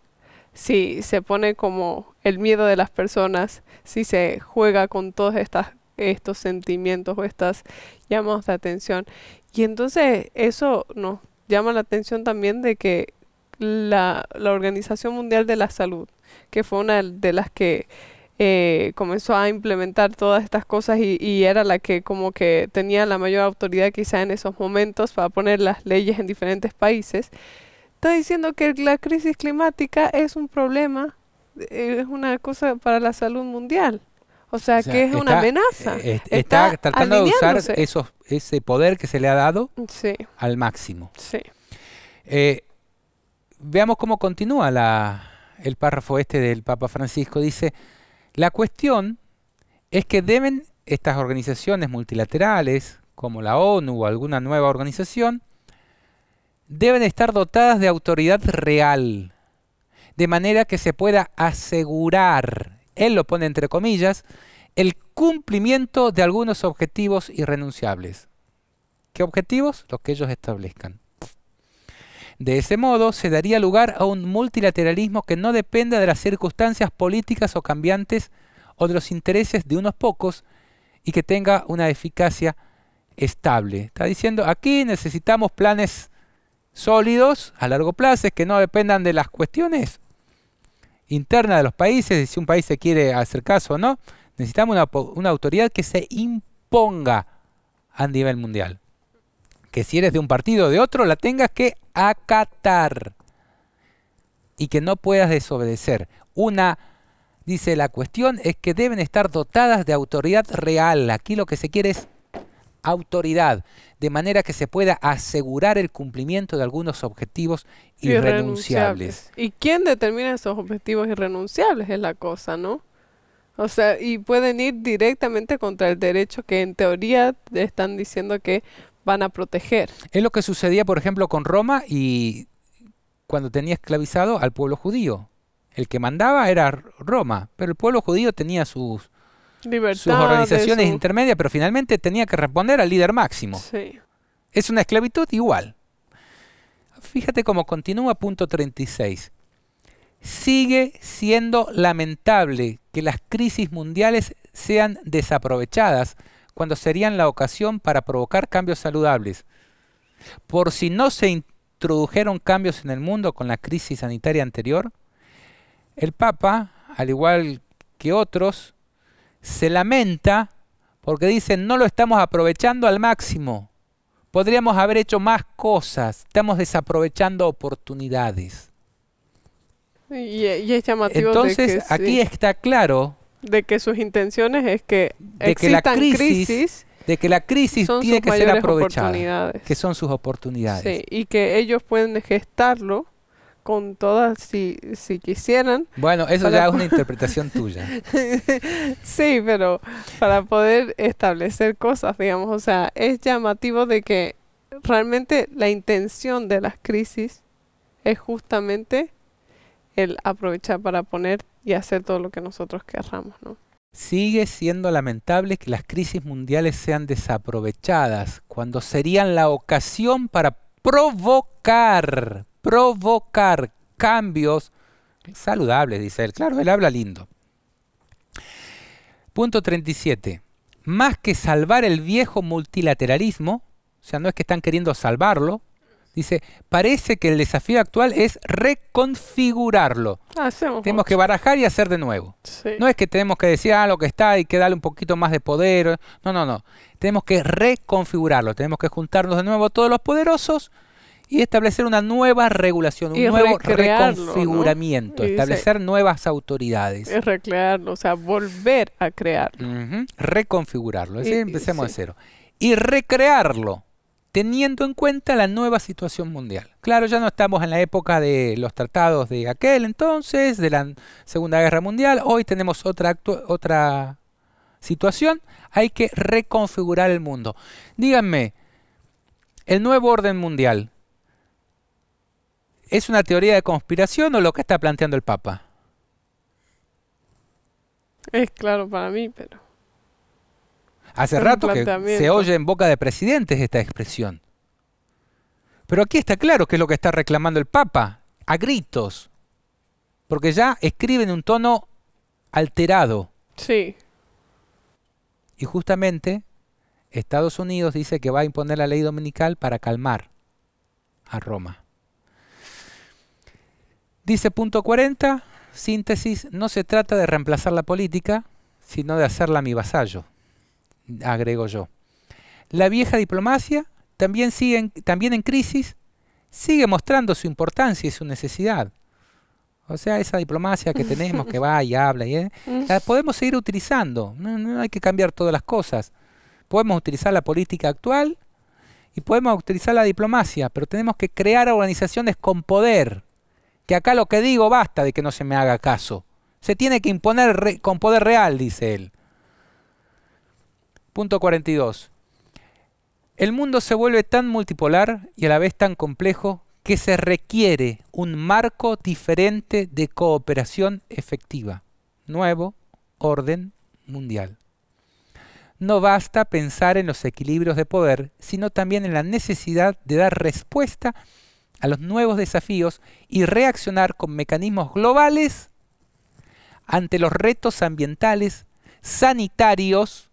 si se pone como el miedo de las personas, si se juega con todas estas estos sentimientos o estas llamadas de atención. Y entonces eso nos llama la atención también de que la, Organización Mundial de la Salud, que fue una de las que eh, comenzó a implementar todas estas cosas y, era la que como que tenía la mayor autoridad quizá en esos momentos para poner las leyes en diferentes países, está diciendo que la crisis climática es un problema, eh, es una cosa para la salud mundial. O sea, que es una amenaza. Eh, está, tratando de usar ese poder que se le ha dado al máximo. Eh, veamos cómo continúa el párrafo este del Papa Francisco. Dice, la cuestión es que deben estas organizaciones multilaterales, como la ONU o alguna nueva organización, deben estar dotadas de autoridad real, de manera que se pueda asegurar, él lo pone entre comillas, el cumplimiento de algunos objetivos irrenunciables. ¿Qué objetivos? Los que ellos establezcan. De ese modo, se daría lugar a un multilateralismo que no dependa de las circunstancias políticas o cambiantes o de los intereses de unos pocos y que tenga una eficacia estable. Está diciendo, aquí necesitamos planes sólidos a largo plazo que no dependan de las cuestiones internas de los países, y si un país se quiere hacer caso o no, Necesitamos una, autoridad que se imponga a nivel mundial. Que si eres de un partido o de otro, la tengas que acatar. Y que no puedas desobedecer. Una, dice, la cuestión es que deben estar dotadas de autoridad real. Aquí lo que se quiere es autoridad, de manera que se pueda asegurar el cumplimiento de algunos objetivos irrenunciables. ¿Y quién determina esos objetivos irrenunciables? Es la cosa, ¿no? O sea, y pueden ir directamente contra el derecho que en teoría están diciendo que van a proteger. Es lo que sucedía, por ejemplo, con Roma y cuando tenía esclavizado al pueblo judío. El que mandaba era Roma, pero el pueblo judío tenía sus, organizaciones intermedias, pero finalmente tenía que responder al líder máximo. Es una esclavitud igual. Fíjate cómo continúa punto 36. Sigue siendo lamentable que las crisis mundiales sean desaprovechadas cuando serían la ocasión para provocar cambios saludables. Por si no se introdujeron cambios en el mundo con la crisis sanitaria anterior, el Papa, al igual que otros, se lamenta porque dicen no lo estamos aprovechando al máximo. Podríamos haber hecho más cosas, estamos desaprovechando oportunidades. E, y, es llamativo. Entonces, que aquí está claro. De que sus intenciones es que, de que la crisis, de que la crisis tiene que ser aprovechada, que son sus oportunidades. y que ellos pueden gestarlo con todas si, si quisieran. Bueno, eso ya es una interpretación tuya. [LAUGHS] sí, pero para poder establecer cosas, digamos, o sea, es llamativo de que realmente la intención de las crisis es justamente el aprovechar para poner y hacer todo lo que nosotros querramos, ¿no? Sigue siendo lamentable que las crisis mundiales sean desaprovechadas cuando serían la ocasión para provocar, provocar cambios saludables, dice él. Claro, él habla lindo. Punto 37. Más que salvar el viejo multilateralismo, o sea, no es que están queriendo salvarlo, Dice, parece que el desafío actual es reconfigurarlo. tenemos que barajar y hacer de nuevo. No es que tenemos que decir, ah, lo que está y que darle un poquito más de poder. No, no, no. Tenemos que reconfigurarlo. Tenemos que juntarnos de nuevo todos los poderosos y establecer una nueva regulación, un nuevo reconfiguramiento, establecer nuevas autoridades. Es recrearlo, o sea, volver a crearlo. Reconfigurarlo, decir, empecemos de cero. Y recrearlo teniendo en cuenta la nueva situación mundial. Claro, ya no estamos en la época de los tratados de aquel entonces, de la Segunda Guerra Mundial, hoy tenemos otra, situación, hay que reconfigurar el mundo. Díganme, el nuevo orden mundial, ¿es una teoría de conspiración o lo que está planteando el Papa? Es claro para mí, pero... Hace rato que se oye en boca de presidentes esta expresión. Pero aquí está claro que es lo que está reclamando el Papa, a gritos, porque ya escribe en un tono alterado. Sí. Y justamente Estados Unidos dice que va a imponer la ley dominical para calmar a Roma. Dice punto 40, síntesis, no se trata de reemplazar la política, sino de hacerla mi vasallo agrego yo. La vieja diplomacia también, sigue en, también en crisis, sigue mostrando su importancia y su necesidad. O sea, esa diplomacia que tenemos, que [LAUGHS] va y habla, y, eh, la podemos seguir utilizando. No, hay que cambiar todas las cosas. Podemos utilizar la política actual y podemos utilizar la diplomacia, pero tenemos que crear organizaciones con poder. Que acá lo que digo basta de que no se me haga caso. Se tiene que imponer con poder real, dice él. Punto 42. El mundo se vuelve tan multipolar y a la vez tan complejo que se requiere un marco diferente de cooperación efectiva. Nuevo orden mundial. No basta pensar en los equilibrios de poder, sino también en la necesidad de dar respuesta a los nuevos desafíos y reaccionar con mecanismos globales ante los retos ambientales, sanitarios,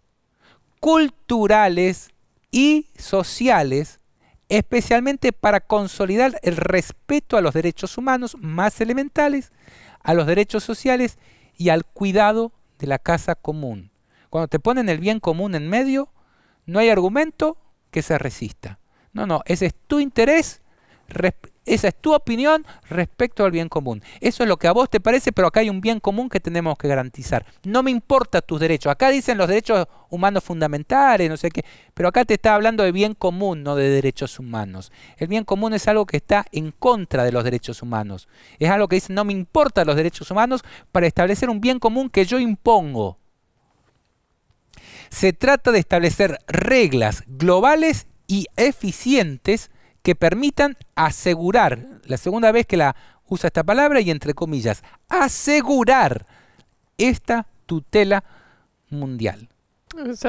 culturales y sociales, especialmente para consolidar el respeto a los derechos humanos más elementales, a los derechos sociales y al cuidado de la casa común. Cuando te ponen el bien común en medio, no hay argumento que se resista. No, no, ese es tu interés esa es tu opinión respecto al bien común. Eso es lo que a vos te parece, pero acá hay un bien común que tenemos que garantizar. No me importan tus derechos. Acá dicen los derechos humanos fundamentales, no sé qué, pero acá te está hablando de bien común, no de derechos humanos. El bien común es algo que está en contra de los derechos humanos. Es algo que dice, no me importan los derechos humanos para establecer un bien común que yo impongo. Se trata de establecer reglas globales y eficientes que permitan asegurar, la segunda vez que la usa esta palabra y entre comillas, asegurar esta tutela mundial.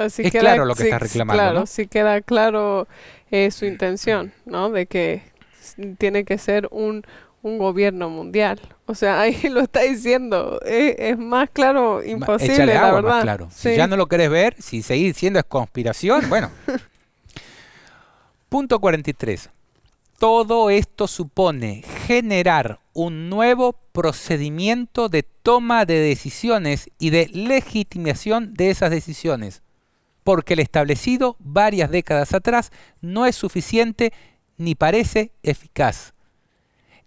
es claro lo que está reclamando. Claro, ¿no? si queda claro eh, su intención, ¿no? De que tiene que ser un, gobierno mundial. O sea, [LAUGHS] ahí lo está diciendo. E, es, más claro imposible, la verdad. claro. Si ya no lo querés ver, si seguir diciendo es conspiración, bueno. [LAUGHS] Punto 43. Todo esto supone generar un nuevo procedimiento de toma de decisiones y de legitimación de esas decisiones, porque el establecido varias décadas atrás no es suficiente ni parece eficaz.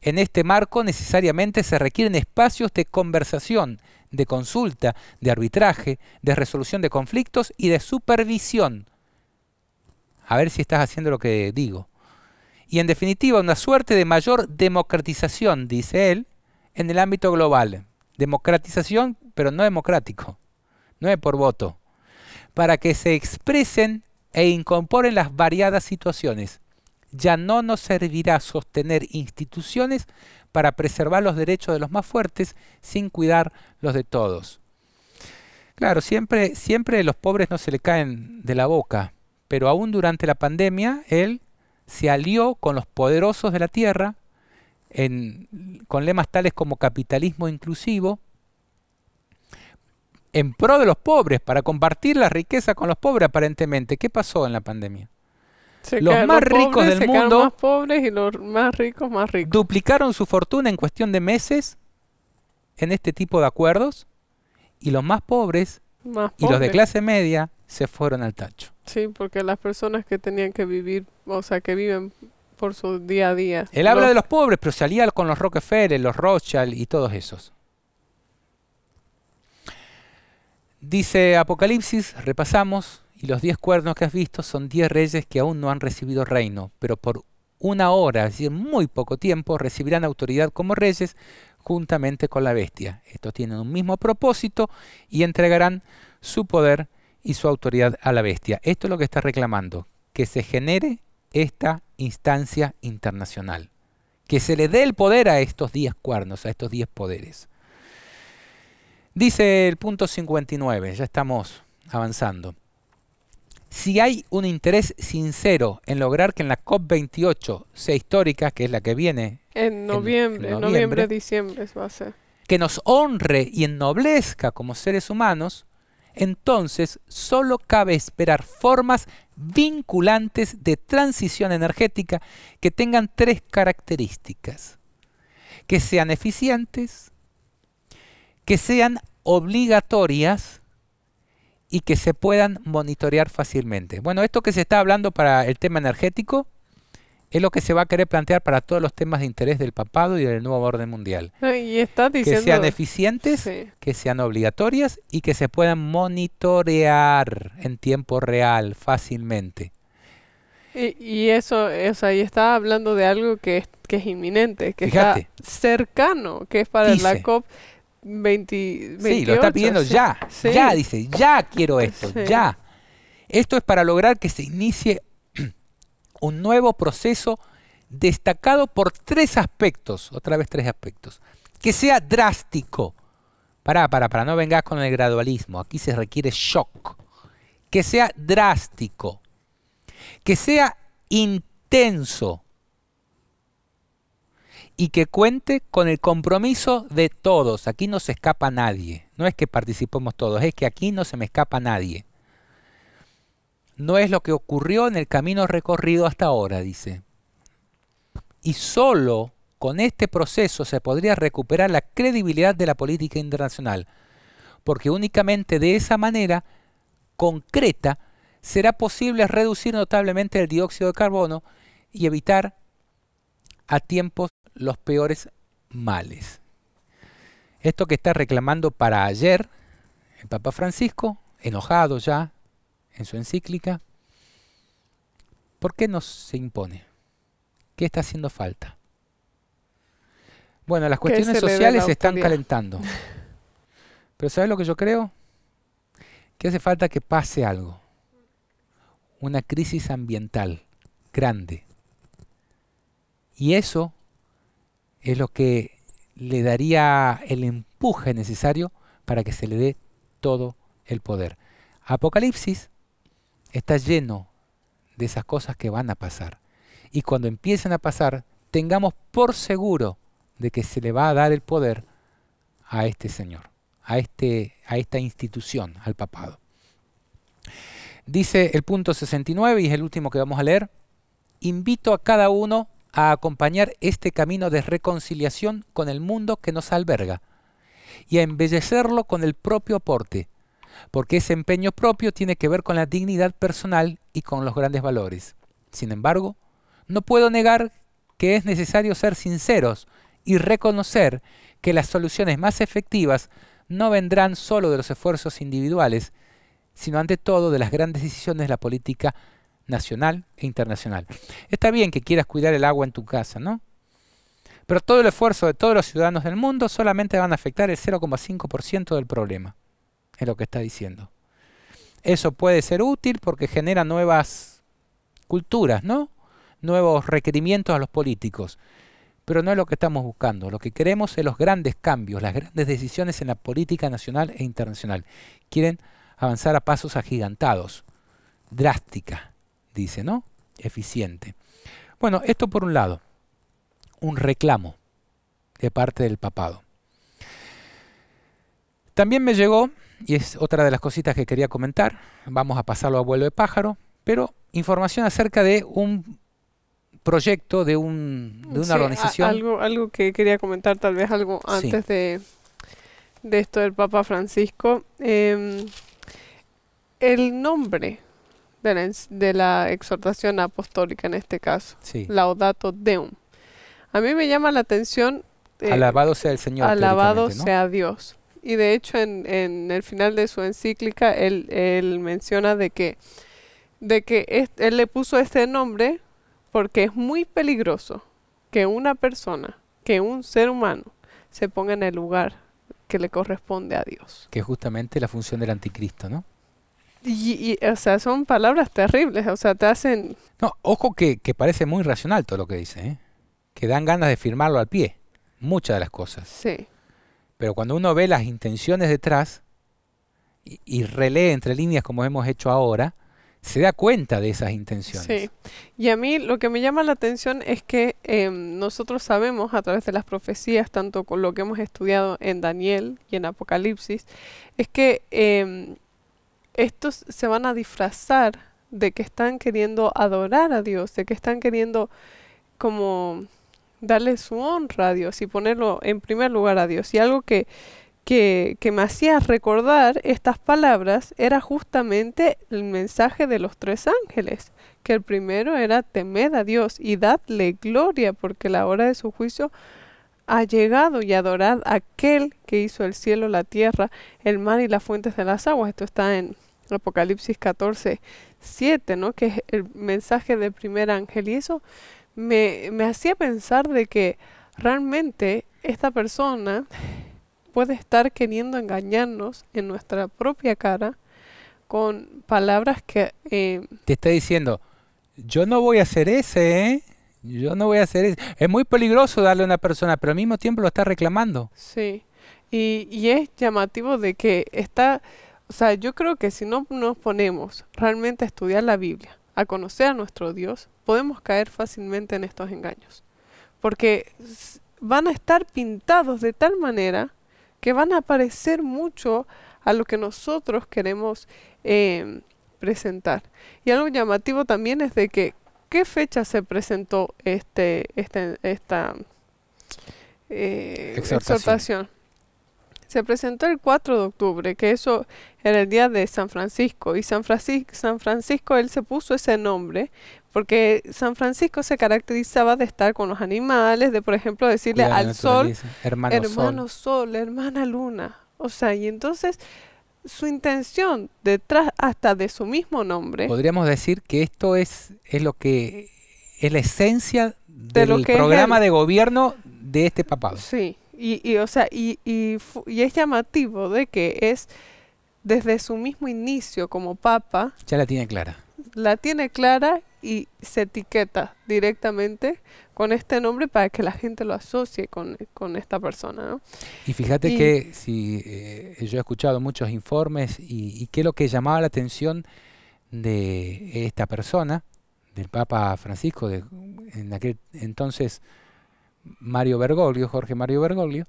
En este marco necesariamente se requieren espacios de conversación, de consulta, de arbitraje, de resolución de conflictos y de supervisión. A ver si estás haciendo lo que digo y en definitiva una suerte de mayor democratización, dice él, en el ámbito global. Democratización, pero no democrático, no es por voto, para que se expresen e incorporen las variadas situaciones. Ya no nos servirá sostener instituciones para preservar los derechos de los más fuertes sin cuidar los de todos. Claro, siempre, siempre los pobres no se le caen de la boca, pero aún durante la pandemia él se alió con los poderosos de la tierra, con lemas tales como capitalismo inclusivo, en pro de los pobres, para compartir la riqueza con los pobres aparentemente. ¿Qué pasó en la pandemia? los más ricos del mundo más pobres y los más ricos más ricos. duplicaron su fortuna en cuestión de meses en este tipo de acuerdos y los más pobres y los de clase media se fueron al tacho. Sí, porque las personas que tenían que vivir, o sea, que viven por su día a día. Él habla de los pobres, pero se alía con los Rockefeller, los Rothschild y todos esos. Dice Apocalipsis, repasamos, y los diez cuernos que has visto son diez reyes que aún no han recibido reino, pero por una hora, es decir, muy poco tiempo, recibirán autoridad como reyes juntamente con la bestia. Estos tienen un mismo propósito y entregarán su poder y su autoridad a la bestia. Esto es lo que está reclamando, que se genere esta instancia internacional, que se le dé el poder a estos diez cuernos, a estos diez poderes. Dice el punto 59, ya estamos avanzando. Si hay un interés sincero en lograr que en la COP28 sea histórica, que es la que viene... En noviembre, noviembre, diciembre va a ser. Que nos honre y ennoblezca como seres humanos, entonces solo cabe esperar formas vinculantes de transición energética que tengan tres características. Que sean eficientes, que sean obligatorias y que se puedan monitorear fácilmente. Bueno, esto que se está hablando para el tema energético es lo que se va a querer plantear para todos los temas de interés del papado y del nuevo orden mundial. Y está diciendo, que sean eficientes, que sean obligatorias y que se puedan monitorear en tiempo real fácilmente. Y, eso, o sea, y está hablando de algo que es, inminente, que está cercano, que es para la COP 20, 28. Sí, lo está pidiendo ya, ya, dice, ya quiero esto, ya. Esto es para lograr que se inicie un nuevo proceso destacado por tres aspectos, otra vez tres aspectos, que sea drástico. para, para, para, no vengas con el gradualismo, aquí se requiere shock. Que sea drástico, que sea intenso y que cuente con el compromiso de todos. Aquí no se escapa nadie, no es que participemos todos, es que aquí no se me escapa nadie no es lo que ocurrió en el camino recorrido hasta ahora, dice. Y solo con este proceso se podría recuperar la credibilidad de la política internacional, porque únicamente de esa manera concreta será posible reducir notablemente el dióxido de carbono y evitar a tiempos los peores males. Esto que está reclamando para ayer el Papa Francisco, enojado ya, en su encíclica, ¿por qué no se impone? ¿Qué está haciendo falta? Bueno, las cuestiones sociales se están calentando. Pero ¿sabes lo que yo creo? Que hace falta que pase algo. Una crisis ambiental grande. Y eso es lo que le daría el empuje necesario para que se le dé todo el poder. Apocalipsis está lleno de esas cosas que van a pasar. Y cuando empiecen a pasar, tengamos por seguro de que se le va a dar el poder a este Señor, a, este, a esta institución, al papado. Dice el punto 69 y es el último que vamos a leer. Invito a cada uno a acompañar este camino de reconciliación con el mundo que nos alberga y a embellecerlo con el propio aporte porque ese empeño propio tiene que ver con la dignidad personal y con los grandes valores. Sin embargo, no puedo negar que es necesario ser sinceros y reconocer que las soluciones más efectivas no vendrán solo de los esfuerzos individuales, sino ante todo de las grandes decisiones de la política nacional e internacional. Está bien que quieras cuidar el agua en tu casa, ¿no? Pero todo el esfuerzo de todos los ciudadanos del mundo solamente van a afectar el 0,5% del problema es lo que está diciendo. Eso puede ser útil porque genera nuevas culturas, ¿no? Nuevos requerimientos a los políticos. Pero no es lo que estamos buscando. Lo que queremos es los grandes cambios, las grandes decisiones en la política nacional e internacional. Quieren avanzar a pasos agigantados. Drástica, dice, ¿no? Eficiente. Bueno, esto por un lado. Un reclamo de parte del papado. También me llegó y es otra de las cositas que quería comentar. Vamos a pasarlo a vuelo de pájaro, pero información acerca de un proyecto de, un, una organización. algo, que quería comentar, tal vez algo antes de, esto del Papa Francisco. Em, el nombre de la, exhortación apostólica en este caso, Laudato Deum. A mí me llama la atención. Eh, alabado sea el Señor. Alabado sea Dios y de hecho en, el final de su encíclica él, menciona de que, de que él le puso este nombre porque es muy peligroso que una persona, que un ser humano se ponga en el lugar que le corresponde a Dios. Que es justamente la función del anticristo, ¿no? Y, o sea, son palabras terribles, o sea, te hacen... No, ojo que, que parece muy racional todo lo que dice, ¿eh? que dan ganas de firmarlo al pie, muchas de las cosas. Sí. Pero cuando uno ve las intenciones detrás y, relee entre líneas como hemos hecho ahora, se da cuenta de esas intenciones. Sí, y a mí lo que me llama la atención es que em, nosotros sabemos a través de las profecías, tanto con lo que hemos estudiado en Daniel y en Apocalipsis, es que em, estos se van a disfrazar de que están queriendo adorar a Dios, de que están queriendo como darle su honra a Dios y ponerlo en primer lugar a Dios. Y algo que, que, me hacía recordar estas palabras era justamente el mensaje de los tres ángeles, que el primero era temed a Dios y dadle gloria, porque la hora de su juicio ha llegado y adorad a aquel que hizo el cielo, la tierra, el mar y las fuentes de las aguas. Esto está en Apocalipsis 14, 7, ¿no? que es el mensaje del primer ángel. Y eso me, me hacía pensar de que realmente esta persona puede estar queriendo engañarnos en nuestra propia cara con palabras que... Eh, Te está diciendo, yo no voy a hacer ese, ¿eh? Yo no voy a hacer ese. Es muy peligroso darle a una persona, pero al mismo tiempo lo está reclamando. Sí. Y, y, es llamativo de que está, o sea, yo creo que si no nos ponemos realmente a estudiar la Biblia, a conocer a nuestro Dios, podemos caer fácilmente en estos engaños. Porque van a estar pintados de tal manera que van a parecer mucho a lo que nosotros queremos em, presentar. Y algo llamativo también es de que qué fecha se presentó este, este esta eh, exhortación. Se presentó el 4 de octubre, que eso era el día de San Francisco, y San, San Francisco él se puso ese nombre porque San Francisco se caracterizaba de estar con los animales, de por ejemplo decirle al sol, hermano, sol. hermana luna. O sea, y entonces su intención detrás hasta de su mismo nombre. Podríamos decir que esto es, es lo que es la esencia del programa de gobierno de este papado. Sí. Y, o sea, y, y, es llamativo de que es desde su mismo inicio como papa. Ya la tiene clara. La tiene clara y se etiqueta directamente con este nombre para que la gente lo asocie con, esta persona. Y fíjate que si eh, yo he escuchado muchos informes y, y que lo que llamaba la atención de esta persona, del Papa Francisco, de, en aquel entonces Mario Bergoglio, Jorge Mario Bergoglio,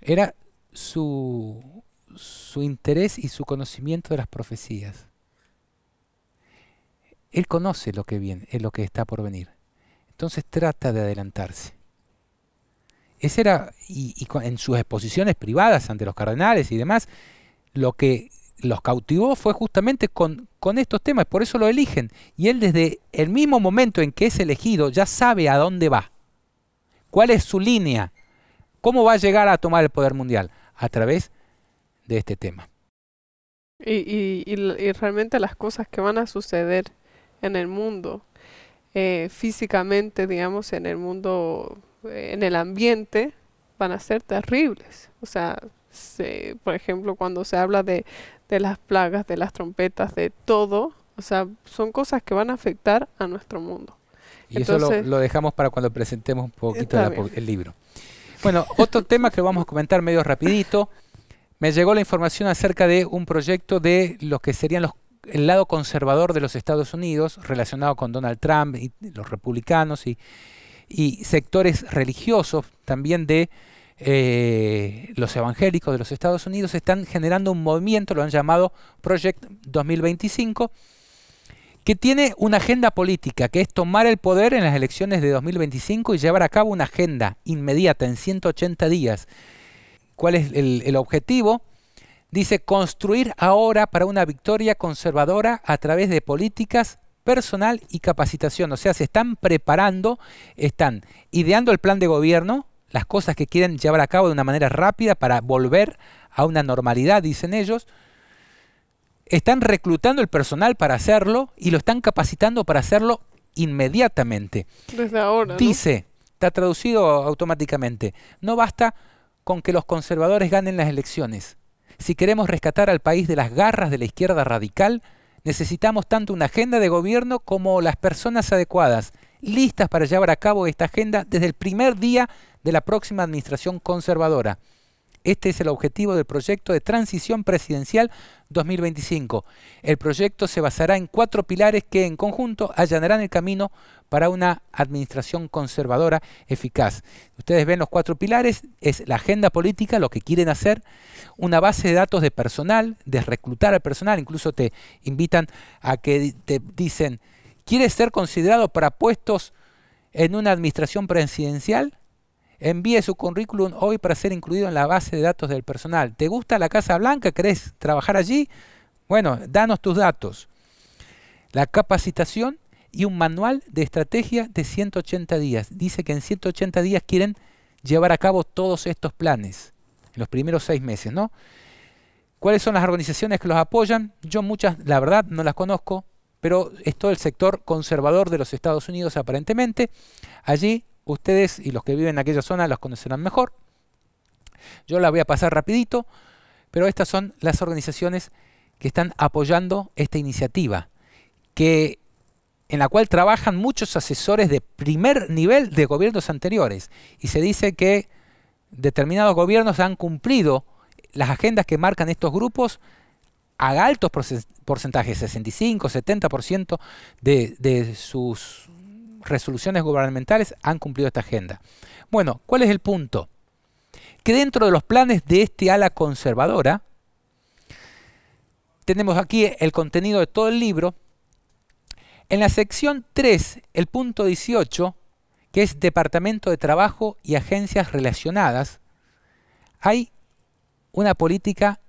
era su, interés y su conocimiento de las profecías. Él conoce lo que viene, es lo que está por venir. Entonces trata de adelantarse. Ese era, y, en sus exposiciones privadas ante los cardenales y demás, lo que los cautivó fue justamente con estos temas, por eso lo eligen. Y él desde el mismo momento en que es elegido ya sabe a dónde va. ¿Cuál es su línea? ¿Cómo va a llegar a tomar el poder mundial? A través de este tema. Y, y, y, realmente las cosas que van a suceder en el mundo, eh, físicamente, digamos, en el mundo, eh, en el ambiente, van a ser terribles. O sea, por ejemplo, cuando se habla de, de las plagas, de las trompetas, de todo, o sea, son cosas que van a afectar a nuestro mundo. Y eso lo, dejamos para cuando presentemos un poquito el libro. Bueno, otro tema que vamos a comentar medio rapidito. Me llegó la información acerca de un proyecto de lo que serían los el lado conservador de los Estados Unidos relacionado con Donald Trump y los republicanos y, sectores religiosos también de eh, los evangélicos de los Estados Unidos están generando un movimiento, lo han llamado Project 2025, que tiene una agenda política, que es tomar el poder en las elecciones de 2025 y llevar a cabo una agenda inmediata en 180 días. ¿Cuál es el, objetivo? Dice construir ahora para una victoria conservadora a través de políticas personal y capacitación. O sea, se están preparando, están ideando el plan de gobierno, las cosas que quieren llevar a cabo de una manera rápida para volver a una normalidad, dicen ellos, están reclutando el personal para hacerlo y lo están capacitando para hacerlo inmediatamente. Desde ahora. Dice, está traducido automáticamente, no basta con que los conservadores ganen las elecciones. Si queremos rescatar al país de las garras de la izquierda radical, necesitamos tanto una agenda de gobierno como las personas adecuadas, listas para llevar a cabo esta agenda desde el primer día de la próxima administración conservadora. Este es el objetivo del proyecto de transición presidencial 2025. El proyecto se basará en cuatro pilares que en conjunto allanarán el camino para una administración conservadora eficaz. Ustedes ven los cuatro pilares, es la agenda política, lo que quieren hacer, una base de datos de personal, de reclutar al personal, incluso te invitan a que te dicen, ¿quieres ser considerado para puestos en una administración presidencial? Envíe su currículum hoy para ser incluido en la base de datos del personal. ¿Te gusta la Casa Blanca? ¿Querés trabajar allí? Bueno, danos tus datos. La capacitación y un manual de estrategia de 180 días. Dice que en 180 días quieren llevar a cabo todos estos planes, en los primeros seis meses, ¿no? ¿Cuáles son las organizaciones que los apoyan? Yo muchas, la verdad, no las conozco, pero es todo el sector conservador de los Estados Unidos aparentemente. Allí Ustedes y los que viven en aquella zona los conocerán mejor. Yo la voy a pasar rapidito, pero estas son las organizaciones que están apoyando esta iniciativa, que, en la cual trabajan muchos asesores de primer nivel de gobiernos anteriores. Y se dice que determinados gobiernos han cumplido las agendas que marcan estos grupos a altos porcentajes, 65, 70% de sus resoluciones gubernamentales han cumplido esta agenda. Bueno, ¿cuál es el punto? Que dentro de los planes de este ala conservadora, tenemos aquí el contenido de todo el libro. En la sección 3, el punto 18, que es Departamento de Trabajo y agencias relacionadas, hay una política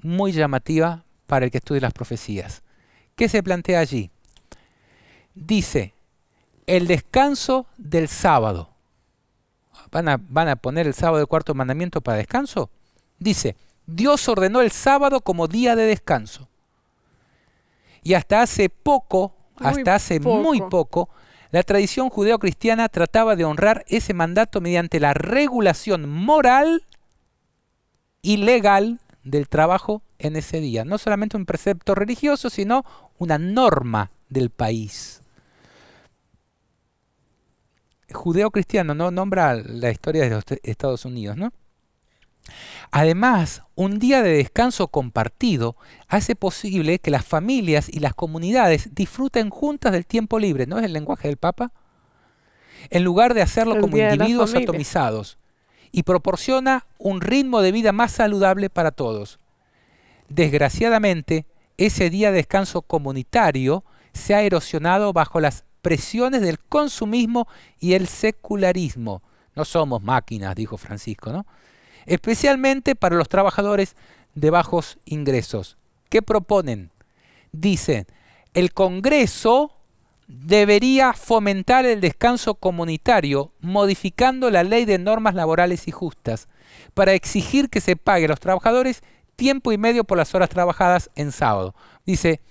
muy llamativa para el que estudie las profecías. ¿Qué se plantea allí? Dice, el descanso del sábado. ¿Van a, van a poner el sábado el cuarto mandamiento para descanso? Dice, Dios ordenó el sábado como día de descanso. Y hasta hace poco, hasta hace muy poco, la tradición judeocristiana trataba de honrar ese mandato mediante la regulación moral y legal del trabajo en ese día. No solamente un precepto religioso, sino una norma del país. Judeo-cristiano, no nombra la historia de los e- Estados Unidos, ¿no? Además, un día de descanso compartido hace posible que las familias y las comunidades disfruten juntas del tiempo libre, ¿no es el lenguaje del Papa? En lugar de hacerlo como individuos atomizados y proporciona un ritmo de vida más saludable para todos. Desgraciadamente, ese día de descanso comunitario se ha erosionado bajo las presiones del consumismo y el secularismo. No somos máquinas, dijo Francisco, ¿no? Especialmente para los trabajadores de bajos ingresos. ¿Qué proponen? Dicen, el Congreso debería fomentar el descanso comunitario modificando la ley de normas laborales y justas para exigir que se pague a los trabajadores tiempo y medio por las horas trabajadas en sábado. Dice,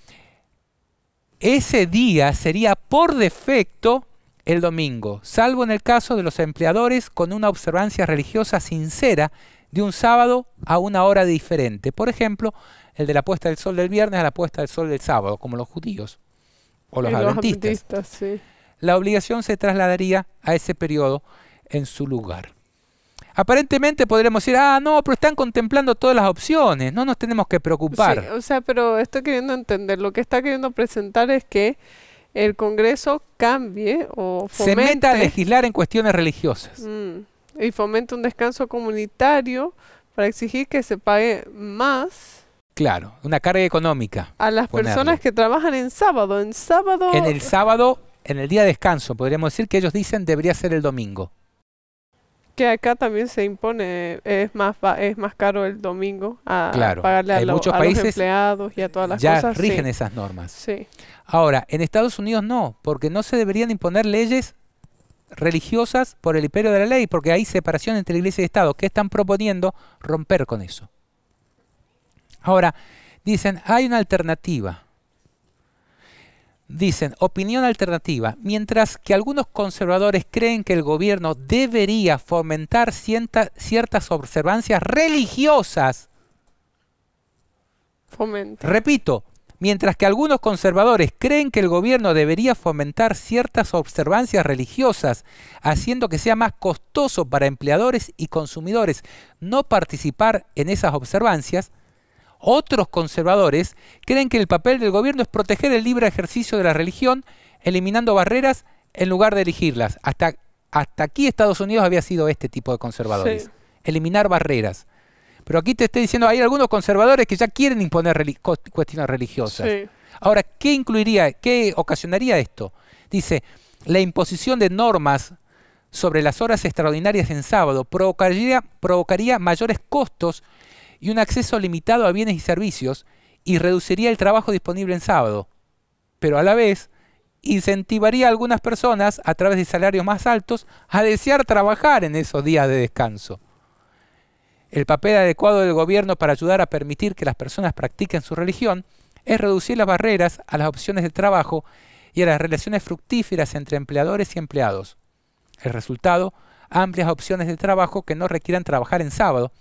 ese día sería por defecto el domingo, salvo en el caso de los empleadores con una observancia religiosa sincera de un sábado a una hora diferente. Por ejemplo, el de la puesta del sol del viernes a la puesta del sol del sábado, como los judíos o los, adventistas. La obligación se trasladaría a ese periodo en su lugar aparentemente podríamos decir, ah, no, pero están contemplando todas las opciones, no nos tenemos que preocupar. Sí, o sea, pero estoy queriendo entender, lo que está queriendo presentar es que el Congreso cambie o fomente... Se meta a legislar en cuestiones religiosas. Mm, y fomente un descanso comunitario para exigir que se pague más... Claro, una carga económica. A las personas que trabajan en sábado, en sábado... En el sábado, en el día de descanso, podríamos decir que ellos dicen debería ser el domingo que acá también se impone, es más es más caro el domingo a pagarle a, los empleados y a todas las cosas. Ya rigen esas normas. Ahora, en Estados Unidos no, porque no se deberían imponer leyes religiosas por el imperio de la ley, porque hay separación entre iglesia y Estado. ¿Qué están proponiendo? Romper con eso. Ahora, dicen, hay una alternativa. Dicen, opinión alternativa, mientras que algunos conservadores creen que el gobierno debería fomentar ciertas observancias religiosas. Repito, mientras que algunos conservadores creen que el gobierno debería fomentar ciertas observancias religiosas, haciendo que sea más costoso para empleadores y consumidores no participar en esas observancias, otros conservadores creen que el papel del gobierno es proteger el libre ejercicio de la religión, eliminando barreras en lugar de elegirlas. Hasta, hasta aquí Estados Unidos había sido este tipo de conservadores. Eliminar barreras. Pero aquí te estoy diciendo, hay algunos conservadores que ya quieren imponer cuestiones religiosas. Ahora, ¿qué incluiría, qué ocasionaría esto? Dice, la imposición de normas sobre las horas extraordinarias en sábado provocaría mayores costos y un acceso limitado a bienes y servicios y reduciría el trabajo disponible en sábado. Pero a la vez, incentivaría a algunas personas, a través de salarios más altos, a desear trabajar en esos días de descanso. El papel adecuado del gobierno para ayudar a permitir que las personas practiquen su religión es reducir las barreras a las opciones de trabajo y a las relaciones fructíferas entre empleadores y empleados. El resultado, amplias opciones de trabajo que no requieran trabajar en sábado,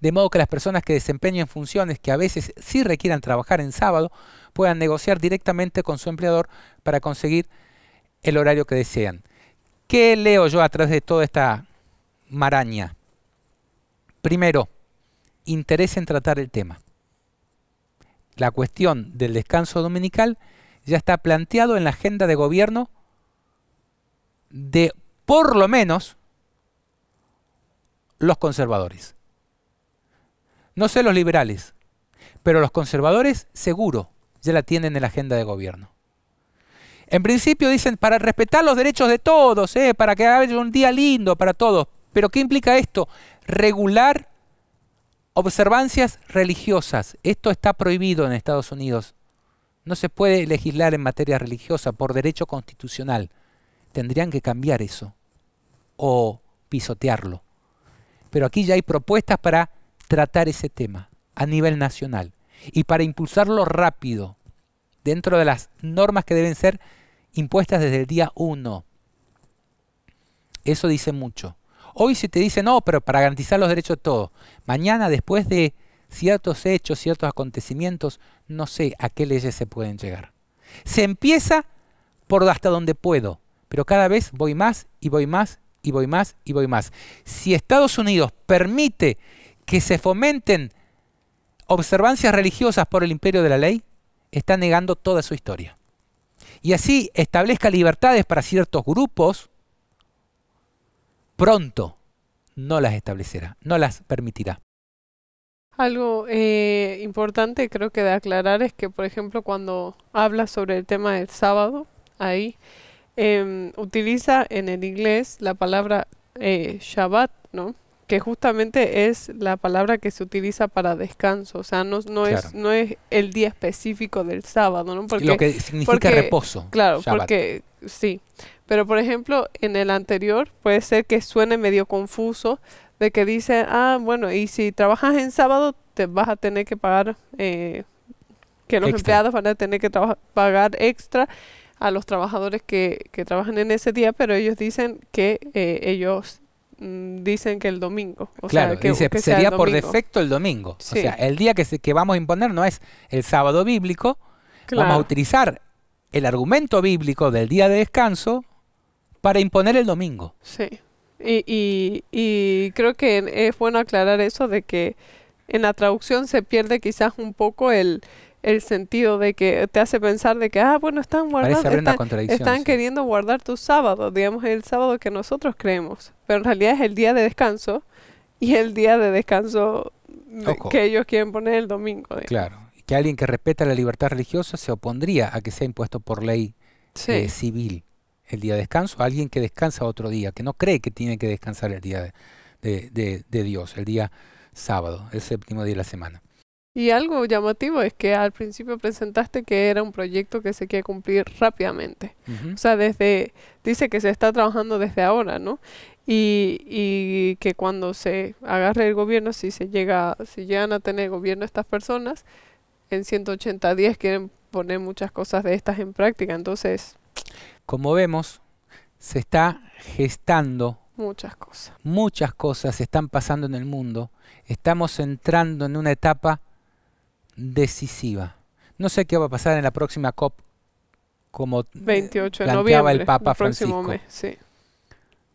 de modo que las personas que desempeñen funciones que a veces sí requieran trabajar en sábado puedan negociar directamente con su empleador para conseguir el horario que desean. ¿Qué leo yo a través de toda esta maraña? Primero, interés en tratar el tema. La cuestión del descanso dominical ya está planteado en la agenda de gobierno de por lo menos los conservadores. No sé los liberales, pero los conservadores seguro ya la tienen en la agenda de gobierno. En principio dicen para respetar los derechos de todos, eh, para que haya un día lindo para todos. Pero ¿qué implica esto? Regular observancias religiosas. Esto está prohibido en Estados Unidos. No se puede legislar en materia religiosa por derecho constitucional. Tendrían que cambiar eso o pisotearlo. Pero aquí ya hay propuestas para tratar ese tema a nivel nacional y para impulsarlo rápido dentro de las normas que deben ser impuestas desde el día 1. Eso dice mucho. Hoy se te dice no, pero para garantizar los derechos de todos. Mañana, después de ciertos hechos, ciertos acontecimientos, no sé a qué leyes se pueden llegar. Se empieza por hasta donde puedo, pero cada vez voy más y voy más y voy más y voy más. Si Estados Unidos permite que se fomenten observancias religiosas por el imperio de la ley, está negando toda su historia. Y así establezca libertades para ciertos grupos, pronto no las establecerá, no las permitirá. Algo eh, importante creo que de aclarar es que, por ejemplo, cuando habla sobre el tema del sábado, ahí em, utiliza en el inglés la palabra eh, Shabbat, ¿no? que justamente es la palabra que se utiliza para descanso, o sea, no, es, no es el día específico del sábado, ¿no? Porque, Lo que significa reposo. Claro, porque sí. Pero por ejemplo, en el anterior puede ser que suene medio confuso de que dice, ah, bueno, y si trabajas en sábado, te vas a tener que pagar, eh, que los empleados van a tener que pagar extra a los trabajadores que, trabajan en ese día, pero ellos dicen que eh, ellos Mm, dicen que el domingo. claro, que, sería por defecto el domingo. O sea, el día que, que vamos a imponer no es el sábado bíblico. Vamos a utilizar el argumento bíblico del día de descanso para imponer el domingo. Sí. Y, y creo que es bueno aclarar eso de que en la traducción se pierde quizás un poco el, el sentido de que te hace pensar de que, ah, bueno, están guardando, están, están queriendo guardar tu sábado, digamos, el sábado que nosotros creemos, pero en realidad es el día de descanso y el día de descanso que ellos quieren poner el domingo. Claro, que alguien que respeta la libertad religiosa se opondría a que sea impuesto por ley eh, civil el día de descanso, alguien que descansa otro día, que no cree que tiene que descansar el día de, de Dios, el día sábado, el séptimo día de la semana. Y algo llamativo es que al principio presentaste que era un proyecto que se quiere cumplir rápidamente. O sea, desde dice que se está trabajando desde ahora, ¿no? Y, y, que cuando se agarre el gobierno, si se llega, si llegan a tener gobierno estas personas, en 180 días quieren poner muchas cosas de estas en práctica. Entonces, como vemos, se está gestando muchas cosas. Muchas cosas están pasando en el mundo. Estamos entrando en una etapa decisiva. No sé qué va a pasar en la próxima COP, como 28 de planteaba el Papa Francisco.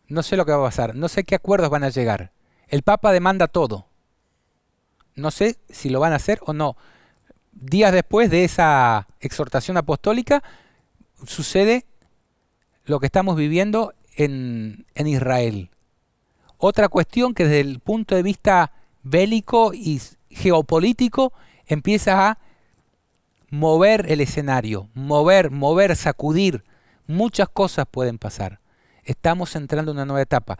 No sé lo que va a pasar, no sé qué acuerdos van a llegar. El Papa demanda todo. No sé si lo van a hacer o no. Días después de esa exhortación apostólica, sucede lo que estamos viviendo en, en Israel. Otra cuestión que desde el punto de vista bélico y geopolítico empieza a mover el escenario, mover, mover, sacudir. Muchas cosas pueden pasar. Estamos entrando en una nueva etapa.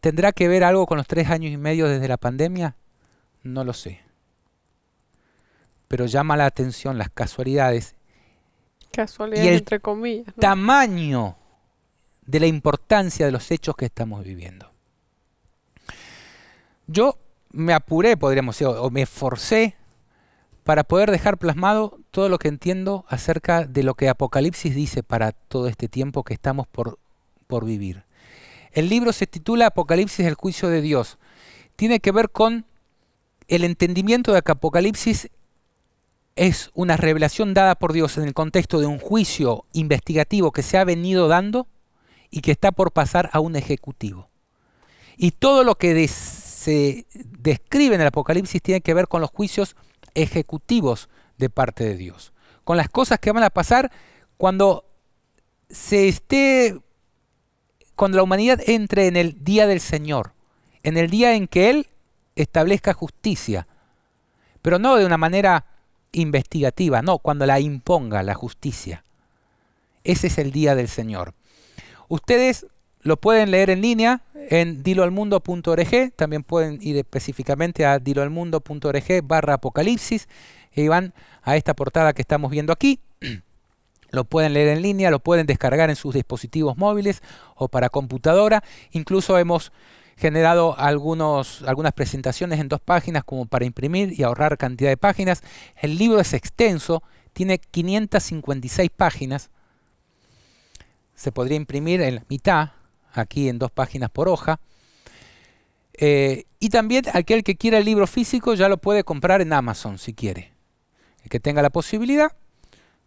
¿Tendrá que ver algo con los tres años y medio desde la pandemia? No lo sé. Pero llama la atención las casualidades. Casualidades entre comillas. Tamaño de la importancia de los hechos que estamos viviendo. Yo me apuré, podríamos decir, o me forcé para poder dejar plasmado todo lo que entiendo acerca de lo que Apocalipsis dice para todo este tiempo que estamos por, por vivir. El libro se titula Apocalipsis, el juicio de Dios. Tiene que ver con el entendimiento de que Apocalipsis es una revelación dada por Dios en el contexto de un juicio investigativo que se ha venido dando y que está por pasar a un ejecutivo. Y todo lo que se describe en el Apocalipsis tiene que ver con los juicios ejecutivos de parte de Dios, con las cosas que van a pasar cuando se esté cuando la humanidad entre en el día del Señor, en el día en que Él establezca justicia, pero no de una manera investigativa, no, cuando la imponga la justicia. Ese es el día del Señor. Ustedes lo pueden leer en línea en diloalmundo.org. También pueden ir específicamente a diloalmundo.org barra apocalipsis y van a esta portada que estamos viendo aquí. [CLEARS THROAT] Lo pueden leer en línea, lo pueden descargar en sus dispositivos móviles o para computadora. Incluso hemos generado algunos, algunas presentaciones en dos páginas como para imprimir y ahorrar cantidad de páginas. El libro es extenso, tiene 556 páginas. Se podría imprimir en la mitad aquí en dos páginas por hoja. Eh, y también aquel que quiera el libro físico ya lo puede comprar en Amazon si quiere. El que tenga la posibilidad.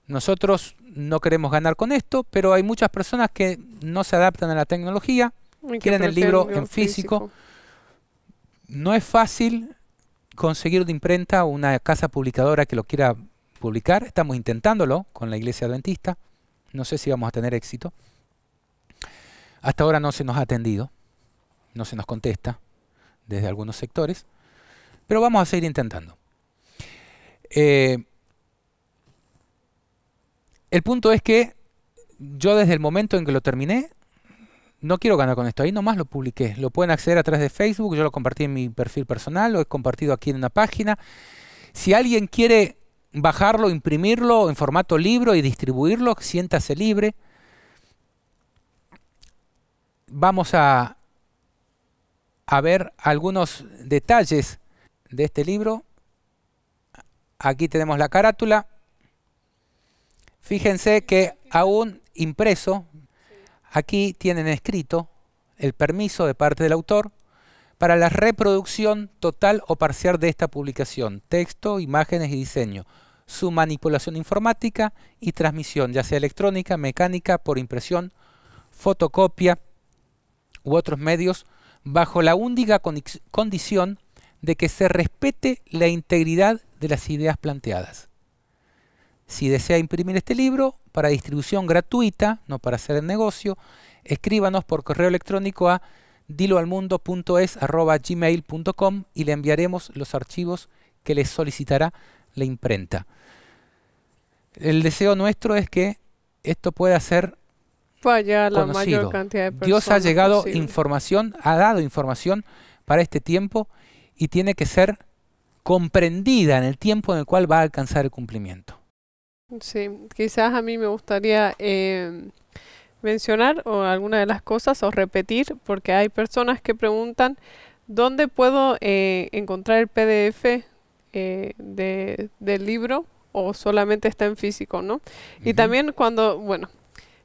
Nosotros no queremos ganar con esto, pero hay muchas personas que no se adaptan a la tecnología, quieren el libro en físico. físico. No es fácil conseguir de imprenta una casa publicadora que lo quiera publicar. Estamos intentándolo con la iglesia adventista. No sé si vamos a tener éxito. Hasta ahora no se nos ha atendido, no se nos contesta desde algunos sectores, pero vamos a seguir intentando. Eh, el punto es que yo desde el momento en que lo terminé, no quiero ganar con esto. Ahí nomás lo publiqué. Lo pueden acceder a través de Facebook. Yo lo compartí en mi perfil personal. Lo he compartido aquí en una página. Si alguien quiere bajarlo, imprimirlo en formato libro y distribuirlo, siéntase libre vamos a, ver algunos detalles de este libro. Aquí tenemos la carátula. Fíjense que aún impreso, aquí tienen escrito el permiso de parte del autor para la reproducción total o parcial de esta publicación, texto, imágenes y diseño, su manipulación informática y transmisión, ya sea electrónica, mecánica, por impresión, fotocopia, u otros medios bajo la única condición de que se respete la integridad de las ideas planteadas. Si desea imprimir este libro para distribución gratuita, no para hacer el negocio, escríbanos por correo electrónico a diloalmundo.es@gmail.com y le enviaremos los archivos que le solicitará la imprenta. El deseo nuestro es que esto pueda ser la mayor cantidad de personas Dios ha llegado información, ha dado información para este tiempo y tiene que ser comprendida en el tiempo en el cual va a alcanzar el cumplimiento. Sí, quizás a mí me gustaría eh, mencionar o alguna de las cosas o repetir, porque hay personas que preguntan dónde puedo eh, encontrar el PDF eh, de, del libro o solamente está en físico, ¿no? Y también cuando, bueno,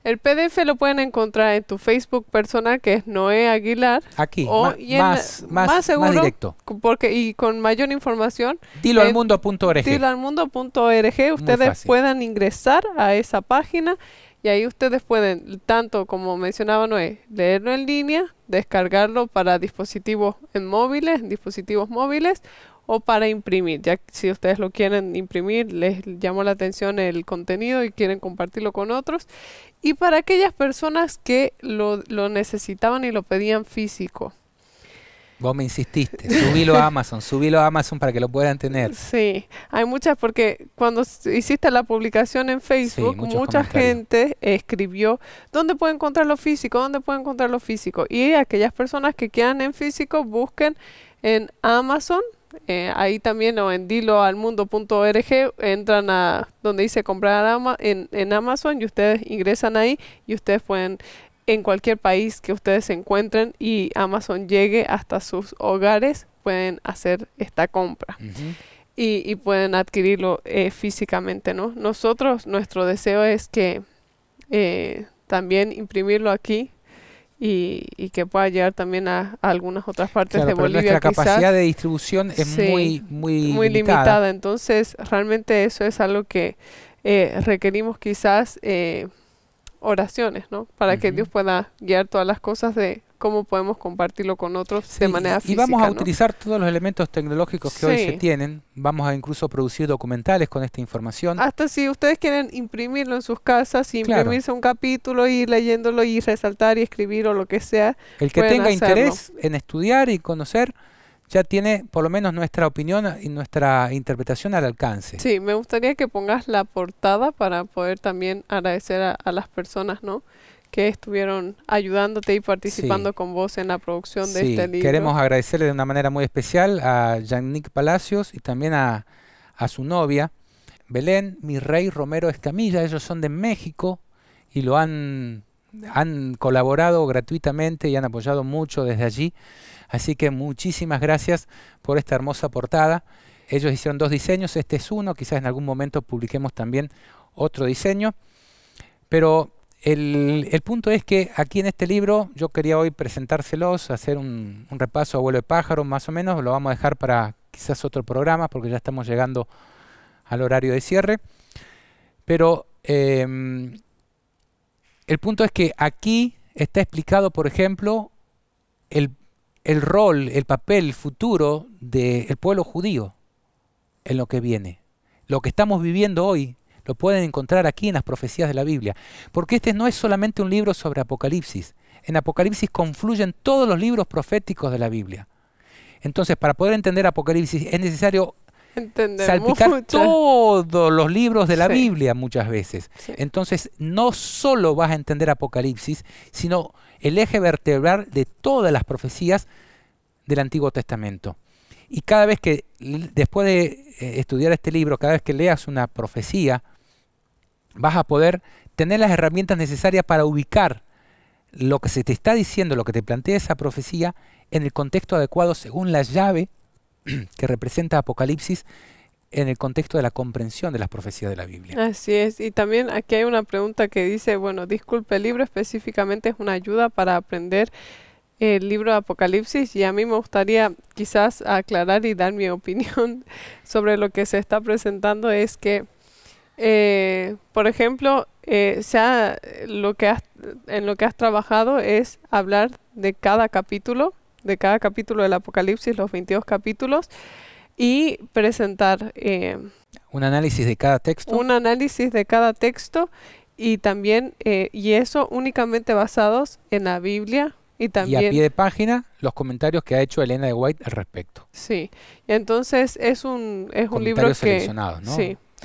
el PDF lo pueden encontrar en tu Facebook personal, que es Noé Aguilar. Aquí, o, más, más, seguro, directo. Porque, y con mayor información. Diloalmundo.org. Diloalmundo.org. Ustedes puedan ingresar a esa página y ahí ustedes pueden, tanto como mencionaba Noé, leerlo en línea, descargarlo para dispositivos en móviles, dispositivos móviles o para imprimir. Ya si ustedes lo quieren imprimir, les llamó la atención el contenido y quieren compartirlo con otros. Y para aquellas personas que lo, necesitaban y lo pedían físico. Vos me insististe, subilo a Amazon, subilo a Amazon para que lo puedan tener. Sí, hay muchas porque cuando hiciste la publicación en Facebook, mucha gente escribió, ¿dónde puedo encontrar lo físico? ¿Dónde puedo encontrar lo físico? Y aquellas personas que quedan en físico, busquen en Amazon eh, ahí también o en diloalmundo.org entran a donde dice comprar en, Amazon y ustedes ingresan ahí y ustedes pueden en cualquier país que ustedes se encuentren y Amazon llegue hasta sus hogares, pueden hacer esta compra. y, pueden adquirirlo eh, físicamente, ¿no? Nosotros, nuestro deseo es que eh, también imprimirlo aquí y, que pueda llegar también a, algunas otras partes de Bolivia. Pero nuestra capacidad de distribución es muy, muy, limitada. Entonces, realmente eso es algo que eh, requerimos quizás eh, oraciones, ¿no? Para que Dios pueda guiar todas las cosas de, cómo podemos compartirlo con otros de manera y física. Y vamos a utilizar todos los elementos tecnológicos que hoy se tienen. Vamos a incluso producir documentales con esta información. Hasta si ustedes quieren imprimirlo en sus casas imprimirse un capítulo y ir leyéndolo y resaltar y escribir o lo que sea. El que tenga interés en estudiar y conocer ya tiene por lo menos nuestra opinión y nuestra interpretación al alcance. Sí, me gustaría que pongas la portada para poder también agradecer a, a las personas, ¿no? que estuvieron ayudándote y participando con vos en la producción de este libro. Queremos agradecerle de una manera muy especial a Yannick Palacios y también a, a su novia, Belén rey Romero Escamilla. Ellos son de México y lo han, han colaborado gratuitamente y han apoyado mucho desde allí. Así que muchísimas gracias por esta hermosa portada. Ellos hicieron dos diseños, este es uno, quizás en algún momento publiquemos también otro diseño. Pero el, punto es que aquí en este libro yo quería hoy presentárselos, hacer un, repaso a vuelo de pájaro más o menos, lo vamos a dejar para quizás otro programa porque ya estamos llegando al horario de cierre, pero em, el punto es que aquí está explicado, por ejemplo, el, rol, el papel futuro del pueblo judío en lo que viene. Lo que estamos viviendo hoy lo pueden encontrar aquí en las profecías de la Biblia. Porque este no es solamente un libro sobre Apocalipsis. En Apocalipsis confluyen todos los libros proféticos de la Biblia. Entonces, para poder entender Apocalipsis es necesario salpicar todos los libros de la Biblia muchas veces. Entonces, no solo vas a entender Apocalipsis, sino el eje vertebral de todas las profecías del Antiguo Testamento. Y cada vez que, después de eh, estudiar este libro, cada vez que leas una profecía, vas a poder tener las herramientas necesarias para ubicar lo que se te está diciendo, lo que te plantea esa profecía, en el contexto adecuado según la llave [CLEARS THROAT] que representa Apocalipsis en el contexto de la comprensión de las profecías de la Biblia. Así es, y también aquí hay una pregunta que dice, bueno, disculpe, el libro específicamente es una ayuda para aprender el libro de Apocalipsis y a mí me gustaría quizás aclarar y dar mi [LAUGHS] opinión sobre lo que se está presentando es que eh, por ejemplo, eh, sea lo que en lo que has trabajado es hablar de cada capítulo, de cada capítulo del Apocalipsis, los 22 capítulos, y presentar... Eh, un análisis de cada texto. Un análisis de cada texto y también, eh, y eso únicamente basados en la Biblia, y, también, a pie de página los comentarios que ha hecho Elena de White al respecto. Sí, entonces es un, es un libro que...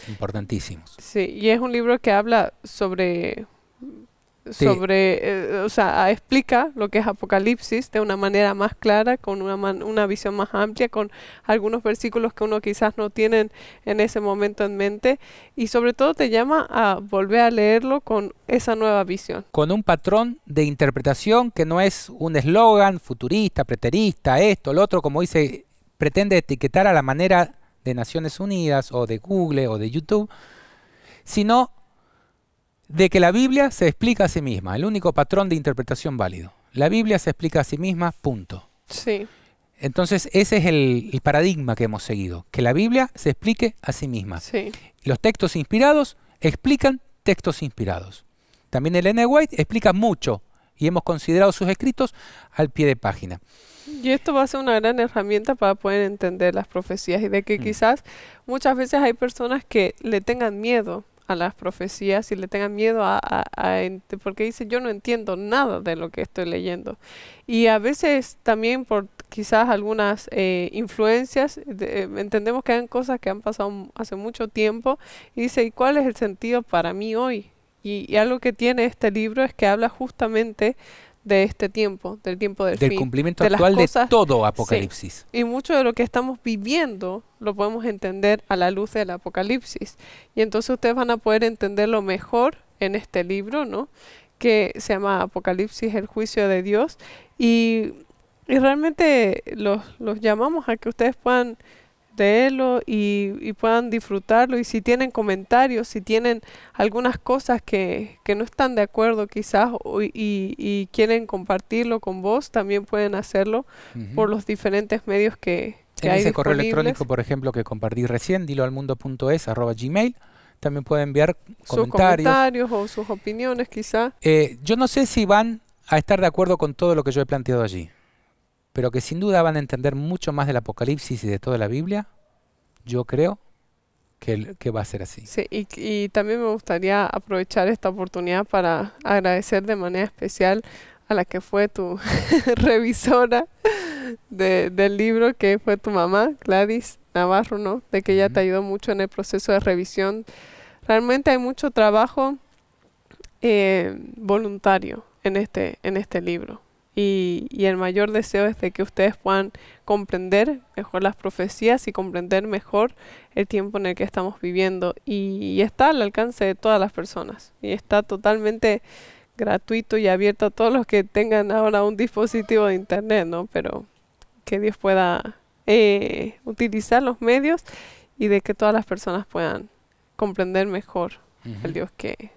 Importantísimos. Sí, y es un libro que habla sobre sobre, eh, o sea, explica lo que es Apocalipsis de una manera más clara, con una, una visión más amplia, con algunos versículos que uno quizás no tiene en ese momento en mente y sobre todo te llama a volver a leerlo con esa nueva visión. Con un patrón de interpretación que no es un eslogan futurista, preterista, esto, lo otro, como dice, pretende etiquetar a la manera de Naciones Unidas o de Google o de YouTube, sino de que la Biblia se explica a sí misma, el único patrón de interpretación válido. La Biblia se explica a sí misma, punto. Sí. Entonces, ese es el, paradigma que hemos seguido, que la Biblia se explique a sí misma. Los textos inspirados explican textos inspirados. También Elena White explica mucho y hemos considerado sus escritos al pie de página. Y esto va a ser una gran herramienta para poder entender las profecías y de que mm. quizás muchas veces hay personas que le tengan miedo a las profecías y le tengan miedo a, a, porque dice yo no entiendo nada de lo que estoy leyendo y a veces también por quizás algunas eh, influencias eh, entendemos que hay cosas que han pasado hace mucho tiempo y dice y cuál es el sentido para mí hoy y, y algo que tiene este libro es que habla justamente de este tiempo, del tiempo del, del cumplimiento de actual de todo Apocalipsis. Y mucho de lo que estamos viviendo lo podemos entender a la luz del Apocalipsis. Y entonces ustedes van a poder entenderlo mejor en este libro, ¿no? Que se llama Apocalipsis, el juicio de Dios. Y, realmente los, los llamamos a que ustedes puedan de él y, y, puedan disfrutarlo. Y si tienen comentarios, si tienen algunas cosas que, que no están de acuerdo quizás y, quieren compartirlo con vos, también pueden hacerlo por los diferentes medios que, que en hay ese correo electrónico, por ejemplo, que compartí recién, diloalmundo.es, arroba gmail, también pueden enviar comentarios. Sus comentarios o sus opiniones quizás. Eh, yo no sé si van a estar de acuerdo con todo lo que yo he planteado allí pero que sin duda van a entender mucho más del Apocalipsis y de toda la Biblia, yo creo que, que va a ser así. Sí, y, también me gustaría aprovechar esta oportunidad para agradecer de manera especial a la que fue tu [LAUGHS] revisora del libro, que fue tu mamá, Gladys Navarro, ¿no? De que ella te ayudó mucho en el proceso de revisión. Realmente hay mucho trabajo eh, voluntario en este, en este libro. Y, el mayor deseo es de que ustedes puedan comprender mejor las profecías y comprender mejor el tiempo en el que estamos viviendo. Y, está al alcance de todas las personas. Y está totalmente gratuito y abierto a todos los que tengan ahora un dispositivo de internet, ¿no? Pero que Dios pueda eh, utilizar los medios y de que todas las personas puedan comprender mejor el Dios que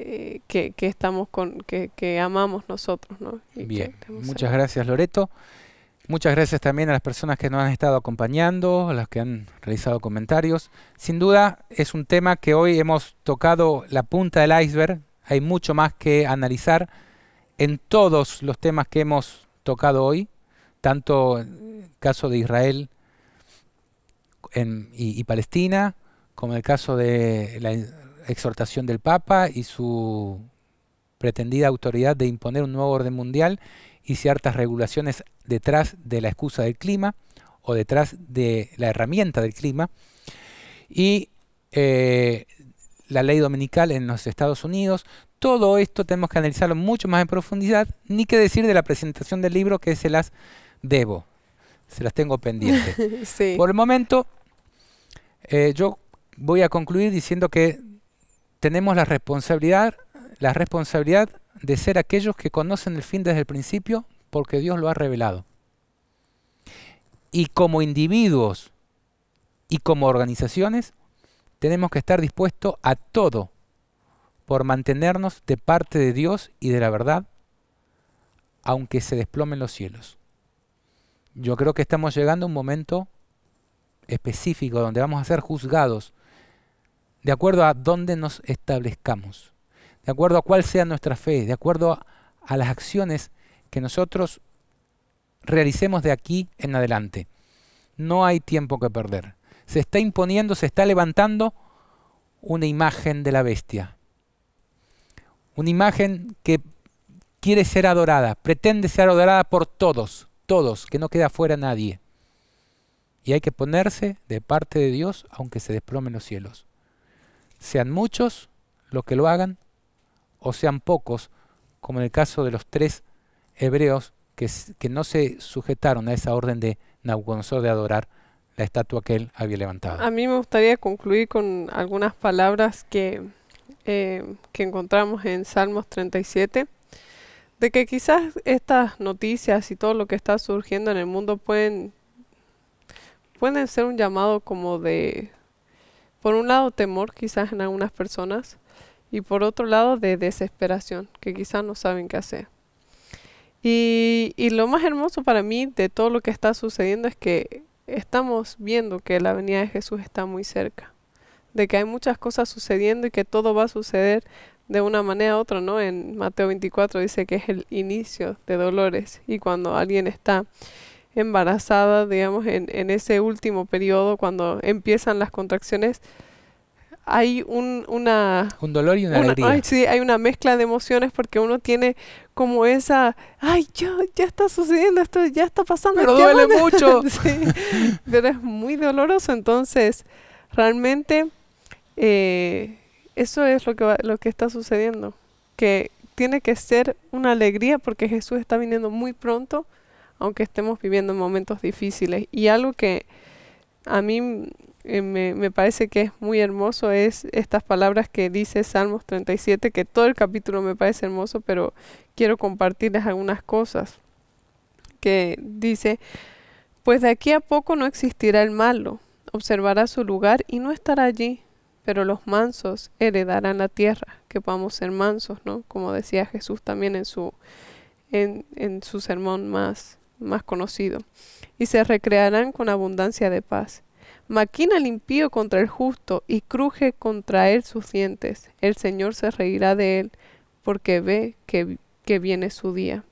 eh, que, estamos con, que, amamos nosotros. ¿no? Bien, muchas gracias Loreto. Muchas gracias también a las personas que nos han estado acompañando, a las que han realizado comentarios. Sin duda es un tema que hoy hemos tocado la punta del iceberg. Hay mucho más que analizar en todos los temas que hemos tocado hoy, tanto en el caso de Israel y, y, Palestina, como en el caso de la exhortación del Papa y su pretendida autoridad de imponer un nuevo orden mundial y ciertas regulaciones detrás de la excusa del clima o detrás de la herramienta del clima. Y eh, la ley dominical en los Estados Unidos. Todo esto tenemos que analizarlo mucho más en profundidad, ni que decir de la presentación del libro que se las debo, se las tengo pendientes. [LAUGHS] Por el momento, eh, yo voy a concluir diciendo que tenemos la responsabilidad, la responsabilidad de ser aquellos que conocen el fin desde el principio porque Dios lo ha revelado. Y como individuos y como organizaciones tenemos que estar dispuestos a todo por mantenernos de parte de Dios y de la verdad, aunque se desplomen los cielos. Yo creo que estamos llegando a un momento específico donde vamos a ser juzgados de acuerdo a dónde nos establezcamos, de acuerdo a cuál sea nuestra fe, de acuerdo a, las acciones que nosotros realicemos de aquí en adelante. No hay tiempo que perder. Se está imponiendo, se está levantando una imagen de la bestia. Una imagen que quiere ser adorada, pretende ser adorada por todos, todos, que no queda fuera nadie. Y hay que ponerse de parte de Dios aunque se desplomen los cielos sean muchos los que lo hagan o sean pocos, como en el caso de los tres hebreos que, no se sujetaron a esa orden de Nabucodonosor de adorar la estatua que él había levantado. A mí me gustaría concluir con algunas palabras que, eh, que encontramos en Salmos 37, de que quizás estas noticias y todo lo que está surgiendo en el mundo pueden, pueden ser un llamado como de por un lado temor quizás en algunas personas y por otro lado de desesperación, que quizás no saben qué hacer. Y, y, lo más hermoso para mí de todo lo que está sucediendo es que estamos viendo que la venida de Jesús está muy cerca, de que hay muchas cosas sucediendo y que todo va a suceder de una manera u otra, ¿no? En Mateo 24 dice que es el inicio de dolores y cuando alguien está embarazada, digamos, en, ese último periodo, cuando empiezan las contracciones, hay un, una... Un dolor y una, alegría. sí, hay una mezcla de emociones porque uno tiene como esa, ay, yo, ya está sucediendo esto, ya está pasando. Pero duele mucho. [LAUGHS] pero es muy doloroso, entonces realmente eh, eso es lo que, lo que está sucediendo, que tiene que ser una alegría porque Jesús está viniendo muy pronto aunque estemos viviendo momentos difíciles. Y algo que a mí eh, me, parece que es muy hermoso es estas palabras que dice Salmos 37, que todo el capítulo me parece hermoso, pero quiero compartirles algunas cosas. Que dice, pues de aquí a poco no existirá el malo, observará su lugar y no estará allí, pero los mansos heredarán la tierra, que podamos ser mansos, ¿no? Como decía Jesús también en su, en, en su sermón más más conocido, y se recrearán con abundancia de paz. Maquina el impío contra el justo y cruje contra él sus dientes. El Señor se reirá de él porque ve que, que viene su día.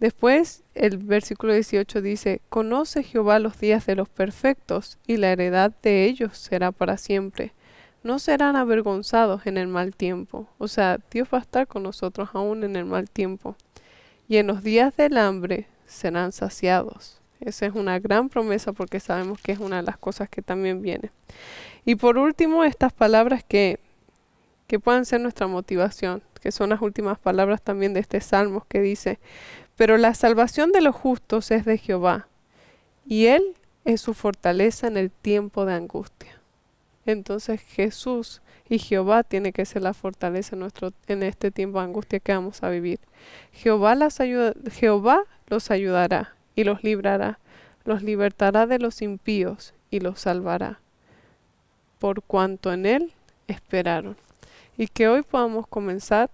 Después el versículo 18 dice, Conoce Jehová los días de los perfectos, y la heredad de ellos será para siempre. No serán avergonzados en el mal tiempo. O sea, Dios va a estar con nosotros aún en el mal tiempo. Y en los días del hambre serán saciados. Esa es una gran promesa porque sabemos que es una de las cosas que también viene. Y por último, estas palabras que, que puedan ser nuestra motivación, que son las últimas palabras también de este Salmo que dice, pero la salvación de los justos es de Jehová, y Él es su fortaleza en el tiempo de angustia. Entonces Jesús y Jehová tiene que ser la fortaleza en, nuestro, en este tiempo de angustia que vamos a vivir. Jehová, las ayuda, Jehová los ayudará y los librará, los libertará de los impíos y los salvará, por cuanto en Él esperaron. Y que hoy podamos comenzar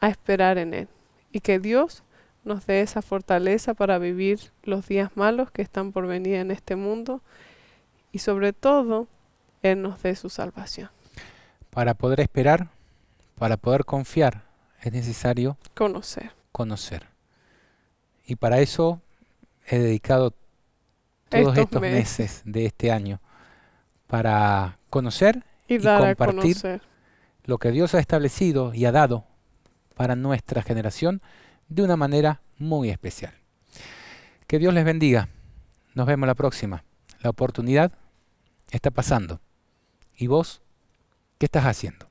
a esperar en Él y que Dios nos dé esa fortaleza para vivir los días malos que están por venir en este mundo y sobre todo, Él nos dé su salvación. Para poder esperar, para poder confiar, es necesario conocer. Conocer. Y para eso he dedicado todos estos, meses. de este año para conocer y, compartir lo que Dios ha establecido y ha dado para nuestra generación de una manera muy especial. Que Dios les bendiga. Nos vemos la próxima. La oportunidad está pasando. ¿Y vos? ¿Qué estás haciendo?